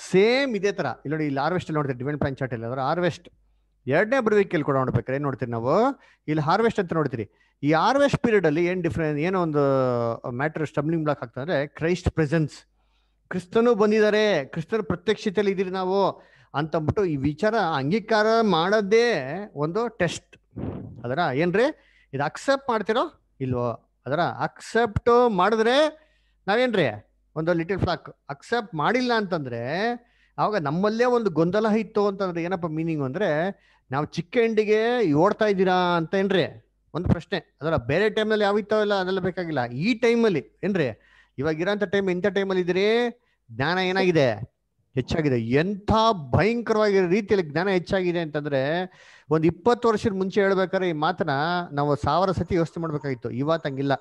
ಸೇಮ್ ಇದೇ ಥರ ಇಲ್ಲಿ ನೋಡಿ ಇಲ್ಲಿ ಹಾರ್ವೆಸ್ಟ್ ನೋಡ್ತೀವಿ ಡಿವೆಂಟ್ ಪ್ಲಾನ್ ಚಾರ್ಟ್ ಇಲ್ಲ ಅದರ ಹಾರ್ವೆಸ್ಟ್ ಎರಡನೇ ಬರುವಿಕೆಯಲ್ಲಿ ಕೂಡ ನೋಡ್ಬೇಕಾರೆ ಏನು ನೋಡ್ತೀರಿ ನಾವು ಇಲ್ಲಿ ಹಾರ್ವೆಸ್ಟ್ ಅಂತ ನೋಡ್ತೀರಿ ಈ ಹಾರ್ವೆಸ್ಟ್ ಪೀರಿಯಡ್ ಅಲ್ಲಿ ಏನು ಡಿಫ್ರೆನ್ಸ್ ಏನೋ ಒಂದು ಮ್ಯಾಟರ್ ಸ್ಟಂಬ್ಲಿಂಗ್ ಬ್ಲಾಕ್ ಆಗ್ತದೆ ಅಂದರೆ ಕ್ರೈಸ್ಟ್ ಪ್ರೆಸೆನ್ಸ್ ಕ್ರಿಸ್ತನು ಬಂದಿದ್ದಾರೆ ಕ್ರಿಸ್ತನ ಪ್ರತ್ಯಕ್ಷತೆಯಲ್ಲಿ ಇದ್ದೀರಿ ನಾವು ಅಂತ ಈ ವಿಚಾರ ಅಂಗೀಕಾರ ಮಾಡೋದೇ ಒಂದು ಟೆಸ್ಟ್ ಅದರ ಏನ್ರಿ ಇದು ಅಕ್ಸೆಪ್ಟ್ ಮಾಡ್ತಿರೋ ಇಲ್ವೋ ಅದರ ಅಕ್ಸೆಪ್ಟ್ ಮಾಡಿದ್ರೆ ನಾವೇನ್ರಿ ಒಂದು ಲಿಟಲ್ ಫ್ಲಾಕ್ ಅಕ್ಸೆಪ್ಟ್ ಮಾಡಿಲ್ಲ ಅಂತಂದ್ರೆ ಆವಾಗ ನಮ್ಮಲ್ಲೇ ಒಂದು ಗೊಂದಲ ಇತ್ತು ಅಂತಂದ್ರೆ ಏನಪ್ಪ ಮೀನಿಂಗ್ ಅಂದ್ರೆ ನಾವು ಚಿಕ್ಕ ಹೆಂಡಿಗೆ ಓಡ್ತಾ ಇದ್ದೀರಾ ಅಂತ ಏನ್ರಿ ಒಂದು ಪ್ರಶ್ನೆ ಅದರ ಬೇರೆ ನಲ್ಲಿ ಯಾವ ಇಲ್ಲ ಅದೆಲ್ಲ ಬೇಕಾಗಿಲ್ಲ ಈ ಟೈಮಲ್ಲಿ ಏನ್ರಿ ಇವಾಗ ಇರೋಂಥ ಟೈಮ್ ಇಂಥ ಟೈಮಲ್ಲಿ ಇದ್ರಿ ಜ್ಞಾನ ಏನಾಗಿದೆ ಹೆಚ್ಚಾಗಿದೆ ಎಂಥ ಭಯಂಕರವಾಗಿರೋ ರೀತಿಯಲ್ಲಿ ಜ್ಞಾನ ಹೆಚ್ಚಾಗಿದೆ ಅಂತಂದರೆ ಒಂದು ಇಪ್ಪತ್ತು ವರ್ಷದ ಮುಂಚೆ ಹೇಳ್ಬೇಕಾದ್ರೆ ಈ ಮಾತನ್ನ ನಾವು ಸಾವಿರ ಸತಿ ಯೋಚನೆ ಮಾಡಬೇಕಾಗಿತ್ತು ಹಂಗಿಲ್ಲ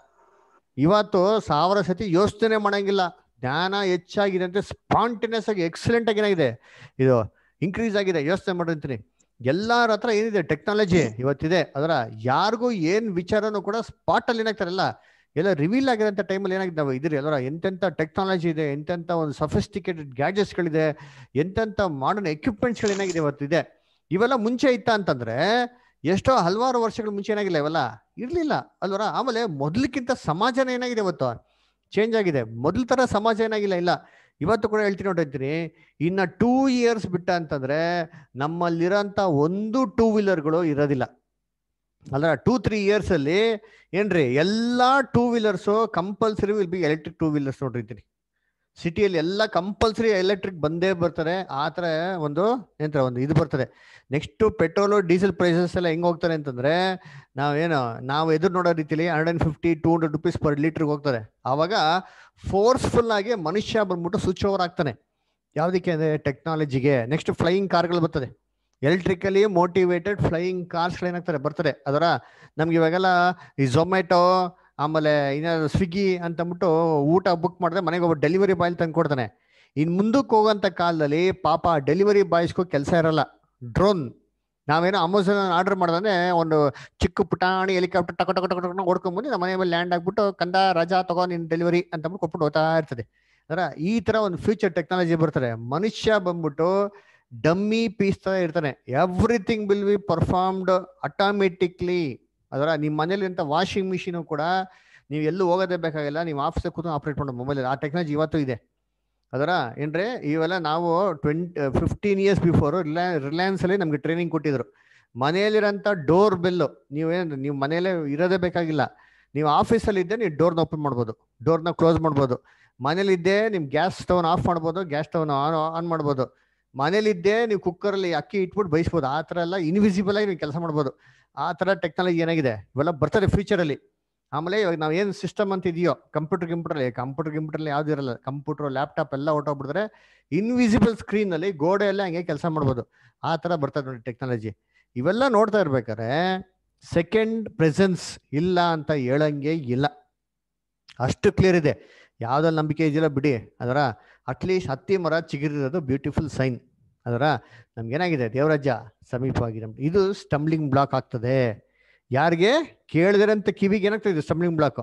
ಇವತ್ತು ಸಾವಿರ ಸತಿ ಯೋಚನೆ ಮಾಡೋಂಗಿಲ್ಲ ಜ್ಞಾನ ಹೆಚ್ಚಾಗಿದೆ ಅಂತ ಸ್ಪಾಂಟೇನಿಯಸ್ ಆಗಿ ಎಕ್ಸಲೆಂಟ್ ಆಗಿ ಏನಾಗಿದೆ ಇದು ಇನ್ಕ್ರೀಸ್ ಆಗಿದೆ ಯೋಚನೆ ಮಾಡಿರ್ತೀನಿ ಎಲ್ಲರ ಹತ್ರ ಏನಿದೆ ಟೆಕ್ನಾಲಜಿ ಇವತ್ತಿದೆ ಅದರ ಯಾರಿಗೂ ಏನು ವಿಚಾರನೂ ಕೂಡ ಸ್ಪಾಟಲ್ಲಿ ಏನಾಗ್ತಾರಲ್ಲ ಎಲ್ಲ ರಿವೀಲ್ ಆಗಿರೋಂಥ ಟೈಮಲ್ಲಿ ಏನಾಗಿದೆ ನಾವು ಇದ್ರಿ ಅಲ್ವ ಎಂತೆಂಥ ಟೆಕ್ನಾಲಜಿ ಇದೆ ಎಂತೆಂಥ ಒಂದು ಸಫಿಸ್ಟಿಕೇಟೆಡ್ ಗ್ಯಾಜೆಟ್ಸ್ಗಳಿದೆ ಎಂತೆಂಥ ಮಾಡರ್ನ್ ಎಕ್ವಿಪ್ಮೆಂಟ್ಸ್ಗಳು ಏನಾಗಿದೆ ಇವತ್ತು ಇದೆ ಇವೆಲ್ಲ ಮುಂಚೆ ಇತ್ತ ಅಂತಂದರೆ ಎಷ್ಟೋ ಹಲವಾರು ವರ್ಷಗಳು ಮುಂಚೆ ಏನಾಗಿಲ್ಲ ಇವೆಲ್ಲ ಇರಲಿಲ್ಲ ಅಲ್ವರ ಆಮೇಲೆ ಮೊದಲಕ್ಕಿಂತ ಸಮಾಜ ಏನಾಗಿದೆ ಇವತ್ತು ಚೇಂಜ್ ಆಗಿದೆ ಮೊದಲ ಥರ ಸಮಾಜ ಏನಾಗಿಲ್ಲ ಇಲ್ಲ ಇವತ್ತು ಕೂಡ ಹೇಳ್ತೀನಿ ನೋಡಿರ್ತೀನಿ ಇನ್ನು ಟೂ ಇಯರ್ಸ್ ಬಿಟ್ಟ ಅಂತಂದರೆ ನಮ್ಮಲ್ಲಿರೋಂಥ ಒಂದು ಟೂ ವೀಲರ್ಗಳು ಇರೋದಿಲ್ಲ ಅಂದ್ರೆ ಟೂ ತ್ರೀ ಇಯರ್ಸ್ ಅಲ್ಲಿ ಏನ್ರಿ ಎಲ್ಲಾ two wheelers compulsory will be electric two wheelers ನೋಡ್ರಿ ಸಿಟಿಯಲ್ಲಿ ಎಲ್ಲ ಕಂಪಲ್ಸರಿ ಎಲೆಕ್ಟ್ರಿಕ್ ಬಂದೇ ಬರ್ತಾರೆ ಆ ಥರ ಒಂದು ಏನಂತಾರೆ ಒಂದು ಇದು ಬರ್ತದೆ ನೆಕ್ಸ್ಟ್ ಪೆಟ್ರೋಲ್ ಡೀಸೆಲ್ ಪ್ರೈಸಸ್ ಎಲ್ಲ ಹೆಂಗೆ ಹೋಗ್ತಾರೆ ಅಂತಂದರೆ ನಾವೇನು ನಾವು ಎದುರು ನೋಡೋ ರೀತಿಲಿ hundred and fifty two hundred rupees per ಲೀಟರ್ಗೆ ಹೋಗ್ತಾರೆ ಅವಾಗ ಫೋರ್ಸ್ಫುಲ್ ಆಗಿ ಮನುಷ್ಯ ಬಂದ್ಬಿಟ್ಟು ಸ್ವಿಚ್ ಓವರ್ ಆಗ್ತಾನೆ ಯಾವುದಕ್ಕೆ ಅಂದ್ರೆ ಟೆಕ್ನಾಲಜಿಗೆ ನೆಕ್ಸ್ಟ್ ಫ್ಲೈಯಿಂಗ್ ಕಾರ್ಗಳು ಬರ್ತದೆ ಎಲೆಕ್ಟ್ರಿಕಲಿ ಮೋಟಿವೇಟೆಡ್ ಫ್ಲೈಯಿಂಗ್ ಕಾರ್ಸ್ಗಳು ಏನಾಗ್ತಾರೆ ಬರ್ತಾರೆ ಅದರ ನಮ್ಗೆ ಇವಾಗೆಲ್ಲ ಈ ಝೊಮ್ಯಾಟೊ ಆಮೇಲೆ ಏನಾದ್ರು ಸ್ವಿಗ್ಗಿ ಅಂದ್ಬಿಟ್ಟು ಊಟ ಬುಕ್ ಮಾಡಿದ್ರೆ ಮನೆಗೆ ಒಬ್ಬ ಡೆಲಿವರಿ ಬಾಯ್ ತಂದು ಕೊಡ್ತಾನೆ ಇನ್ನು ಮುಂದಕ್ಕೆ ಹೋಗೋಂಥ ಕಾಲದಲ್ಲಿ ಪಾಪ ಡೆಲಿವರಿ ಬಾಯ್ಸ್ಗೂ ಕೆಲಸ ಇರಲ್ಲ ಡ್ರೋನ್ ನಾವೇನೋ ಅಮೆಝಾನ್ ಆರ್ಡರ್ ಮಾಡಿದ್ರೆ ಒಂದು ಚಿಕ್ಕ ಪುಟಾಣಿ ಹೆಲಿಕಾಪ್ಟರ್ ಟಕ ಟಕ ಟಕ ಬಂದು ನಮ್ಮ ಮನೆ ಮೇಲೆ ಲ್ಯಾಂಡ್ ಆಗಿಬಿಟ್ಟು ಕಂದ ರಜಾ ತಗೋ ನಿನ್ನ ಡೆಲಿವರಿ ಅಂತಂದ್ಬಿಟ್ಟು ಕೊಟ್ಬಿಟ್ಟು ಹೋಗ್ತಾ ಇರ್ತದೆ ಅದರ ಈ ಥರ ಒಂದು ಫ್ಯೂಚರ್ ಟೆಕ್ನಾಲಜಿ ಬರ್ತಾರೆ ಮನುಷ್ಯ ಬಂದ್ಬಿಟ್ಟು ಡಮ್ಮಿ ಪೀಸ್ ತರ ಇರ್ತಾನೆ everything will be performed automatically ಅದರ ನಿಮ್ಮ ಮನೇಲಿ ಅಂತ ವಾಷಿಂಗ್ ಮಿಷಿನು ಕೂಡ ನೀವು ಎಲ್ಲೂ ಹೋಗೋದೇ ಬೇಕಾಗಿಲ್ಲ ನೀವು ಆಫೀಸಕ್ಕೆ ಕೂತು ಆಪ್ರೇಟ್ ಮಾಡೋ ಮೊಬೈಲಲ್ಲಿ ಆ ಟೆಕ್ನಾಲಜಿ ಇವತ್ತು ಇದೆ ಅದರ ಏನ್ರಿ ಇವೆಲ್ಲ ನಾವು twenty fifteen years before Reliance ಅಲ್ಲಿ ನಮಗೆ ಟ್ರೈನಿಂಗ್ ಕೊಟ್ಟಿದ್ರು ಮನೆಯಲ್ಲಿರೋಂಥ ಡೋರ್ ಬೆಲ್ಲು ನೀವೇನು ನೀವು ಮನೆಯಲ್ಲೇ ಇರೋದೇ ಬೇಕಾಗಿಲ್ಲ ನೀವು ಆಫೀಸಲ್ಲಿ ಇದ್ದೆ ನೀವು ಡೋರ್ನ ಓಪನ್ ಮಾಡ್ಬೋದು ಡೋರ್ನ ಕ್ಲೋಸ್ ಮಾಡ್ಬೋದು ಇದ್ದೇ ನಿಮ್ಮ ಗ್ಯಾಸ್ ಸ್ಟವ್ನ ಆಫ್ ಮಾಡ್ಬೋದು ಗ್ಯಾಸ್ ಸ್ಟವ್ನ ಆನ್ ಆನ್ ಮಾಡ್ಬೋದು ಮನೇಲಿದ್ದೇ ನೀವು ಕುಕ್ಕರಲ್ಲಿ ಅಕ್ಕಿ ಇಟ್ಬಿಟ್ಟು ಬಯಸ್ಬೋದು ಆ ಥರ ಎಲ್ಲ ಇನ್ವಿಸಿಬಲ್ ಆಗಿ ನೀವು ಕೆಲಸ ಮಾಡ್ಬೋದು ಆ ಥರ ಟೆಕ್ನಾಲಜಿ ಏನಾಗಿದೆ ಇವೆಲ್ಲ ಬರ್ತದೆ ಫ್ಯೂಚರಲ್ಲಿ ಆಮೇಲೆ ಇವಾಗ ನಾವು ಏನು ಸಿಸ್ಟಮ್ ಅಂತ ಇದೆಯೋ ಕಂಪ್ಯೂಟರ್ ಅಲ್ಲಿ ಕಂಪ್ಯೂಟರ್ ಅಲ್ಲಿ ಯಾವ್ದು ಇರಲ್ಲ ಕಂಪ್ಯೂಟರ್ ಲ್ಯಾಪ್ಟಾಪ್ ಎಲ್ಲ ಹೊಟ್ಟೋಗ್ಬಿಟ್ರೆ ಇನ್ವಿಸಿಬಲ್ ಸ್ಕ್ರೀನಲ್ಲಿ ಗೋಡೆಯಲ್ಲೇ ಹಂಗೆ ಕೆಲಸ ಮಾಡ್ಬೋದು ಆ ಥರ ಬರ್ತದೆ ನೋಡಿ ಟೆಕ್ನಾಲಜಿ ಇವೆಲ್ಲ ನೋಡ್ತಾ ಇರ್ಬೇಕಾದ್ರೆ ಸೆಕೆಂಡ್ ಪ್ರೆಸೆನ್ಸ್ ಇಲ್ಲ ಅಂತ ಹೇಳಂಗೆ ಇಲ್ಲ ಅಷ್ಟು ಕ್ಲಿಯರ್ ಇದೆ ಯಾವುದ್ರಲ್ಲಿ ನಂಬಿಕೆ ಇದೆಯಲ್ಲ ಬಿಡಿ ಅದರ ಅಟ್ಲೀಸ್ಟ್ ಹತ್ತಿ ಮರ ಚಿಗುರಿರೋದು ಬ್ಯೂಟಿಫುಲ್ ಸೈನ್ ಅದರ ನಮ್ಗೇನಾಗಿದೆ ಸಮೀಪವಾಗಿ ಸಮೀಪವಾಗಿದೆ ಇದು ಸ್ಟಂಬ್ಲಿಂಗ್ ಬ್ಲಾಕ್ ಆಗ್ತದೆ ಯಾರಿಗೆ ಕೇಳಿದ್ರಂತ ಕಿವಿಗೆ ಏನಾಗ್ತದೆ ಸ್ಟಂಬ್ಲಿಂಗ್ ಬ್ಲಾಕ್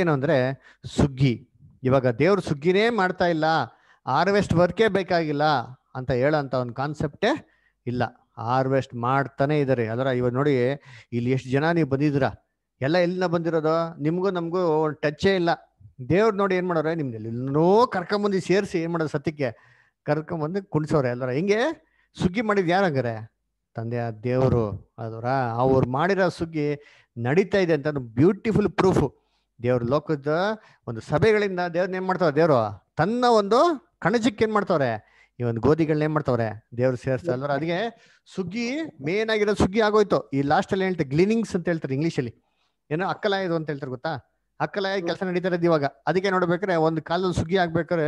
ಏನು ಅಂದರೆ ಸುಗ್ಗಿ ಇವಾಗ ದೇವ್ರು ಸುಗ್ಗಿನೇ ಮಾಡ್ತಾ ಇಲ್ಲ ಹಾರ್ವೆಸ್ಟ್ ವರ್ಕೇ ಬೇಕಾಗಿಲ್ಲ ಅಂತ ಹೇಳೋಂಥ ಒಂದು ಕಾನ್ಸೆಪ್ಟೇ ಇಲ್ಲ ಹಾರ್ವೆಸ್ಟ್ ಮಾಡ್ತಾನೆ ಇದ್ದಾರೆ ಅದರ ಇವಾಗ ನೋಡಿ ಇಲ್ಲಿ ಎಷ್ಟು ಜನ ನೀವು ಬಂದಿದ್ದೀರಾ ಎಲ್ಲ ಎಲ್ಲಿನ ಬಂದಿರೋದು ನಿಮಗೂ ನಮಗೂ ಒಂದು ಟಚ್ಚೇ ಇಲ್ಲ ದೇವ್ರು ನೋಡಿ ಏನು ಮಾಡೋರ ನಿಮ್ಮಲ್ಲಿ ಇನ್ನೂ ಕರ್ಕೊಂಬಂದು ಸೇರಿಸಿ ಏನು ಮಾಡೋದು ಸತ್ಯಕ್ಕೆ ಕರ್ಕೊಂಬಂದು ಕುಣಿಸೋರ ಎಲ್ಲರ ಹೆಂಗೆ ಸುಗ್ಗಿ ಮಾಡಿದ್ ಯಾರ ಹಂಗಾರೆ ತಂದೆ ಆ ದೇವರು ಅದರ ಅವ್ರು ಮಾಡಿರೋ ಸುಗ್ಗಿ ನಡೀತಾ ಇದೆ ಅಂತ ಬ್ಯೂಟಿಫುಲ್ ಪ್ರೂಫ್ ದೇವ್ರ ಲೋಕದ ಒಂದು ಸಭೆಗಳಿಂದ ದೇವ್ರನ್ನ ಏನು ಮಾಡ್ತಾರೆ ದೇವರು ತನ್ನ ಒಂದು ಕಣಜಕ್ಕೆ ಏನು ಮಾಡ್ತಾವ್ರೆ ಈ ಒಂದು ಗೋಧಿಗಳನ್ನ ಏನ್ ಮಾಡ್ತಾವ್ರೆ ದೇವ್ರು ಸೇರಿಸ್ತಾ ಅಲ್ವರ ಅದಕ್ಕೆ ಸುಗ್ಗಿ ಮೇನ್ ಆಗಿರೋ ಸುಗ್ಗಿ ಆಗೋಯ್ತು ಈ ಲಾಸ್ಟ್ ಅಲ್ಲಿ ಹೇಳ್ತಾರೆ ಗ್ಲೀನಿಂಗ್ಸ್ ಅಂತ ಹೇಳ್ತಾರೆ ಇಂಗ್ಲೀಷಲ್ಲಿ ಏನೋ ಅಕ್ಕಲ ಅಂತ ಹೇಳ್ತಾರೆ ಗೊತ್ತಾ ಹಕ್ಕಲಾಯ ಕೆಲಸ ನಡೀತಾ ಇವಾಗ ಅದಕ್ಕೆ ನೋಡ್ಬೇಕ್ರೆ ಒಂದು ಕಾಲದಲ್ಲಿ ಸುಗ್ಗಿ ಆಗ್ಬೇಕಾರೆ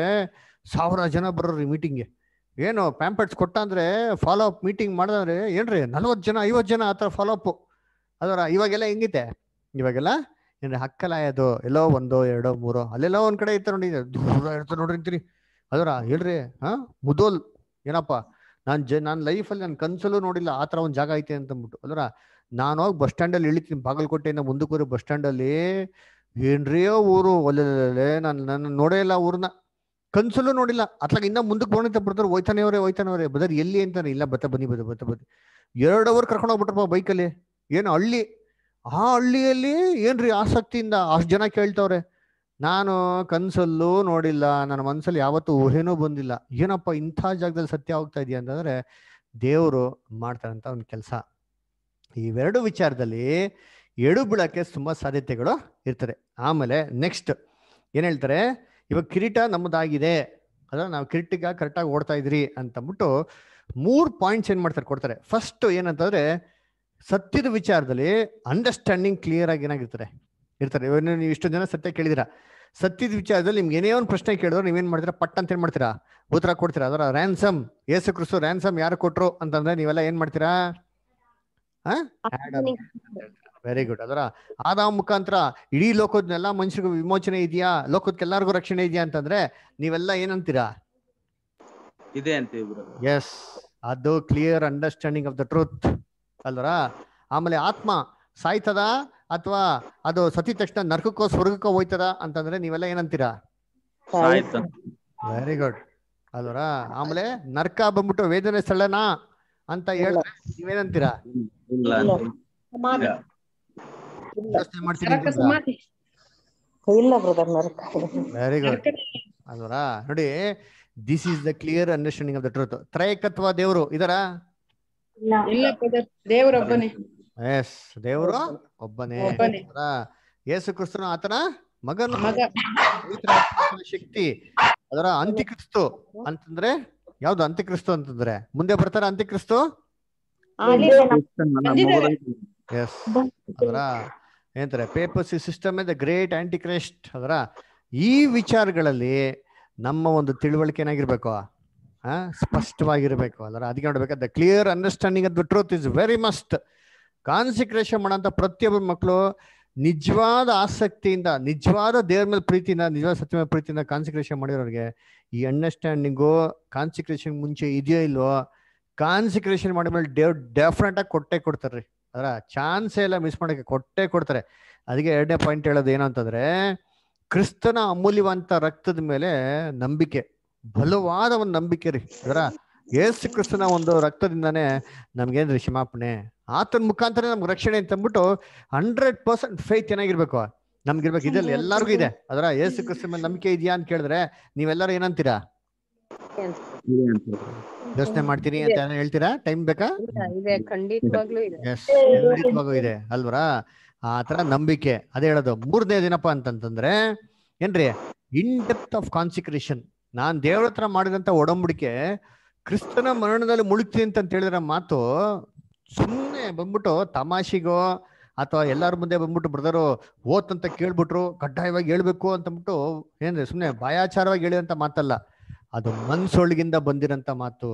ಸಾವಿರ ಜನ ಬರೋರು ಮೀಟಿಂಗ್ಗೆ ಏನು ಪ್ಯಾಂಪರ್ಟ್ಸ್ ಕೊಟ್ಟ ಅಂದ್ರೆ ಫಾಲೋ ಅಪ್ ಮೀಟಿಂಗ್ ಮಾಡಿದ್ರೆ ಏನ್ರಿ ನಲ್ವತ್ತು ಜನ ಐವತ್ತು ಜನ ಆ ಥರ ಫಾಲೋ ಅಪ್ ಅದರ ಇವಾಗೆಲ್ಲ ಹೆಂಗಿದೆ ಇವಾಗೆಲ್ಲ ಏನ್ರಿ ಹಕ್ಕಲಾಯದು ಎಲ್ಲೋ ಒಂದೋ ಎರಡೋ ಮೂರೋ ಅಲ್ಲೆಲ್ಲೋ ಒಂದ್ ಕಡೆ ಇರ್ತಾರೆ ನೋಡಿ ದೂರ ಇರ್ತಾರೆ ನೋಡ್ರಿ ಅಂತೀರಿ ಅದರ ಹೇಳ್ರಿ ಹಾಂ ಮುದೋಲ್ ಏನಪ್ಪ ನಾನು ಜ ಲೈಫ್ ಲೈಫಲ್ಲಿ ನನ್ನ ಕನ್ಸಲ್ಲೂ ನೋಡಿಲ್ಲ ಆ ಥರ ಒಂದು ಜಾಗ ಐತೆ ಅಂತಂದ್ಬಿಟ್ಟು ಅದರ ನಾನು ಹೋಗಿ ಬಸ್ ಸ್ಟ್ಯಾಂಡಲ್ಲಿ ಇಳಿತೀನಿ ಬಾಗಲಕೋಟೆಯಿಂದ ಮುಂದಕ್ಕೆ ಬಸ್ ಸ್ಟ್ಯಾಂಡಲ್ಲಿ ಏನ್ರಿಯೋ ಊರು ಒಲ್ಲೇ ನಾನು ನನ್ನ ನೋಡೇ ಇಲ್ಲ ಊರನ್ನ ಕನ್ಸಲ್ಲೂ ನೋಡಿಲ್ಲ ಅತ್ಲಾಗ ಇನ್ನ ಮುಂದಕ್ಕೆ ಬಂದ ಬಿಡ್ತಾರೆ ಹೋಯ್ತಾನೆ ಅವರೇ ಹೋಯ್ತಾನೆ ಅವರೇ ಬದರ್ ಎಲ್ಲಿ ಅಂತಾನೆ ಇಲ್ಲ ಬತ್ತ ಬನ್ನಿ ಬದ ಬತ್ತ ಬನ್ನಿ ಎರಡು ಅವರ್ ಕರ್ಕೊಂಡು ಹೋಗ್ಬಿಟ್ರಪ್ಪ ಬೈಕಲ್ಲಿ ಏನು ಹಳ್ಳಿ ಆ ಹಳ್ಳಿಯಲ್ಲಿ ಏನ್ರಿ ಆಸಕ್ತಿಯಿಂದ ಅಷ್ಟು ಜನ ಕೇಳ್ತಾವ್ರೆ ನಾನು ಕನ್ಸಲ್ಲೂ ನೋಡಿಲ್ಲ ನನ್ನ ಮನ್ಸಲ್ಲಿ ಯಾವತ್ತೂ ಊಹೆನೂ ಬಂದಿಲ್ಲ ಏನಪ್ಪ ಇಂಥ ಜಾಗದಲ್ಲಿ ಸತ್ಯ ಹೋಗ್ತಾ ಇದೆಯಾ ಅಂತಂದ್ರೆ ದೇವರು ಮಾಡ್ತಾರಂತ ಒಂದು ಕೆಲಸ ಇವೆರಡು ವಿಚಾರದಲ್ಲಿ ಎಡು ತುಂಬಾ ತುಂಬ ಸಾಧ್ಯತೆಗಳು ಇರ್ತದೆ ಆಮೇಲೆ ನೆಕ್ಸ್ಟ್ ಏನು ಹೇಳ್ತಾರೆ ಇವಾಗ ಕಿರೀಟ ನಮ್ಮದಾಗಿದೆ ಅದ ನಾವು ಕಿರೀಟಿಗ ಕರೆಕ್ಟಾಗಿ ಓಡ್ತಾ ಇದ್ರಿ ಅಂತಂದ್ಬಿಟ್ಟು ಮೂರು ಪಾಯಿಂಟ್ಸ್ ಏನು ಮಾಡ್ತಾರೆ ಕೊಡ್ತಾರೆ ಫಸ್ಟ್ ಏನಂತಂದ್ರೆ ಸತ್ಯದ ವಿಚಾರದಲ್ಲಿ ಅಂಡರ್ಸ್ಟ್ಯಾಂಡಿಂಗ್ ಕ್ಲಿಯರ್ ಆಗಿ ಏನಾಗಿರ್ತಾರೆ ಇರ್ತಾರೆ ನೀವು ಇಷ್ಟು ಜನ ಸತ್ಯ ಕೇಳಿದಿರಾ ಸತ್ಯದ ವಿಚಾರದಲ್ಲಿ ನಿಮ್ಗೆ ಏನೇ ಒಂದು ಪ್ರಶ್ನೆ ಕೇಳಿದ್ರು ನೀವೇನು ಮಾಡ್ತೀರಾ ಪಟ್ ಅಂತ ಏನು ಮಾಡ್ತೀರಾ ಉತ್ತರ ಕೊಡ್ತೀರಾ ಅದರ ರ್ಯಾನ್ಸಮ್ ಏಸು ಕ್ರಿಸು ರ್ಯಾನ್ಸಮ್ ಯಾರು ಕೊಟ್ರು ಅಂತಂದ್ರೆ ನೀವೆಲ್ಲ ಏನು ಮಾಡ್ತೀರಾ ವೆರಿ ಗುಡ್ ಅದರ ಆದ ಮುಖಾಂತರ ಇಡೀ ಲೋಕದನ್ನೆಲ್ಲ ಮನುಷ್ಯರಿಗೂ ವಿಮೋಚನೆ ಇದೆಯಾ ಲೋಕದಕ್ಕೆಲ್ಲರಿಗೂ ರಕ್ಷಣೆ ಇದೆಯಾ ಅಂತಂದ್ರೆ ನೀವೆಲ್ಲ ಏನಂತೀರಾ ಇದೆ ಅಂತ ಎಸ್ ಅದು clear understanding of the truth ಅಲ್ವರ ಆಮೇಲೆ ಆತ್ಮ ಸಾಯ್ತದ ಅಥವಾ ಅದು ಸತಿ ತಕ್ಷಣ ನರ್ಕಕ್ಕೋ ಸ್ವರ್ಗಕ್ಕೋ ಹೋಯ್ತದ ಅಂತಂದ್ರೆ ನೀವೆಲ್ಲ ಏನಂತೀರಾ ವೆರಿ ಗುಡ್ ಅಲ್ವರ ಆಮೇಲೆ ನರ್ಕ ಬಂದ್ಬಿಟ್ಟು ವೇದನೆ ಸ್ಥಳನಾ ಅಂತ ಹೇಳ್ತಾರೆ ನೀವೇನಂತೀರಾ ಇಲ್ಲ ಬ್ರದರ್ ನೋಡಿ this is the clear understanding of ತ್ರೈಕತ್ವ ಒಬ್ಬನೇ ಕ್ರಿಸ್ತನು ಆತನ ಮಗನ ಶಕ್ತಿ ಅದರ ಅಂತ್ಯಕ್ರಿಸ್ತು ಅಂತಂದ್ರೆ ಯಾವ್ದು ಅಂತ್ಯಕ್ರಿಸ್ತು ಅಂತಂದ್ರೆ ಮುಂದೆ ಬರ್ತಾರ ಅಂತ್ಯಕ್ರಿಸ್ತು ಎಸ್ ಅದರ ಏನಂತಾರೆ papacy system the great antichrist ಅದರ ಈ ವಿಚಾರಗಳಲ್ಲಿ ನಮ್ಮ ಒಂದು ತಿಳುವಳಿಕೆ ಏನಾಗಿರ್ಬೇಕು ಸ್ಪಷ್ಟವಾಗಿರ್ಬೇಕು ಅದರ ಅದಕ್ಕೆ the clear understanding of the truth is very must consecration ಮಾಡೋಂಥ ಪ್ರತಿಯೊಬ್ಬ ಮಕ್ಕಳು ನಿಜವಾದ ಆಸಕ್ತಿಯಿಂದ ನಿಜವಾದ ದೇವ್ರ ಮೇಲೆ ಪ್ರೀತಿಯಿಂದ ನಿಜವಾದ ಸತ್ಯ ಮೇಲೆ ಪ್ರೀತಿಯಿಂದ ಕಾನ್ಸಿಕ್ರೇಷನ್ ಮಾಡಿರೋರಿಗೆ ಈ ಅಂಡರ್ಸ್ಟ್ಯಾಂಡಿಂಗು ಕಾನ್ಸಿಕ್ರೇಷನ್ ಮುಂಚೆ ಇದೆಯೋ ಇಲ್ವೋ ಕಾನ್ಸಿಕ್ರೇಷನ್ ಮಾಡಿದ ಮೇಲೆ ಡೆಫಿನೆಟ್ ಆಗಿ ಕೊಟ್ಟೆ ಕೊಡ್ತಾರ್ರಿ ಅದರ ಚಾನ್ಸೇ ಎಲ್ಲ ಮಿಸ್ ಮಾಡೋಕ್ಕೆ ಕೊಟ್ಟೇ ಕೊಡ್ತಾರೆ ಅದಕ್ಕೆ ಎರಡನೇ ಪಾಯಿಂಟ್ ಹೇಳೋದು ಏನು ಕ್ರಿಸ್ತನ ಅಮೂಲ್ಯವಂತ ರಕ್ತದ ಮೇಲೆ ನಂಬಿಕೆ ಬಲವಾದ ಒಂದು ನಂಬಿಕೆ ರೀ ಅದರ ಏಸು ಕ್ರಿಸ್ತನ ಒಂದು ರಕ್ತದಿಂದಾನೇ ರೀ ಕ್ಷಮಾಪಣೆ ಆತನ ಮುಖಾಂತರ ನಮ್ಗೆ ರಕ್ಷಣೆ ಅಂತ ಅಂದ್ಬಿಟ್ಟು ಹಂಡ್ರೆಡ್ ಪರ್ಸೆಂಟ್ ಫೈತ್ ಚೆನ್ನಾಗಿರ್ಬೇಕು ನಮ್ಗಿರ್ಬೇಕು ಇದ್ರಲ್ಲಿ ಎಲ್ಲರಿಗೂ ಇದೆ ಅದರ ಏಸು ಕ್ರಿಸ್ತನ ಮೇಲೆ ನಂಬಿಕೆ ಇದೆಯಾ ಅಂತ ಕೇಳಿದ್ರೆ ನೀವೆಲ್ಲರೂ ಏನಂತೀರಾ ಯೋಚನೆ ಮಾಡ್ತೀರಿ ಅಂತ ಹೇಳ್ತೀರಾ ಟೈಮ್ ಬೇಕಾ ಇದೆ ಖಂಡಿತವಾಗ್ಲೂ ಇದೆ ಅಲ್ವರ ಇದೆ ಅಲ್ವರಾ ಆ ನಂಬಿಕೆ ಅದೇ ಹೇಳೋದು ಮೂರನೇ ದಿನಪ್ಪ ಅಂತಂತಂದ್ರೆ ಏನ್ರಿ ಇನ್ ಡೆಪ್ತ್ ಆಫ್ ಕಾನ್ಸಿಕ್ರೇಷನ್ ನಾನ್ ದೇವ್ರ ಹತ್ರ ಮಾಡಿದಂತ ಒಡಂಬಡಿಕೆ ಕ್ರಿಸ್ತನ ಮರಣದಲ್ಲಿ ಮುಳುಗ್ತೀನಿ ಅಂತ ಹೇಳಿದ್ರ ಮಾತು ಸುಮ್ಮನೆ ಬಂದ್ಬಿಟ್ಟು ತಮಾಷೆಗೋ ಅಥವಾ ಎಲ್ಲರ ಮುಂದೆ ಬಂದ್ಬಿಟ್ಟು ಬ್ರದರು ಓತ್ ಅಂತ ಕೇಳ್ಬಿಟ್ರು ಕಡ್ಡಾಯವಾಗಿ ಹೇಳ್ಬೇಕು ಅಂತಂದ್ಬಿಟ್ಟು ಏನ್ರಿ ಸುಮ್ನೆ ಬಾಯಾಚಾರವಾಗಿ ಹೇಳಿದಂತ ಮಾತಲ್ಲ ಅದು ಮನ್ಸೊಳಗಿಂದ ಬಂದಿರಂತ ಮಾತು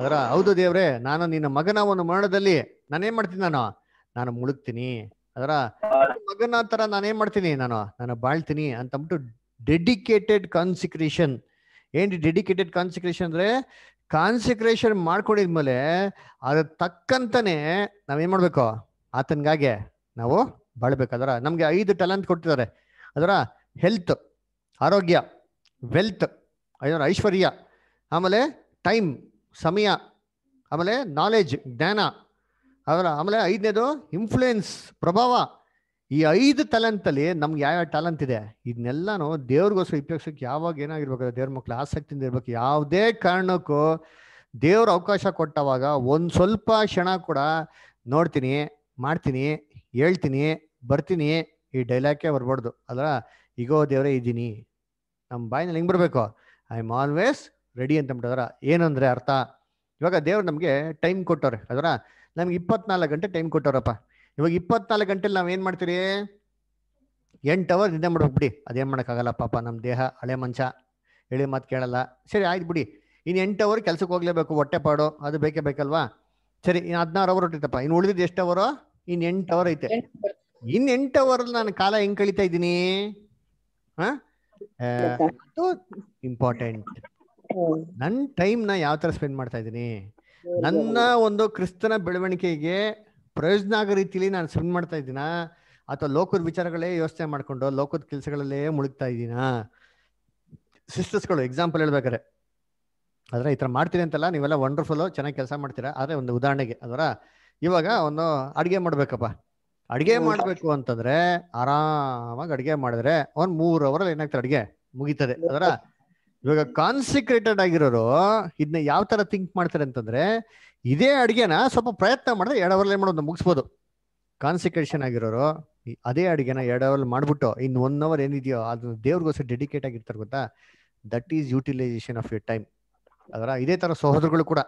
ಅದರ ಹೌದು ದೇವ್ರೆ ನಾನು ನಿನ್ನ ಮಗನ ಒಂದು ಮರಣದಲ್ಲಿ ನಾನೇನ್ ಮಾಡ್ತೀನಿ ನಾನು ನಾನು ಮುಳುಗ್ತೀನಿ ಅದರ ಮಗನ ತರ ನಾನೇನ್ ಮಾಡ್ತೀನಿ ನಾನು ನಾನು ಬಾಳ್ತೀನಿ ಅಂತ ಡೆಡಿಕೇಟೆಡ್ ಕಾನ್ಸಿಕ್ರೇಷನ್ ಏನ್ ಡೆಡಿಕೇಟೆಡ್ ಕಾನ್ಸಿಕ್ರೇಷನ್ ಅಂದ್ರೆ ಕಾನ್ಸಿಕ್ರೇಷನ್ ಮಾಡ್ಕೊಂಡಿದ್ಮೇಲೆ ಅದ ತಕ್ಕಂತಾನೆ ನಾವೇನ್ ಮಾಡ್ಬೇಕು ಆತನ್ಗಾಗೆ ನಾವು ಬಾಳ್ಬೇಕಾದ್ರ ನಮ್ಗೆ ಐದು ಟ್ಯಾಲೆಂಟ್ ಕೊಟ್ಟಿದ್ದಾರೆ ಅದರ ಹೆಲ್ತ್ ಆರೋಗ್ಯ ವೆಲ್ತ್ ಐದನೇದು ಐಶ್ವರ್ಯ ಆಮೇಲೆ ಟೈಮ್ ಸಮಯ ಆಮೇಲೆ ನಾಲೆಜ್ ಜ್ಞಾನ ಅದರ ಆಮೇಲೆ ಐದನೇದು ಇನ್ಫ್ಲೂಯೆನ್ಸ್ ಪ್ರಭಾವ ಈ ಐದು ಟ್ಯಾಲೆಂಟಲ್ಲಿ ನಮ್ಗೆ ಯಾವ್ಯಾವ ಟ್ಯಾಲೆಂಟ್ ಇದೆ ಇದನ್ನೆಲ್ಲನೂ ದೇವ್ರಿಗೋಸ್ಕರ ಉಪಯೋಗಿಸೋಕ್ಕೆ ಯಾವಾಗ ಏನಾಗಿರ್ಬೇಕಾದ್ರೆ ದೇವ್ರ ಮಕ್ಳು ಆಸಕ್ತಿಯಿಂದ ಇರಬೇಕು ಯಾವುದೇ ಕಾರಣಕ್ಕೂ ದೇವ್ರ ಅವಕಾಶ ಕೊಟ್ಟವಾಗ ಒಂದು ಸ್ವಲ್ಪ ಕ್ಷಣ ಕೂಡ ನೋಡ್ತೀನಿ ಮಾಡ್ತೀನಿ ಹೇಳ್ತೀನಿ ಬರ್ತೀನಿ ಈ ಡೈಲಾಗೇ ಬರ್ಬಾರ್ದು ಅದರ ಈಗೋ ದೇವರೇ ಇದ್ದೀನಿ ನಮ್ಮ ಬಾಯಿನಲ್ಲಿ ಹಿಂಗೆ ಬರಬೇಕು ಐ ಆಮ್ ಆಲ್ವೇಸ್ ರೆಡಿ ಅಂತ ಅಂದ್ಬಿಟ್ಟಿದಾರ ಏನಂದ್ರೆ ಅರ್ಥ ಇವಾಗ ದೇವ್ರು ನಮಗೆ ಟೈಮ್ ಕೊಟ್ಟವ್ರೆ ಅದರ ನಮ್ಗೆ ಇಪ್ಪತ್ನಾಲ್ಕು ಗಂಟೆ ಟೈಮ್ ಕೊಟ್ಟವ್ರಪ್ಪ ಇವಾಗ ಇಪ್ಪತ್ನಾಲ್ಕು ಗಂಟೆಲಿ ನಾವು ಏನು ಮಾಡ್ತೀರಿ ಎಂಟು ಅವರ್ ನಿದ್ದೆ ಮಾಡ್ಬೇಕು ಬಿಡಿ ಅದೇನು ಮಾಡೋಕ್ಕಾಗಲ್ಲ ಪಾಪ ನಮ್ಮ ದೇಹ ಹಳೆ ಮಂಚ ಹೇಳಿ ಮಾತು ಕೇಳಲ್ಲ ಸರಿ ಆಯ್ತು ಬಿಡಿ ಇನ್ನು ಎಂಟು ಅವರ್ ಹೋಗ್ಲೇಬೇಕು ಹೊಟ್ಟೆ ಪಾಡು ಅದು ಬೇಕೇ ಬೇಕಲ್ವಾ ಸರಿ ಇನ್ನು ಹದಿನಾರು ಅವರ್ ಹೊಟ್ಟಿತ್ತಪ್ಪ ಇನ್ನು ಉಳಿದಿದ್ದು ಎಷ್ಟು ಅವರು ಇನ್ನು ಎಂಟು ಅವರ್ ಐತೆ ಇನ್ ಎಂಟು ಅವರ್ ನಾನು ಕಾಲ ಹೆಂಗೆ ಕಳೀತಾ ಇದ್ದೀನಿ ಹಾಂ ಇಂಪಾರ್ಟೆಂಟ್ ನನ್ನ ಟೈಮ್ ನ ಯಾವ ತರ ಸ್ಪೆಂಡ್ ಮಾಡ್ತಾ ಇದ್ದೀನಿ ನನ್ನ ಒಂದು ಕ್ರಿಸ್ತನ ಬೆಳವಣಿಗೆಗೆ ಪ್ರಯೋಜನ ಆಗೋ ರೀತಿಲಿ ನಾನು ಸ್ಪೆಂಡ್ ಮಾಡ್ತಾ ಇದ್ದೀನ ಅಥವಾ ಲೋಕದ ವಿಚಾರಗಳೇ ಯೋಚನೆ ಮಾಡ್ಕೊಂಡು ಲೋಕದ ಕೆಲಸಗಳಲ್ಲೇ ಮುಳುಗ್ತಾ ಇದ್ದೀನ ಸಿಸ್ಟರ್ಸ್ಗಳು ಎಕ್ಸಾಂಪಲ್ ಹೇಳ್ಬೇಕಾರೆ ಆದ್ರೆ ಈ ತರ ಮಾಡ್ತೀನಿ ಅಂತಲ್ಲ ನೀವೆಲ್ಲ ವಂಡರ್ಫುಲ್ ಚೆನ್ನಾಗಿ ಕೆಲಸ ಮಾಡ್ತೀರಾ ಆದ್ರೆ ಒಂದು ಉದಾಹರಣೆಗೆ ಅದರ ಇವಾಗ ಒಂದು ಅಡಿಗೆ ಮಾಡ್ಬೇಕಪ್ಪ ಅಡಿಗೆ ಮಾಡ್ಬೇಕು ಅಂತಂದ್ರೆ ಆರಾಮಾಗಿ ಅಡಿಗೆ ಮಾಡಿದ್ರೆ ಒಂದ್ ಮೂರ್ ಅವರ್ ಏನಾಗ್ತದೆ ಅಡಿಗೆ ಮುಗಿತದೆ ಅದರ ಇವಾಗ ಕಾನ್ಸಿಕ್ರೇಟೆಡ್ ಆಗಿರೋರು ಇದನ್ನ ಯಾವ ತರ ಥಿಂಕ್ ಮಾಡ್ತಾರೆ ಅಂತಂದ್ರೆ ಇದೇ ಅಡಿಗೆನ ಸ್ವಲ್ಪ ಪ್ರಯತ್ನ ಮಾಡಿದ್ರೆ ಎರಡು ಅವರ್ಲಿ ಮಾಡೋದು ಮುಗಿಸ್ಬೋದು ಕಾನ್ಸಿಕ್ರೇಷನ್ ಆಗಿರೋರು ಅದೇ ಅಡಿಗೆನ ಎರಡು ಅವರ್ ಮಾಡ್ಬಿಟ್ಟು ಇನ್ ಒನ್ ಅವರ್ ಏನಿದೆಯೋ ಅದು ದೇವ್ರಿಗೋಸ್ಕರ ಡೆಡಿಕೇಟ್ ಆಗಿರ್ತಾರೆ ಗೊತ್ತಾ that is utilization of your time ಅದರ ಇದೇ ತರ ಸಹೋದರಗಳು ಕೂಡ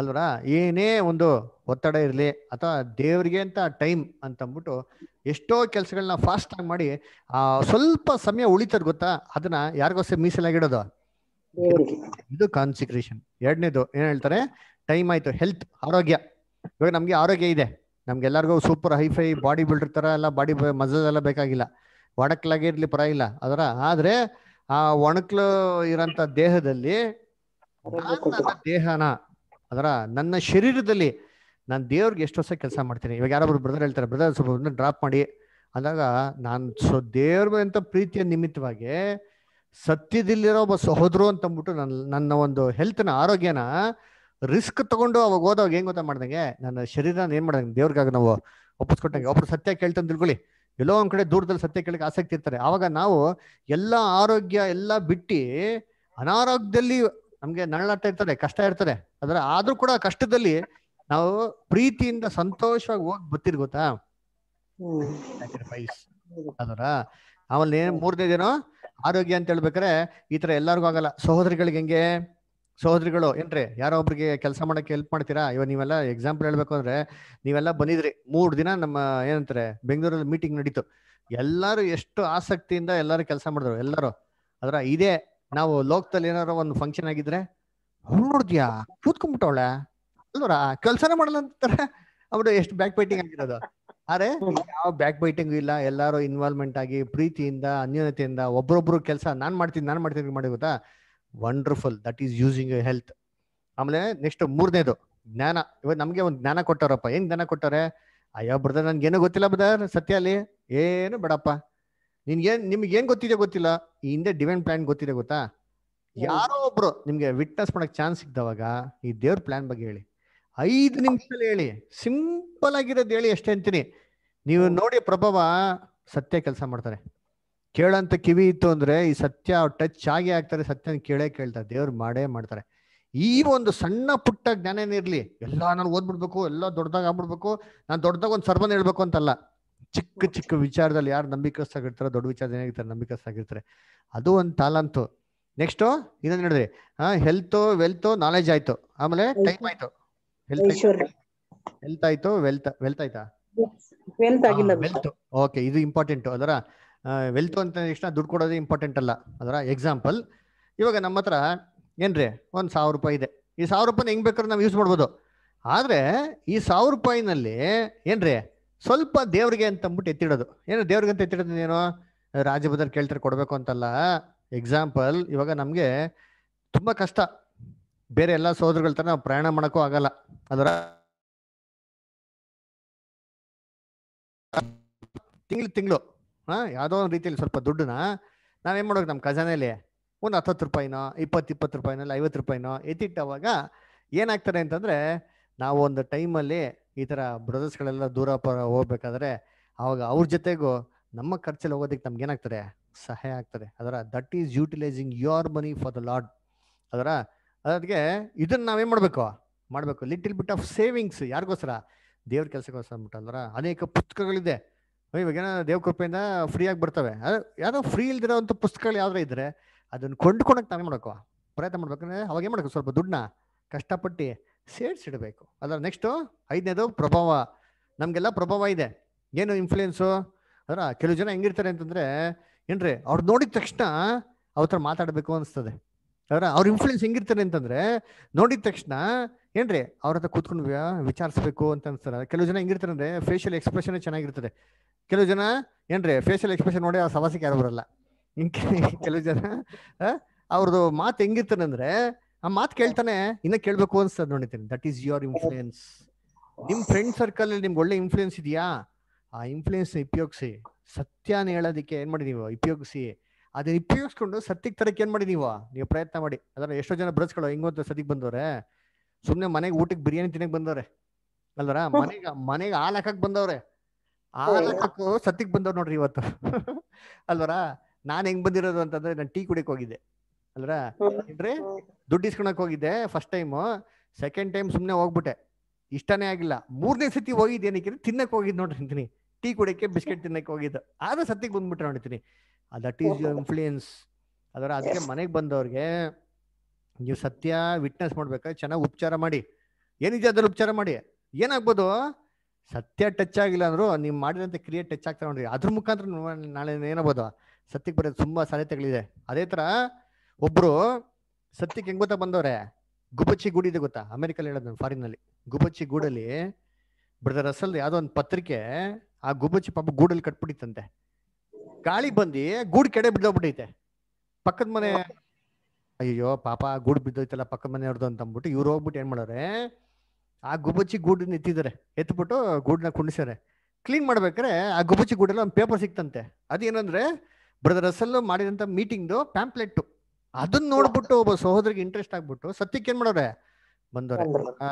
ಅಲ್ವರಾ ಏನೇ ಒಂದು ಒತ್ತಡ ಇರಲಿ ಅಥವಾ ದೇವರಿಗೆ ಅಂತ ಟೈಮ್ ಅಂತ ಅಂದ್ಬಿಟ್ಟು ಎಷ್ಟೋ ಕೆಲಸಗಳನ್ನ ಆಗಿ ಮಾಡಿ ಆ ಸ್ವಲ್ಪ ಸಮಯ ಉಳಿತದ ಗೊತ್ತಾ ಅದನ್ನ ಯಾರಿಗೋಸ್ಕರ ಮೀಸಲಾಗಿಡೋದು ಇದು ಕಾನ್ಸಿಕ್ರೇಷನ್ ಎರಡನೇದು ಏನ್ ಹೇಳ್ತಾರೆ ಟೈಮ್ ಆಯ್ತು ಹೆಲ್ತ್ ಆರೋಗ್ಯ ಇವಾಗ ನಮ್ಗೆ ಆರೋಗ್ಯ ಇದೆ ಎಲ್ಲರಿಗೂ ಸೂಪರ್ ಹೈಫೈ ಬಾಡಿ ಬಿಲ್ಡರ್ ತರ ಎಲ್ಲ ಬಾಡಿ ಮಜಲ್ ಎಲ್ಲ ಬೇಕಾಗಿಲ್ಲ ಒಣಕ್ಲಾಗಿರ್ಲಿ ಪರ ಇಲ್ಲ ಅದರ ಆದ್ರೆ ಆ ಒಣಕ್ಲು ಇರೋಂಥ ದೇಹದಲ್ಲಿ ದೇಹನ ಅದರ ನನ್ನ ಶರೀರದಲ್ಲಿ ನಾನು ದೇವ್ರಿಗೆ ಎಷ್ಟು ವರ್ಷ ಕೆಲಸ ಮಾಡ್ತೀನಿ ಇವಾಗ ಯಾರೊಬ್ರು ಬ್ರದರ್ ಹೇಳ್ತಾರೆ ಬ್ರದರ್ ಸ್ವಲ್ಪ ಡ್ರಾಪ್ ಮಾಡಿ ಅಂದಾಗ ನಾನು ಸೊ ದೇವ್ರ ಅಂತ ಪ್ರೀತಿಯ ನಿಮಿತ್ತವಾಗಿ ಸತ್ಯದಲ್ಲಿರೋ ಒಬ್ಬ ಸಹೋದರು ಅಂತಂದ್ಬಿಟ್ಟು ನನ್ನ ನನ್ನ ಒಂದು ಹೆಲ್ತ್ನ ಆರೋಗ್ಯನ ರಿಸ್ಕ್ ತಗೊಂಡು ಅವಾಗ ಹೋದಾಗ ಏನು ಗೊತ್ತಾ ಮಾಡ್ದಂಗೆ ನನ್ನ ಶರೀರನ ಏನು ಮಾಡ್ದಂಗೆ ದೇವ್ರಿಗಾಗ ನಾವು ಒಪ್ಪಿಸ್ಕೊಟ್ಟಂಗೆ ಒಬ್ರು ಸತ್ಯ ಕೇಳ್ತಂದು ತಿಳ್ಕೊಳ್ಳಿ ಎಲ್ಲೋ ಒಂದು ಕಡೆ ದೂರದಲ್ಲಿ ಸತ್ಯ ಕೇಳಕ್ಕೆ ಆಸಕ್ತಿ ಇರ್ತಾರೆ ಆವಾಗ ನಾವು ಎಲ್ಲ ಆರೋಗ್ಯ ಎಲ್ಲ ಬಿಟ್ಟು ಅನಾರೋಗ್ಯದಲ್ಲಿ ನಮ್ಗೆ ನಳ್ಳಾಟ ಇರ್ತಾರೆ ಕಷ್ಟ ಇರ್ತದೆ ಅದರ ಆದ್ರೂ ಕೂಡ ಕಷ್ಟದಲ್ಲಿ ನಾವು ಪ್ರೀತಿಯಿಂದ ಸಂತೋಷವಾಗಿ ಹೋಗಿ ಬತ್ತಿರ್ ಗೊತ್ತಾ ಅದರ ಆಮೇಲೆ ಮೂರನೇ ದಿನ ಆರೋಗ್ಯ ಅಂತ ಹೇಳ್ಬೇಕಾರೆ ಈ ತರ ಎಲ್ಲರಿಗೂ ಆಗಲ್ಲ ಸಹೋದರಿಗಳಿಗೆ ಹೆಂಗೆ ಸಹೋದರಿಗಳು ಏನ್ರಿ ಯಾರೋ ಒಬ್ರಿಗೆ ಕೆಲಸ ಮಾಡಕ್ಕೆ ಹೆಲ್ಪ್ ಮಾಡ್ತೀರಾ ಇವಾಗ ನೀವೆಲ್ಲ ಎಕ್ಸಾಂಪಲ್ ಹೇಳ್ಬೇಕು ಅಂದ್ರೆ ನೀವೆಲ್ಲ ಬಂದಿದ್ರಿ ಮೂರ್ ದಿನ ನಮ್ಮ ಏನಂತಾರೆ ಬೆಂಗಳೂರಲ್ಲಿ ಮೀಟಿಂಗ್ ನಡೀತು ಎಲ್ಲಾರು ಎಷ್ಟು ಆಸಕ್ತಿಯಿಂದ ಎಲ್ಲಾರು ಕೆಲಸ ಮಾಡಿದ್ರು ಎಲ್ಲಾರು ಅದ್ರ ಇದೇ ನಾವು ಲೋಕದಲ್ಲಿ ಏನಾರ ಒಂದು ಫಂಕ್ಷನ್ ಆಗಿದ್ರೆ ಅವ್ರು ನೋಡಿದ್ಯಾ ಕೂತ್ಕೊಂಡ್ಬಿಟ್ಟವಳೆ ಅಲ್ವರ ಕೆಲ್ಸನೇ ಮಾಡಲ್ಲ ಅಂತಾರೆ ಅವ್ರು ಎಷ್ಟು ಬ್ಯಾಕ್ ಬೈಟಿಂಗ್ ಆಗಿರೋದು ಅರೆ ಯಾವ ಬ್ಯಾಕ್ ಬೈಟಿಂಗ್ ಇಲ್ಲ ಎಲ್ಲಾರು ಇನ್ವಾಲ್ವ್ಮೆಂಟ್ ಆಗಿ ಪ್ರೀತಿಯಿಂದ ಅನ್ಯೋನ್ಯತೆಯಿಂದ ಒಬ್ರೊಬ್ರು ಕೆಲಸ ನಾನ್ ಮಾಡ್ತೀನಿ ನಾನ್ ಮಾಡ್ತೀನಿ ಮಾಡಿ ಗೊತ್ತಾ wonderful that is using health ಆಮೇಲೆ ನೆಕ್ಸ್ಟ್ ಮೂರನೇದು ಜ್ಞಾನ ಇವಾಗ ನಮ್ಗೆ ಒಂದು ಜ್ಞಾನ ಕೊಟ್ಟಾರಪ್ಪ ಏನ್ ಜ್ಞಾನ ಕೊಟ್ಟಾರೆ ಅಯ್ಯೋ ಬ್ರದರ್ ಏನೋ ಗೊತ್ತಿಲ್ಲ ಬ್ರದರ್ ಸತ್ಯ ಅಲ್ಲಿ ಏನು ಬೇಡಪ್ಪ ಏನ್ ನಿಮ್ಗೆ ಏನ್ ಗೊತ್ತಿದೆ ಗೊತ್ತಿಲ್ಲ ಈ ಹಿಂದೆ ಡಿವೈನ್ ಪ್ಲಾನ್ ಗೊತ್ತಿದೆ ಗೊತ್ತಾ ಯಾರೋ ಒಬ್ರು ನಿಮ್ಗೆ ವಿಟ್ನೆಸ್ ಮಾಡಕ್ ಚಾನ್ಸ್ ಸಿಗ್ದವಾಗ ಈ ದೇವ್ರ ಪ್ಲಾನ್ ಬಗ್ಗೆ ಹೇಳಿ ಐದು ನಿಮಿಷದಲ್ಲಿ ಹೇಳಿ ಸಿಂಪಲ್ ಆಗಿರೋದು ಹೇಳಿ ಎಷ್ಟೇ ಅಂತೀನಿ ನೀವು ನೋಡಿ ಪ್ರಭಾವ ಸತ್ಯ ಕೆಲಸ ಮಾಡ್ತಾರೆ ಕೇಳಂತ ಕಿವಿ ಇತ್ತು ಅಂದ್ರೆ ಈ ಸತ್ಯ ಟಚ್ ಆಗಿ ಆಗ್ತಾರೆ ಸತ್ಯನ ಕೇಳೇ ಕೇಳ್ತಾರೆ ದೇವ್ರು ಮಾಡೇ ಮಾಡ್ತಾರೆ ಈ ಒಂದು ಸಣ್ಣ ಪುಟ್ಟ ಜ್ಞಾನ ಏನಿರ್ಲಿ ಎಲ್ಲ ನಾನು ಓದ್ಬಿಡ್ಬೇಕು ಎಲ್ಲ ದೊಡ್ಡದಾಗ ಆಗ್ಬಿಡ್ಬೇಕು ನಾನು ದೊಡ್ಡದಾಗ ಒಂದು ಸರ್ಬಂದ್ ಹೇಳ್ಬೇಕು ಅಂತಲ್ಲ ಚಿಕ್ಕ ಚಿಕ್ಕ ವಿಚಾರದಲ್ಲಿ ಯಾರು ನಂಬಿಕಸ್ತಾಗಿರ್ತಾರೆ ದೊಡ್ಡ ವಿಚಾರ ಏನಾಗಿರ್ತಾರೆ ನಂಬಿಕಸ್ತಾಗಿರ್ತಾರೆ ಅದು ಒಂದು ತಾಲಂತು ನೆಕ್ಸ್ಟ್ ಇನ್ನೊಂದು ಹೇಳಿದ್ರಿ ಹಾ ಹೆಲ್ತು ವೆಲ್ತು ನಾಲೆಜ್ ಆಯ್ತು ಆಮೇಲೆ ಟೈಮ್ ಆಯ್ತು ಹೆಲ್ತ್ ಹೆಲ್ತ್ ಆಯ್ತು ವೆಲ್ತ್ ವೆಲ್ತ್ ಆಯ್ತಾ ವೆಲ್ತ್ ಓಕೆ ಇದು ಇಂಪಾರ್ಟೆಂಟ್ ಅದರ ವೆಲ್ತ್ ಅಂತ ತಕ್ಷಣ ದುಡ್ಡು ಕೊಡೋದು ಇಂಪಾರ್ಟೆಂಟ್ ಅಲ್ಲ ಅದರ ಎಕ್ಸಾಂಪಲ್ ಇವಾಗ ನಮ್ಮ ಹತ್ರ ಏನ್ರಿ ಒಂದ್ ಸಾವಿರ ರೂಪಾಯಿ ಇದೆ ಈ ಸಾವಿರ ರೂಪಾಯಿನ ಹೆಂಗ್ ಬೇಕಾದ್ರೆ ನಾವು ಯೂಸ್ ಮಾಡ್ಬೋದು ಆದ್ರೆ ಈ ಸಾವಿರ ರೂಪಾಯಿನಲ್ಲಿ ಏನ್ರಿ ಸ್ವಲ್ಪ ದೇವ್ರಿಗೆ ಅಂತ ಅಂದ್ಬಿಟ್ಟು ಎತ್ತಿಡೋದು ಏನೋ ದೇವ್ರಿಗೆ ಅಂತ ಎತ್ತಿಡೋದು ಏನೋ ರಾಜ್ಯಭದಲ್ಲಿ ಕೇಳ್ತಾರೆ ಕೊಡಬೇಕು ಅಂತಲ್ಲ ಎಕ್ಸಾಂಪಲ್ ಇವಾಗ ನಮಗೆ ತುಂಬ ಕಷ್ಟ ಬೇರೆ ಎಲ್ಲ ಸೋದರುಗಳ ಥರ ನಾವು ಪ್ರಯಾಣ ಮಾಡೋಕ್ಕೂ ಆಗಲ್ಲ ಅದರ ತಿಂಗಳು ತಿಂಗಳು ಹಾಂ ಯಾವುದೋ ಒಂದು ರೀತಿಯಲ್ಲಿ ಸ್ವಲ್ಪ ದುಡ್ಡನ್ನ ನಾವೇನು ಮಾಡೋದು ನಮ್ಮ ಖಜಾನೆಯಲ್ಲಿ ಒಂದು ಹತ್ತತ್ತು ರೂಪಾಯಿನೋ ಇಪ್ಪತ್ತು ಇಪ್ಪತ್ತು ರೂಪಾಯಿನೋ ಐವತ್ತು ರೂಪಾಯಿನೋ ಎತ್ತಿಟ್ಟವಾಗ ಏನಾಗ್ತಾರೆ ಅಂತಂದರೆ ನಾವು ಒಂದು ಟೈಮಲ್ಲಿ ಈ ಥರ ಬ್ರದರ್ಸ್ಗಳೆಲ್ಲ ದೂರ ಪರ ಹೋಗ್ಬೇಕಾದ್ರೆ ಆವಾಗ ಅವ್ರ ಜೊತೆಗೂ ನಮ್ಮ ಖರ್ಚಲ್ಲಿ ಹೋಗೋದಕ್ಕೆ ನಮ್ಗೆ ಏನಾಗ್ತದೆ ಸಹಾಯ ಆಗ್ತದೆ ಅದರ that is utilizing your money for the Lord ಅದರ ಅದಕ್ಕೆ ಇದನ್ನ ನಾವೇನು ಮಾಡಬೇಕು ಮಾಡಬೇಕು ಲಿಟಿಲ್ ಬಿಟ್ ಆಫ್ ಸೇವಿಂಗ್ಸ್ ಯಾರಿಗೋಸ್ಕರ ದೇವ್ರ ಕೆಲಸಕ್ಕೋಸ್ಕರ ಅಂದ್ರೆ ಅನೇಕ ಪುಸ್ತಕಗಳಿದೆ ಇವಾಗ ಏನೋ ದೇವ್ರ ಕೃಪೆಯಿಂದ ಫ್ರೀಯಾಗಿ ಬರ್ತವೆ ಅದು ಯಾವುದೋ ಫ್ರೀ ಇಲ್ದಿರೋವಂಥ ಪುಸ್ತಕಗಳು ಯಾವ್ದು ಇದ್ದರೆ ಅದನ್ನು ಕೊಂಡ್ಕೊಳಕ್ಕೆ ನಾವೇ ಮಾಡಬೇಕು ಪ್ರಯತ್ನ ಮಾಡ್ಬೇಕಂದ್ರೆ ಅವಾಗ ಏನು ಮಾಡಬೇಕು ಸ್ವಲ್ಪ ದುಡ್ಡನ್ನ ಕಷ್ಟಪಟ್ಟು ಸೇರಿಸಿಡಬೇಕು ಅದರ ನೆಕ್ಸ್ಟು ಐದನೇದು ಪ್ರಭಾವ ನಮಗೆಲ್ಲ ಪ್ರಭಾವ ಇದೆ ಏನು ಇನ್ಫ್ಲೂಯೆನ್ಸು ಅದರ ಕೆಲವು ಜನ ಹೆಂಗಿರ್ತಾರೆ ಅಂತಂದರೆ ಏನ್ರಿ ಅವ್ರು ನೋಡಿದ ತಕ್ಷಣ ಅವ್ರ ಥರ ಮಾತಾಡಬೇಕು ಅನಿಸ್ತದೆ ಅದರ ಅವ್ರ ಇನ್ಫ್ಲೂಯೆನ್ಸ್ ಹೆಂಗಿರ್ತಾರೆ ಅಂತಂದರೆ ನೋಡಿದ ತಕ್ಷಣ ಏನ್ರಿ ಅವ್ರ ಹತ್ರ ಕೂತ್ಕೊಂಡು ವಿಚಾರಿಸ್ಬೇಕು ಅಂತ ಅನಿಸ್ತಾರೆ ಕೆಲವು ಜನ ಹೆಂಗಿರ್ತಾರೆ ಅಂದರೆ ಫೇಶಿಯಲ್ ಎಕ್ಸ್ಪ್ರೆಷನ್ ಚೆನ್ನಾಗಿರ್ತದೆ ಕೆಲವು ಜನ ಏನ್ರಿ ಫೇಶಿಯಲ್ ಎಕ್ಸ್ಪ್ರೆಷನ್ ನೋಡಿ ಆ ಸವಾಸಕ್ಕೆ ಯಾರು ಬರಲ್ಲ ಕೆಲವು ಜನ ಅವ್ರದ್ದು ಮಾತು ಹೆಂಗಿರ್ತಾರೆ ಅಂದರೆ ಆ ಮಾತು ಕೇಳ್ತಾನೆ ಇನ್ನ ಕೇಳ್ಬೇಕು ಅನ್ಸ್ತದೆ ನೋಡಿದ್ದೀನಿ ದಟ್ ಈಸ್ ಯುವರ್ ಇನ್ಫ್ಲೂಯೆನ್ಸ್ ನಿಮ್ ಫ್ರೆಂಡ್ ಸರ್ಕಲ್ ಅಲ್ಲಿ ನಿಮ್ಗೆ ಒಳ್ಳೆ ಇನ್ಫ್ಲೂಯೆನ್ಸ್ ಇದೆಯಾ ಆ ಇನ್ಫ್ಲೂಯೆನ್ಸ್ ಉಪಯೋಗಿಸಿ ಸತ್ಯನ ಹೇಳೋದಕ್ಕೆ ಏನ್ ಮಾಡಿ ನೀವು ಉಪಯೋಗಿಸಿ ಅದನ್ನ ಉಪಯೋಗಿಸ್ಕೊಂಡು ಸತ್ಯಕ್ಕೆ ತರಕ್ಕೆ ಏನ್ ಮಾಡಿ ನೀವು ನೀವು ಪ್ರಯತ್ನ ಮಾಡಿ ಅದರ ಎಷ್ಟೋ ಜನ ಬ್ರಸ್ಗಳು ಹೆಂಗಂತ ಸದ್ಯಕ್ಕೆ ಬಂದವ್ರೆ ಸುಮ್ನೆ ಮನೆಗೆ ಊಟಕ್ಕೆ ಬಿರಿಯಾನಿ ತಿನ್ನಕ್ ಬಂದವ್ರೆ ಅಲ್ವರ ಮನೆಗೆ ಮನೆಗೆ ಹಾಲು ಹಾಕಕ್ ಬಂದವ್ರೆ ಹಾಲು ಹಾಕಕ್ಕೂ ಸತ್ಯಕ್ಕೆ ಬಂದವ್ರು ನೋಡ್ರಿ ಇವತ್ತು ಅಲ್ವರ ನಾನು ಹೆಂಗ್ ಬಂದಿರೋದು ಅಂತಂದ್ರೆ ನಾನು ಟೀ ಕುಡಿಯಕ್ಕೆ ಹೋಗಿದ್ದೆ ಅಲ್ರ ದುಡ್ಡು ಇಸ್ಕೊಳಕ್ ಹೋಗಿದ್ದೆ ಫಸ್ಟ್ ಟೈಮ್ ಸೆಕೆಂಡ್ ಟೈಮ್ ಸುಮ್ನೆ ಹೋಗ್ಬಿಟ್ಟೆ ಇಷ್ಟನೇ ಆಗಿಲ್ಲ ಮೂರನೇ ಸತಿ ಹೋಗಿದ್ದೆ ಏನಕ್ಕೆ ತಿನ್ನಕ್ ಹೋಗಿದ್ ನೋಡ್ರಿ ಅಂತೀನಿ ಟೀ ಕುಡಿಯಕ್ಕೆ ಬಿಸ್ಕೆಟ್ ತಿನ್ನಕ್ಕೆ ಹೋಗಿದ್ದು ಆದ್ರೆ ಸತ್ತಿಗೆ ಬಂದ್ಬಿಟ್ರೆ ನೋಡ್ತೀನಿ ದಟ್ ಈಸ್ ಯುವರ್ ಇನ್ಫ್ಲೂಯೆನ್ಸ್ ಅದರ ಅದಕ್ಕೆ ಮನೆಗೆ ಬಂದವ್ರಿಗೆ ನೀವು ಸತ್ಯ ವಿಟ್ನೆಸ್ ಮಾಡ್ಬೇಕಾದ್ರೆ ಚೆನ್ನಾಗಿ ಉಪಚಾರ ಮಾಡಿ ಏನಿದೆ ಅದ್ರಲ್ಲಿ ಉಪಚಾರ ಮಾಡಿ ಏನಾಗ್ಬೋದು ಸತ್ಯ ಟಚ್ ಆಗಿಲ್ಲ ಅಂದ್ರು ನೀವು ಮಾಡಿದಂತ ಕ್ರಿಯೇಟ್ ಟಚ್ ಆಗ್ತಾ ನೋಡ್ರಿ ಅದ್ರ ಮುಖಾಂತರ ನಾಳೆ ಏನಾಗ್ಬೋದು ಸತ್ಯಕ್ಕೆ ಬರೋದು ತುಂಬಾ ಸಾಧ್ಯತೆಗಳಿದೆ ಅದೇ ತರ ಒಬ್ರು ಸತ್ಯಕ್ಕೆ ಹೆಂಗ್ ಗೊತ್ತಾ ಬಂದವ್ರೆ ಗುಬಚ್ಚಿ ಗೂಡಿದೆ ಗೊತ್ತಾ ಅಮೆರಿಕಲ್ಲಿ ಹೇಳೋದು ನಾನು ಅಲ್ಲಿ ಗುಬಚ್ಚಿ ಗೂಡಲ್ಲಿ ಬ್ರದರ್ ಅಸಲ್ ಯಾವ್ದೋ ಒಂದು ಪತ್ರಿಕೆ ಆ ಗುಬಚ್ಚಿ ಪಾಪ ಗೂಡಲ್ಲಿ ಕಟ್ಬಿಟ್ಟಿತ್ತಂತೆ ಗಾಳಿ ಬಂದು ಗೂಡು ಕೆಡೆ ಬಿದ್ದೋಗ್ಬಿಟ್ಟೈತೆ ಪಕ್ಕದ ಮನೆ ಅಯ್ಯೋ ಪಾಪ ಗೂಡು ಬಿದ್ದೋಯ್ತಲ್ಲ ಪಕ್ಕದ ಮನೆಯವ್ರದ್ದು ಅಂತ ಅಂದ್ಬಿಟ್ಟು ಇವ್ರು ಹೋಗ್ಬಿಟ್ಟು ಏನ್ ಮಾಡೋರೆ ಆ ಗುಬಚ್ಚಿ ಗೂಡನ್ನ ಎತ್ತಿದ್ದಾರೆ ಎತ್ಬಿಟ್ಟು ಗೂಡನ್ನ ಕುಣಿಸ್ಯಾರೆ ಕ್ಲೀನ್ ಮಾಡ್ಬೇಕಾರೆ ಆ ಗುಬಚ್ಚಿ ಗೂಡಲ್ಲಿ ಒಂದು ಪೇಪರ್ ಸಿಕ್ತಂತೆ ಅದೇನಂದ್ರೆ ಬ್ರದರ್ ಅಸಲ್ ಮಾಡಿದಂತ ಮೀಟಿಂಗ್ದು ಪ್ಯಾಂಪ್ಲೆಟ್ ಅದನ್ನ ನೋಡ್ಬಿಟ್ಟು ಒಬ್ಬ ಸಹೋದರಿಗೆ ಇಂಟ್ರೆಸ್ಟ್ ಆಗ್ಬಿಟ್ಟು ಸತ್ಯಕ್ಕೆ ಏನ್ ಮಾಡೋರೆ ಬಂದವ್ರೆ ಹಾ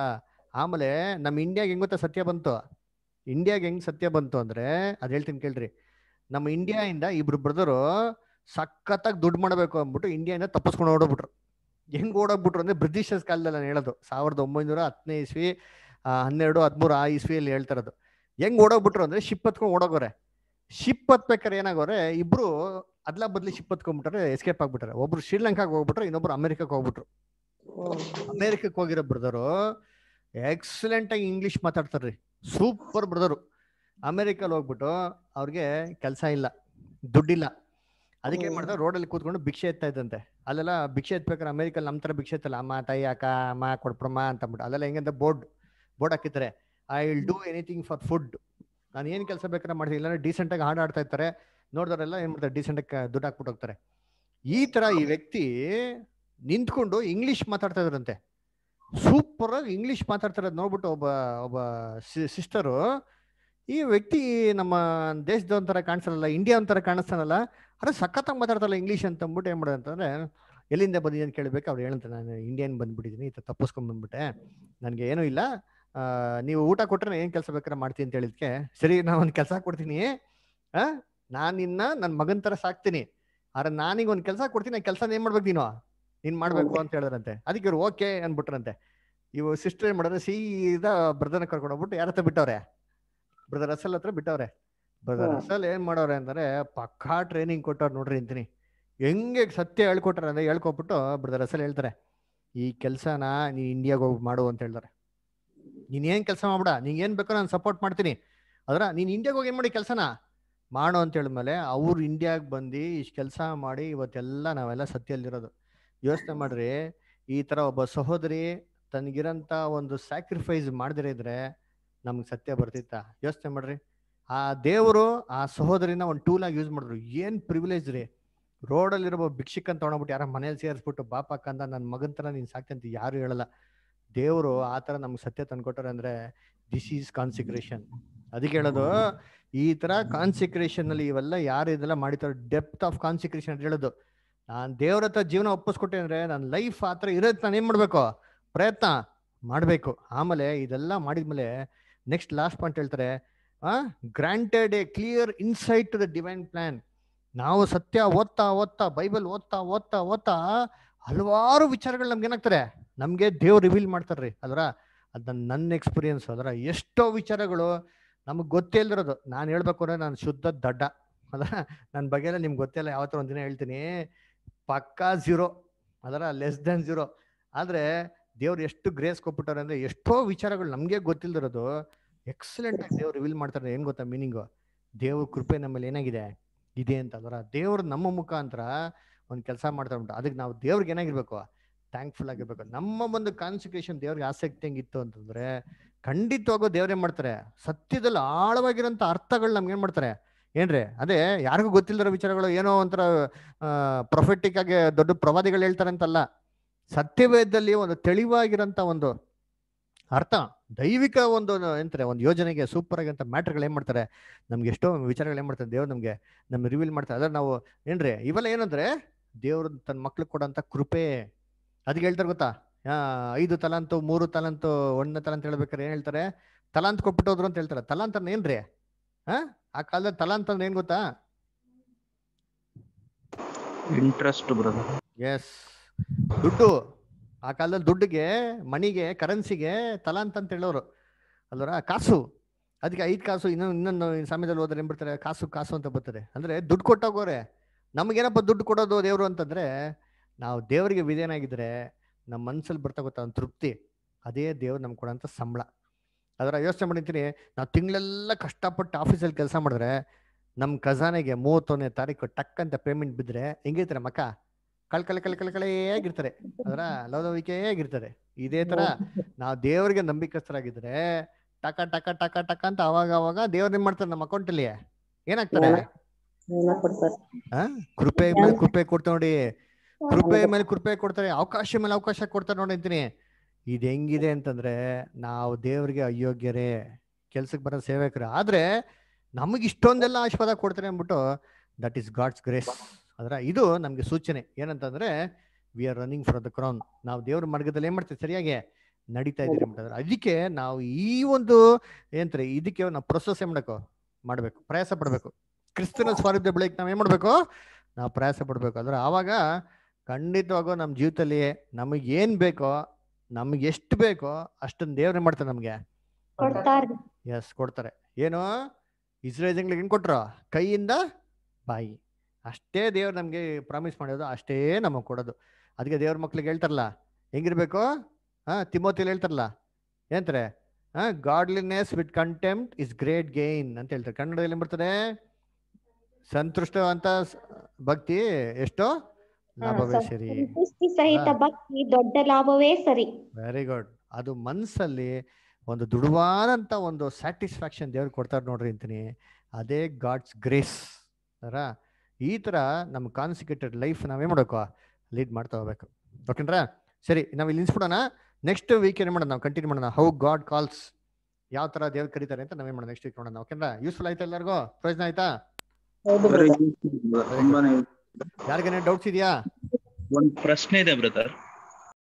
ಆಮೇಲೆ ನಮ್ ಇಂಡಿಯಾಗ ಹೆಂಗ್ ಗೊತ್ತಾ ಸತ್ಯ ಬಂತು ಇಂಡಿಯಾಗ ಹೆಂಗ್ ಸತ್ಯ ಬಂತು ಅಂದ್ರೆ ಅದ್ ಹೇಳ್ತೀನಿ ಕೇಳ್ರಿ ನಮ್ಮ ಇಂಡಿಯಾ ಇಂದ ಇಬ್ರು ಬ್ರದರು ಸಖತ್ತಾಗಿ ದುಡ್ಡು ಮಾಡಬೇಕು ಅಂದ್ಬಿಟ್ಟು ಇಂಡಿಯಾಯಿಂದ ತಪ್ಪಿಸ್ಕೊಂಡು ಓಡೋಗ್ಬಿಟ್ರು ಹೆಂಗ್ ಓಡೋಗ್ಬಿಟ್ರು ಅಂದ್ರೆ ಬ್ರಿಟಿಷರ್ಸ್ ಕಾಲದಲ್ಲಿ ನಾನು ಹೇಳೋದು ಸಾವಿರದ ಒಂಬೈನೂರ ಹತ್ತನೇ ಇಸ್ವಿ ಹನ್ನೆರಡು ಹದಿಮೂರು ಆ ಇಸ್ವಿಯಲ್ಲಿ ಹೇಳ್ತಾರದು ಹೆಂಗ್ ಓಡೋಗ್ಬಿಟ್ರು ಅಂದ್ರೆ ಶಿಪ್ ಹತ್ಕೊಂಡು ಓಡೋಗೋರೆ ಶಿಪ್ ಹತ್ಬೇಕಾರೆ ಏನಾಗೋರೆ ಇಬ್ರು ಅದ್ಲ ಬದ್ಲಿ ಶಿಪ್ ಹೊತ್ಕೊಂಡ್ಬಿಟ್ರೆ ಎಸ್ಕೇಪ್ ಆಗ್ಬಿಟ್ರೆ ಒಬ್ರು ಶ್ರೀಲಂಕಾ ಹೋಗ್ಬಿಟ್ರೆ ಇನ್ನೊಬ್ರು ಅಮೆರಿಕಕ್ಕೆ ಹೋಗ್ಬಿಟ್ರು ಅಮೆರಿಕಕ್ಕೆ ಹೋಗಿರೋ ಬ್ರದರು ಎಕ್ಸಲೆಂಟ್ ಆಗಿ ಇಂಗ್ಲಿಷ್ ಮಾತಾಡ್ತಾರ್ರಿ ಸೂಪರ್ ಬ್ರದರು ಅಮೆರಿಕಲ್ಲಿ ಹೋಗ್ಬಿಟ್ಟು ಅವ್ರಿಗೆ ಕೆಲಸ ಇಲ್ಲ ದುಡ್ಡಿಲ್ಲ ಅದಕ್ಕೆ ಏನ್ ಮಾಡ್ತಾರೆ ರೋಡಲ್ಲಿ ಕೂತ್ಕೊಂಡು ಭಿಕ್ಷೆ ಎತ್ತಾ ಇದ್ದಂತೆ ಅಲ್ಲೆಲ್ಲ ಭಿಕ್ಷೆ ಎತ್ಬೇಕಾದ್ರೆ ಅಮೆರಿಕಲ್ಲಿ ನಮ್ಮ ಥರ ಭಿಕ್ಷೆ ಎತ್ತಲ್ಲ ಅಮ್ಮ ತಾಯಿ ಅಕ್ಕ ಅಮ್ಮ ಕೊಡ್ಪ್ರಮ್ಮ ಅಂತ ಅಂದ್ಬಿಟ್ಟು ಅಲ್ಲೆಲ್ಲ ಹೆಂಗಂತ ಬೋರ್ಡ್ ಬೋರ್ಡ್ ಹಾಕಿದ್ರೆ I will do anything for food ನಾನು ಏನು ಕೆಲಸ ಬೇಕಾದ್ರೆ ಮಾಡ್ತೀನಿ ಇಲ್ಲಾಂದ್ರೆ ಡೀಸೆಂಟಾಗಿ ಹಾಡು ಆಡ್ತಾ ಇರ್ತಾರೆ ನೋಡಿದವರೆಲ್ಲ ಏನ್ ಮಾಡ್ತಾರೆ ಡಿಸೆಂಟ್ ದುಡ್ಡು ಹಾಕ್ಬಿಟ್ಟು ಹೋಗ್ತಾರೆ ಈ ತರ ಈ ವ್ಯಕ್ತಿ ನಿಂತ್ಕೊಂಡು ಇಂಗ್ಲಿಷ್ ಮಾತಾಡ್ತಾ ಇದ್ರಂತೆ ಸೂಪರ್ ಆಗಿ ಇಂಗ್ಲಿಷ್ ಮಾತಾಡ್ತಾರದ್ ನೋಡ್ಬಿಟ್ಟು ಒಬ್ಬ ಒಬ್ಬ ಸಿಸ್ಟರು ಈ ವ್ಯಕ್ತಿ ನಮ್ಮ ದೇಶದ ಒಂಥರ ಕಾಣಿಸಲ್ಲ ಇಂಡಿಯಾ ಒಂಥರ ಕಾಣಿಸ್ತಾನಲ್ಲ ಅರೆ ಸಖತ್ತಾಗಿ ಮಾತಾಡ್ತಾರಲ್ಲ ಇಂಗ್ಲೀಷ್ ಅಂತ ಅಂದ್ಬಿಟ್ಟು ಏನು ಮಾಡೋದಂತಂದ್ರೆ ಎಲ್ಲಿಂದ ಬಂದಿದೆ ಅಂತ ಕೇಳಬೇಕು ಅವ್ರು ಹೇಳಂತ ನಾನು ಇಂಡಿಯನ್ ಬಂದ್ಬಿಟ್ಟಿದ್ದೀನಿ ಈ ಥರ ತಪ್ಪಿಸ್ಕೊಂಬಂದ್ಬಿಟ್ಟೆ ನನಗೆ ಏನೂ ಇಲ್ಲ ನೀವು ಊಟ ಕೊಟ್ಟರೆ ಏನು ಕೆಲಸ ಬೇಕಾದ್ರೆ ಮಾಡ್ತೀನಿ ಅಂತ ಹೇಳಿದ್ಕೆ ಸರಿ ನಾನು ಒಂದು ಕೆಲಸ ಕೊಡ್ತೀನಿ ನಾನು ನಿನ್ನ ನನ್ನ ಮಗನ್ ತರ ಸಾಕ್ತೀನಿ ಆದ್ರೆ ನಾನೀಗ ಒಂದ್ ಕೆಲಸ ಕೊಡ್ತೀನಿ ಆ ಕೆಲಸ ಏನ್ ಮಾಡ್ಬೇಕು ನೀನು ನೀನ್ ಮಾಡ್ಬೇಕು ಅಂತ ಹೇಳಿದ್ರಂತೆ ಅದಕ್ಕೆ ಇವ್ರು ಓಕೆ ಅನ್ಬಿಟ್ರಂತೆ ಇವು ಸಿಸ್ಟರ್ ಏನ್ ಮಾಡಿದ್ರೆ ಸೀದಾ ಬ್ರದರ್ನ ಕರ್ಕೊಂಡು ಹೋಗ್ಬಿಟ್ಟು ಯಾರ ಹತ್ರ ಬಿಟ್ಟವ್ರೆ ಬ್ರದರ್ ಅಸಲ್ ಹತ್ರ ಬಿಟ್ಟವ್ರೆ ಬ್ರದರ್ ಅಸಲ್ ಏನ್ ಮಾಡೋರೆ ಅಂದ್ರೆ ಪಕ್ಕಾ ಟ್ರೈನಿಂಗ್ ಕೊಟ್ಟವ್ರು ನೋಡ್ರಿ ಅಂತೀನಿ ಹೆಂಗೆ ಸತ್ಯ ಹೇಳ್ಕೊಟ್ರ ಅಂದ್ರೆ ಹೇಳ್ಕೊಬಿಟ್ಟು ಬ್ರದರ್ ಅಸಲ್ ಹೇಳ್ತಾರೆ ಈ ಕೆಲಸನ ನೀ ಇಂಡಿಯಾಗ ಹೋಗಿ ಮಾಡು ಅಂತ ಹೇಳ್ತಾರೆ ನೀನ್ ಏನ್ ಕೆಲಸ ಮಾಡ್ಬಿಡ ನೀನ್ ಏನ್ ಬೇಕೋ ನಾನು ಸಪೋರ್ಟ್ ಮಾಡ್ತೀನಿ ಅದ್ರ ನೀನ್ ಇಂಡಿಯಾಗ ಹೋಗಿ ಏನ್ ಮಾಡಿ ಕೆಲಸನ ಮಾಡೋ ಅಂತ ಹೇಳಿದ್ಮೇಲೆ ಅವ್ರು ಇಂಡಿಯಾಗೆ ಬಂದು ಇಷ್ಟು ಕೆಲಸ ಮಾಡಿ ಇವತ್ತೆಲ್ಲ ನಾವೆಲ್ಲ ಸತ್ಯಲ್ಲಿರೋದು ಯೋಚನೆ ಮಾಡ್ರಿ ಈ ಥರ ಒಬ್ಬ ಸಹೋದರಿ ತನಗಿರೋಂಥ ಒಂದು ಸ್ಯಾಕ್ರಿಫೈಸ್ ಮಾಡಿದ್ರೆ ಇದ್ರೆ ನಮ್ಗೆ ಸತ್ಯ ಬರ್ತಿತ್ತ ಯೋಚನೆ ಮಾಡ್ರಿ ಆ ದೇವರು ಆ ಸಹೋದರಿನ ಒಂದು ಟೂಲಾಗಿ ಯೂಸ್ ಮಾಡಿದ್ರು ಏನು ಪ್ರಿವಿಲೇಜ್ ರೀ ರೋಡಲ್ಲಿರೋ ಭಿಕ್ಷಿಕ್ ಅಂತ ತೊಗೊಂಡ್ಬಿಟ್ಟು ಯಾರ ಮನೇಲಿ ಸೇರಿಸ್ಬಿಟ್ಟು ಬಾಪಕ್ಕ ಅಂತ ನನ್ನ ಮಗನ ಥರ ನೀನು ಸಾಕ್ತಂತ ಯಾರು ಹೇಳಲ್ಲ ದೇವರು ಆ ಥರ ನಮ್ಗೆ ಸತ್ಯ ತಂದ್ಕೊಟ್ಟಾರೆ ಅಂದ್ರೆ ದಿಸ್ ಈಸ್ ಕಾನ್ಸಿಕ್ರೇಷನ್ ಅದಕ್ಕೆ ಹೇಳೋದು ಈ ತರ ಕಾನ್ಸಿಕ್ರೇಷನ್ ಅಲ್ಲಿ ಇವೆಲ್ಲ ಯಾರು ಇದೆಲ್ಲ ಮಾಡಿತಾರೋ ಡೆಪ್ತ್ ಆಫ್ ಕಾನ್ಸಿಕ್ರೇಷನ್ ಅಂತ ಹೇಳೋದು ನಾನು ದೇವ್ರ ಹತ್ರ ಜೀವನ ಒಪ್ಪಿಸ್ಕೊಟ್ಟೆ ಅಂದ್ರೆ ನನ್ನ ಲೈಫ್ ಆ ಥರ ಇರೋದು ನಾನು ಏನ್ ಮಾಡಬೇಕು ಪ್ರಯತ್ನ ಮಾಡಬೇಕು ಆಮೇಲೆ ಇದೆಲ್ಲ ಮಾಡಿದ್ಮೇಲೆ ನೆಕ್ಸ್ಟ್ ಲಾಸ್ಟ್ ಪಾಯಿಂಟ್ ಹೇಳ್ತಾರೆ granted a clear insight to the divine plan ನಾವು ಸತ್ಯ ಓದ್ತಾ ಓದ್ತಾ ಬೈಬಲ್ ಓದ್ತಾ ಓದ್ತಾ ಓದ್ತಾ ಹಲವಾರು ವಿಚಾರಗಳು ನಮ್ಗೆ ಏನಾಗ್ತಾರೆ ನಮಗೆ ದೇವ್ರು ರಿವೀಲ್ ಮಾಡ್ತಾರ್ರಿ ಅದರ ಅದನ್ನ ನನ್ನ ಎಕ್ಸ್ಪೀರಿಯನ್ಸ್ ಅದರ ಎಷ್ಟೋ ವಿಚಾರಗಳು ನಮಗೆ ಗೊತ್ತೇ ಇಲ್ದಿರೋದು ನಾನು ಹೇಳ್ಬೇಕು ಅಂದ್ರೆ ನಾನು ಶುದ್ಧ ದಡ್ಡ ಅದರ ನನ್ನ ಬಗ್ಗೆ ಎಲ್ಲ ನಿಮ್ಗೆ ಗೊತ್ತಿಲ್ಲ ಯಾವತ್ತರ ಒಂದಿನ ಹೇಳ್ತೀನಿ ಪಕ್ಕಾ ಝೀರೋ ಅದರ ಲೆಸ್ ದೆನ್ ಝೀರೋ ಆದರೆ ದೇವ್ರು ಎಷ್ಟು ಗ್ರೇಸ್ ಕೊಟ್ಬಿಟ್ಟಾರೆ ಅಂದರೆ ಎಷ್ಟೋ ವಿಚಾರಗಳು ನಮಗೆ ಗೊತ್ತಿಲ್ದಿರೋದು ಎಕ್ಸಲೆಂಟ್ ಆಗಿ ದೇವ್ರು ರಿವೀಲ್ ಮಾಡ್ತಾರೆ ಏನು ಗೊತ್ತಾ ಮೀನಿಂಗು ದೇವ್ರ ಕೃಪೆ ನಮ್ಮಲ್ಲಿ ಏನಾಗಿದೆ ಇದೆ ಅಂತ ಅದರ ದೇವ್ರು ನಮ್ಮ ಮುಖಾಂತರ ಒಂದು ಕೆಲಸ ಮಾಡ್ತಾ ಉಂಟು ಅದಕ್ಕೆ ನಾವು ದೇವ್ರಿಗೆ ಏನಾಗಿರ್ಬೇಕು ಥ್ಯಾಂಕ್ಫುಲ್ ಆಗಿರ್ಬೇಕು ನಮ್ಮ ಒಂದು ಕಾನ್ಸಿಕ್ಯೂಷನ್ ದೇವ್ರಿಗೆ ಆಸಕ್ತಿ ಹೆಂಗಿತ್ತು ಅಂತಂದ್ರೆ ಖಂಡಿತವಾಗೂ ಏನ್ ಮಾಡ್ತಾರೆ ಸತ್ಯದಲ್ಲಿ ಆಳವಾಗಿರೋಂಥ ಅರ್ಥಗಳು ನಮ್ಗೆ ಏನ್ ಮಾಡ್ತಾರೆ ಏನ್ರಿ ಅದೇ ಯಾರಿಗೂ ಗೊತ್ತಿಲ್ಲದ ವಿಚಾರಗಳು ಏನೋ ಒಂಥರ ಪ್ರೊಫೆಟಿಕ್ ಆಗಿ ದೊಡ್ಡ ಪ್ರವಾದಿಗಳು ಹೇಳ್ತಾರೆ ಅಂತಲ್ಲ ಸತ್ಯವೇದದಲ್ಲಿ ಒಂದು ತೆಳಿವಾಗಿರೋಂಥ ಒಂದು ಅರ್ಥ ದೈವಿಕ ಒಂದು ಏನಂತಾರೆ ಒಂದು ಯೋಜನೆಗೆ ಸೂಪರ್ ಆಗಿರೋಂಥ ಮ್ಯಾಟ್ರ್ಗಳು ಏನು ಮಾಡ್ತಾರೆ ನಮ್ಗೆ ಎಷ್ಟೋ ವಿಚಾರಗಳು ಏನು ಮಾಡ್ತಾರೆ ದೇವ್ರು ನಮಗೆ ನಮ್ಗೆ ರಿವೀಲ್ ಮಾಡ್ತಾರೆ ಅದ್ರ ನಾವು ಏನ್ರಿ ಇವೆಲ್ಲ ಏನಂದ್ರೆ ದೇವ್ರ ತನ್ನ ಮಕ್ಳಿಗೆ ಕೊಡೋಂತ ಕೃಪೆ ಅದಕ್ಕೆ ಹೇಳ್ತಾರೆ ಗೊತ್ತಾ ಐದು ತಲಾಂತು ಮೂರು ತಲಾಂತು ಒಂದನೇ ತಲಾಂತ ಹೇಳ್ಬೇಕಾರೆ ಏನು ಹೇಳ್ತಾರೆ ತಲಾಂತ್ ಕೊಟ್ಬಿಟ್ಟೋದ್ರು ಅಂತ ಹೇಳ್ತಾರೆ ತಲಾಂತ ಏನ್ರಿ ಆ ಕಾಲದಲ್ಲಿ ತಲಾಂತ ಏನ್ ಗೊತ್ತಾ ಇಂಟ್ರೆಸ್ಟ್ ಎಸ್ ದುಡ್ಡು ಆ ಕಾಲದಲ್ಲಿ ದುಡ್ಡಿಗೆ ಮಣಿಗೆ ಕರೆನ್ಸಿಗೆ ತಲಾಂತ ಅಂತ ಹೇಳೋರು ಅಲ್ವರ ಕಾಸು ಅದಕ್ಕೆ ಐದು ಕಾಸು ಇನ್ನೊಂದು ಇನ್ನೊಂದು ಸಮಯದಲ್ಲಿ ಹೋದ್ರೆ ಏನ್ ಬಿಡ್ತಾರೆ ಕಾಸು ಕಾಸು ಅಂತ ಬರ್ತಾರೆ ಅಂದ್ರೆ ದುಡ್ಡು ಕೊಟ್ಟೋಗೋರೆ ನಮಗೇನಪ್ಪ ದುಡ್ಡು ಕೊಡೋದು ದೇವರು ಅಂತಂದರೆ ನಾವು ದೇವರಿಗೆ ವಿಧೇನಾಗಿದ್ದರೆ ನಮ್ಮ ಮನಸ್ಸಲ್ಲಿ ಬರ್ತಾ ಗೊತ್ತಾ ಒಂದು ತೃಪ್ತಿ ಅದೇ ದೇವ್ರು ನಮ್ಗೆ ಕೊಡೋಂಥ ಸಂಬಳ ಅದರ ಯೋಚನೆ ಮಾಡಿರ್ತೀನಿ ನಾವು ತಿಂಗಳೆಲ್ಲ ಕಷ್ಟಪಟ್ಟು ಆಫೀಸಲ್ಲಿ ಕೆಲಸ ಮಾಡಿದ್ರೆ ನಮ್ಮ ಖಜಾನೆಗೆ ಮೂವತ್ತೊಂದನೇ ತಾರೀಕು ಅಂತ ಪೇಮೆಂಟ್ ಬಿದ್ದರೆ ಹೆಂಗಿರ್ತಾರೆ ಮಕ್ಕ ಕಳ್ ಕಳೆ ಕಳೆ ಕಳೆ ಕಳೆ ಹೇಗಿರ್ತಾರೆ ಅದರ ಲವಲವಿಕೆ ಹೇಗಿರ್ತಾರೆ ಇದೇ ಥರ ನಾವು ದೇವರಿಗೆ ನಂಬಿಕಸ್ಥರಾಗಿದ್ರೆ ಟಕ ಟಕ ಟಕ ಟಕ ಅಂತ ಅವಾಗ ಅವಾಗ ದೇವ್ರ ಏನು ಮಾಡ್ತಾರೆ ನಮ್ಮ ಅಕೌಂಟಲ್ಲಿ ಏನಾಗ್ತಾರೆ ಕೃಪೆ ಮೇಲೆ ಕೃಪೆ ಕೊಡ್ತಾರೆ ನೋಡಿ ಕೃಪೆ ಮೇಲೆ ಕೃಪೆ ಕೊಡ್ತಾರೆ ಅವಕಾಶ ಮೇಲೆ ಅವಕಾಶ ಕೊಡ್ತಾರೆ ನೋಡಿ ಅಂತೀನಿ ಇದು ಹೆಂಗಿದೆ ಅಂತಂದ್ರೆ ನಾವು ದೇವ್ರಿಗೆ ಅಯೋಗ್ಯರೇ ಕೆಲ್ಸಕ್ಕೆ ಬರೋ ಸೇವಕರು ಆದ್ರೆ ನಮಗೆ ಇಷ್ಟೊಂದೆಲ್ಲ ಆಶೀರ್ವಾದ ಕೊಡ್ತಾರೆ ಅಂದ್ಬಿಟ್ಟು ದಟ್ ಈಸ್ ಗಾಡ್ಸ್ ಗ್ರೇಸ್ ಅದರ ಇದು ನಮ್ಗೆ ಸೂಚನೆ ಏನಂತಂದ್ರೆ we are running for the crown ನಾವು ದೇವ್ರ ಮಾರ್ಗದಲ್ಲಿ ಏನ್ ಮಾಡ್ತೀವಿ ಸರಿಯಾಗಿ ನಡೀತಾ ಇದೀರಿ ಅಂತಂದ್ರೆ ಅದಕ್ಕೆ ನಾವು ಈ ಒಂದು ಏನಂತಾರೆ ಇದಕ್ಕೆ ನಾವು ಪ್ರೊಸೆಸ್ ಏನ್ ಮಾಡಬೇಕು ಮಾಡ್ಬೇಕು ಪ್ರಯಾಸ ಪಡ್ಬೇಕು ಕ್ರಿಸ್ತನ ಸ್ವಾರೂಪ್ಯ ಬೆಳಗ್ಗೆ ನಾವ್ ಏನ್ ಮಾಡಬೇಕು ನಾವು ಪ್ರಯಾಸ ಪಡ್ಬೇಕು ಅಂದ್ರೆ ಆವಾಗ ಖಂಡಿತವಾಗೂ ನಮ್ಮ ಜೀವಿತದಲ್ಲಿ ನಮಗೆ ಏನ್ ಬೇಕೋ ನಮ್ಗೆ ಎಷ್ಟು ಬೇಕೋ ಅಷ್ಟೊಂದು ದೇವ್ರೇ ಮಾಡ್ತಾರೆ ನಮ್ಗೆ ಎಸ್ ಕೊಡ್ತಾರೆ ಏನು ಇಸ್ರೇಜನ್ಗಳಿಗೆ ಏನ್ ಕೊಟ್ರು ಕೈಯಿಂದ ಬಾಯಿ ಅಷ್ಟೇ ದೇವ್ರು ನಮ್ಗೆ ಪ್ರಾಮಿಸ್ ಮಾಡೋದು ಅಷ್ಟೇ ನಮಗೆ ಕೊಡೋದು ಅದಕ್ಕೆ ದೇವ್ರ ಮಕ್ಳಿಗೆ ಹೇಳ್ತಾರಲ್ಲ ಹೆಂಗಿರ್ಬೇಕು ಹಾ ತಿಮ್ಮೋತಿಲ್ ಹೇಳ್ತಾರಲ್ಲ ಏನ್ತಾರೆ ಹಾ godliness with contempt is great gain ಅಂತ ಹೇಳ್ತಾರೆ ಕನ್ನಡದಲ್ಲಿ ಏನ್ ಬರ್ತದೆ ಸಂತುಷ್ಟವಂತ ಭಕ್ತಿ ಎಷ್ಟು ಲಾಭವೇ ಸರಿ ಸಹಿತ ಭಕ್ತಿ ದೊಡ್ಡ ಲಾಭವೇ ಸರಿ ವೆರಿ ಗುಡ್ ಅದು ಮನ್ಸಲ್ಲಿ ಒಂದು ದುಡುವಾದಂತ ಒಂದು ಸ್ಯಾಟಿಸ್ಫ್ಯಾಕ್ಷನ್ ದೇವ್ರಿಗೆ ಕೊಡ್ತಾರೆ ನೋಡ್ರಿ ಅಂತೀನಿ ಅದೇ ಗಾಡ್ಸ್ ಗ್ರೇಸ್ ಸರ ಈ ತರ ನಮ್ಮ ಕಾನ್ಸಿಕೇಟೆಡ್ ಲೈಫ್ ನಾವೇ ಮಾಡಬೇಕು ಲೀಡ್ ಮಾಡ್ತಾ ಹೋಗ್ಬೇಕು ಓಕೆನ್ರಾ ಸರಿ ನಾವು ಇಲ್ಲಿ ನಿಲ್ಸ್ಬಿಡೋಣ ನೆಕ್ಸ್ಟ್ ವೀಕ್ ಏನ್ ಮಾಡೋಣ ನಾವು ಕಂಟಿನ್ಯೂ ಮಾಡೋಣ ಹೌ ಗಾಡ್ ಕಾಲ್ಸ್ ಯಾವ ತರ ದೇವ್ರು ಕರೀತಾರೆ ಅಂತ ನಾವೇ ಮಾಡೋಣ ನೆಕ್ಸ್ಟ್ ವೀಕ್ ನೋಡೋಣ ಓಕೆನ್ರ ಯೂಸ್ಫುಲ್ ಆಯ್ತಾ ಎಲ್ಲರಿಗೂ ಪ್ರಯೋಜನ ಆಯ್ತಾ ಯಾರಿಗೇನೇ ಡೌಟ್ಸ್ ಇದೆಯಾ ಒಂದ್ ಪ್ರಶ್ನೆ ಇದೆ ಬ್ರದರ್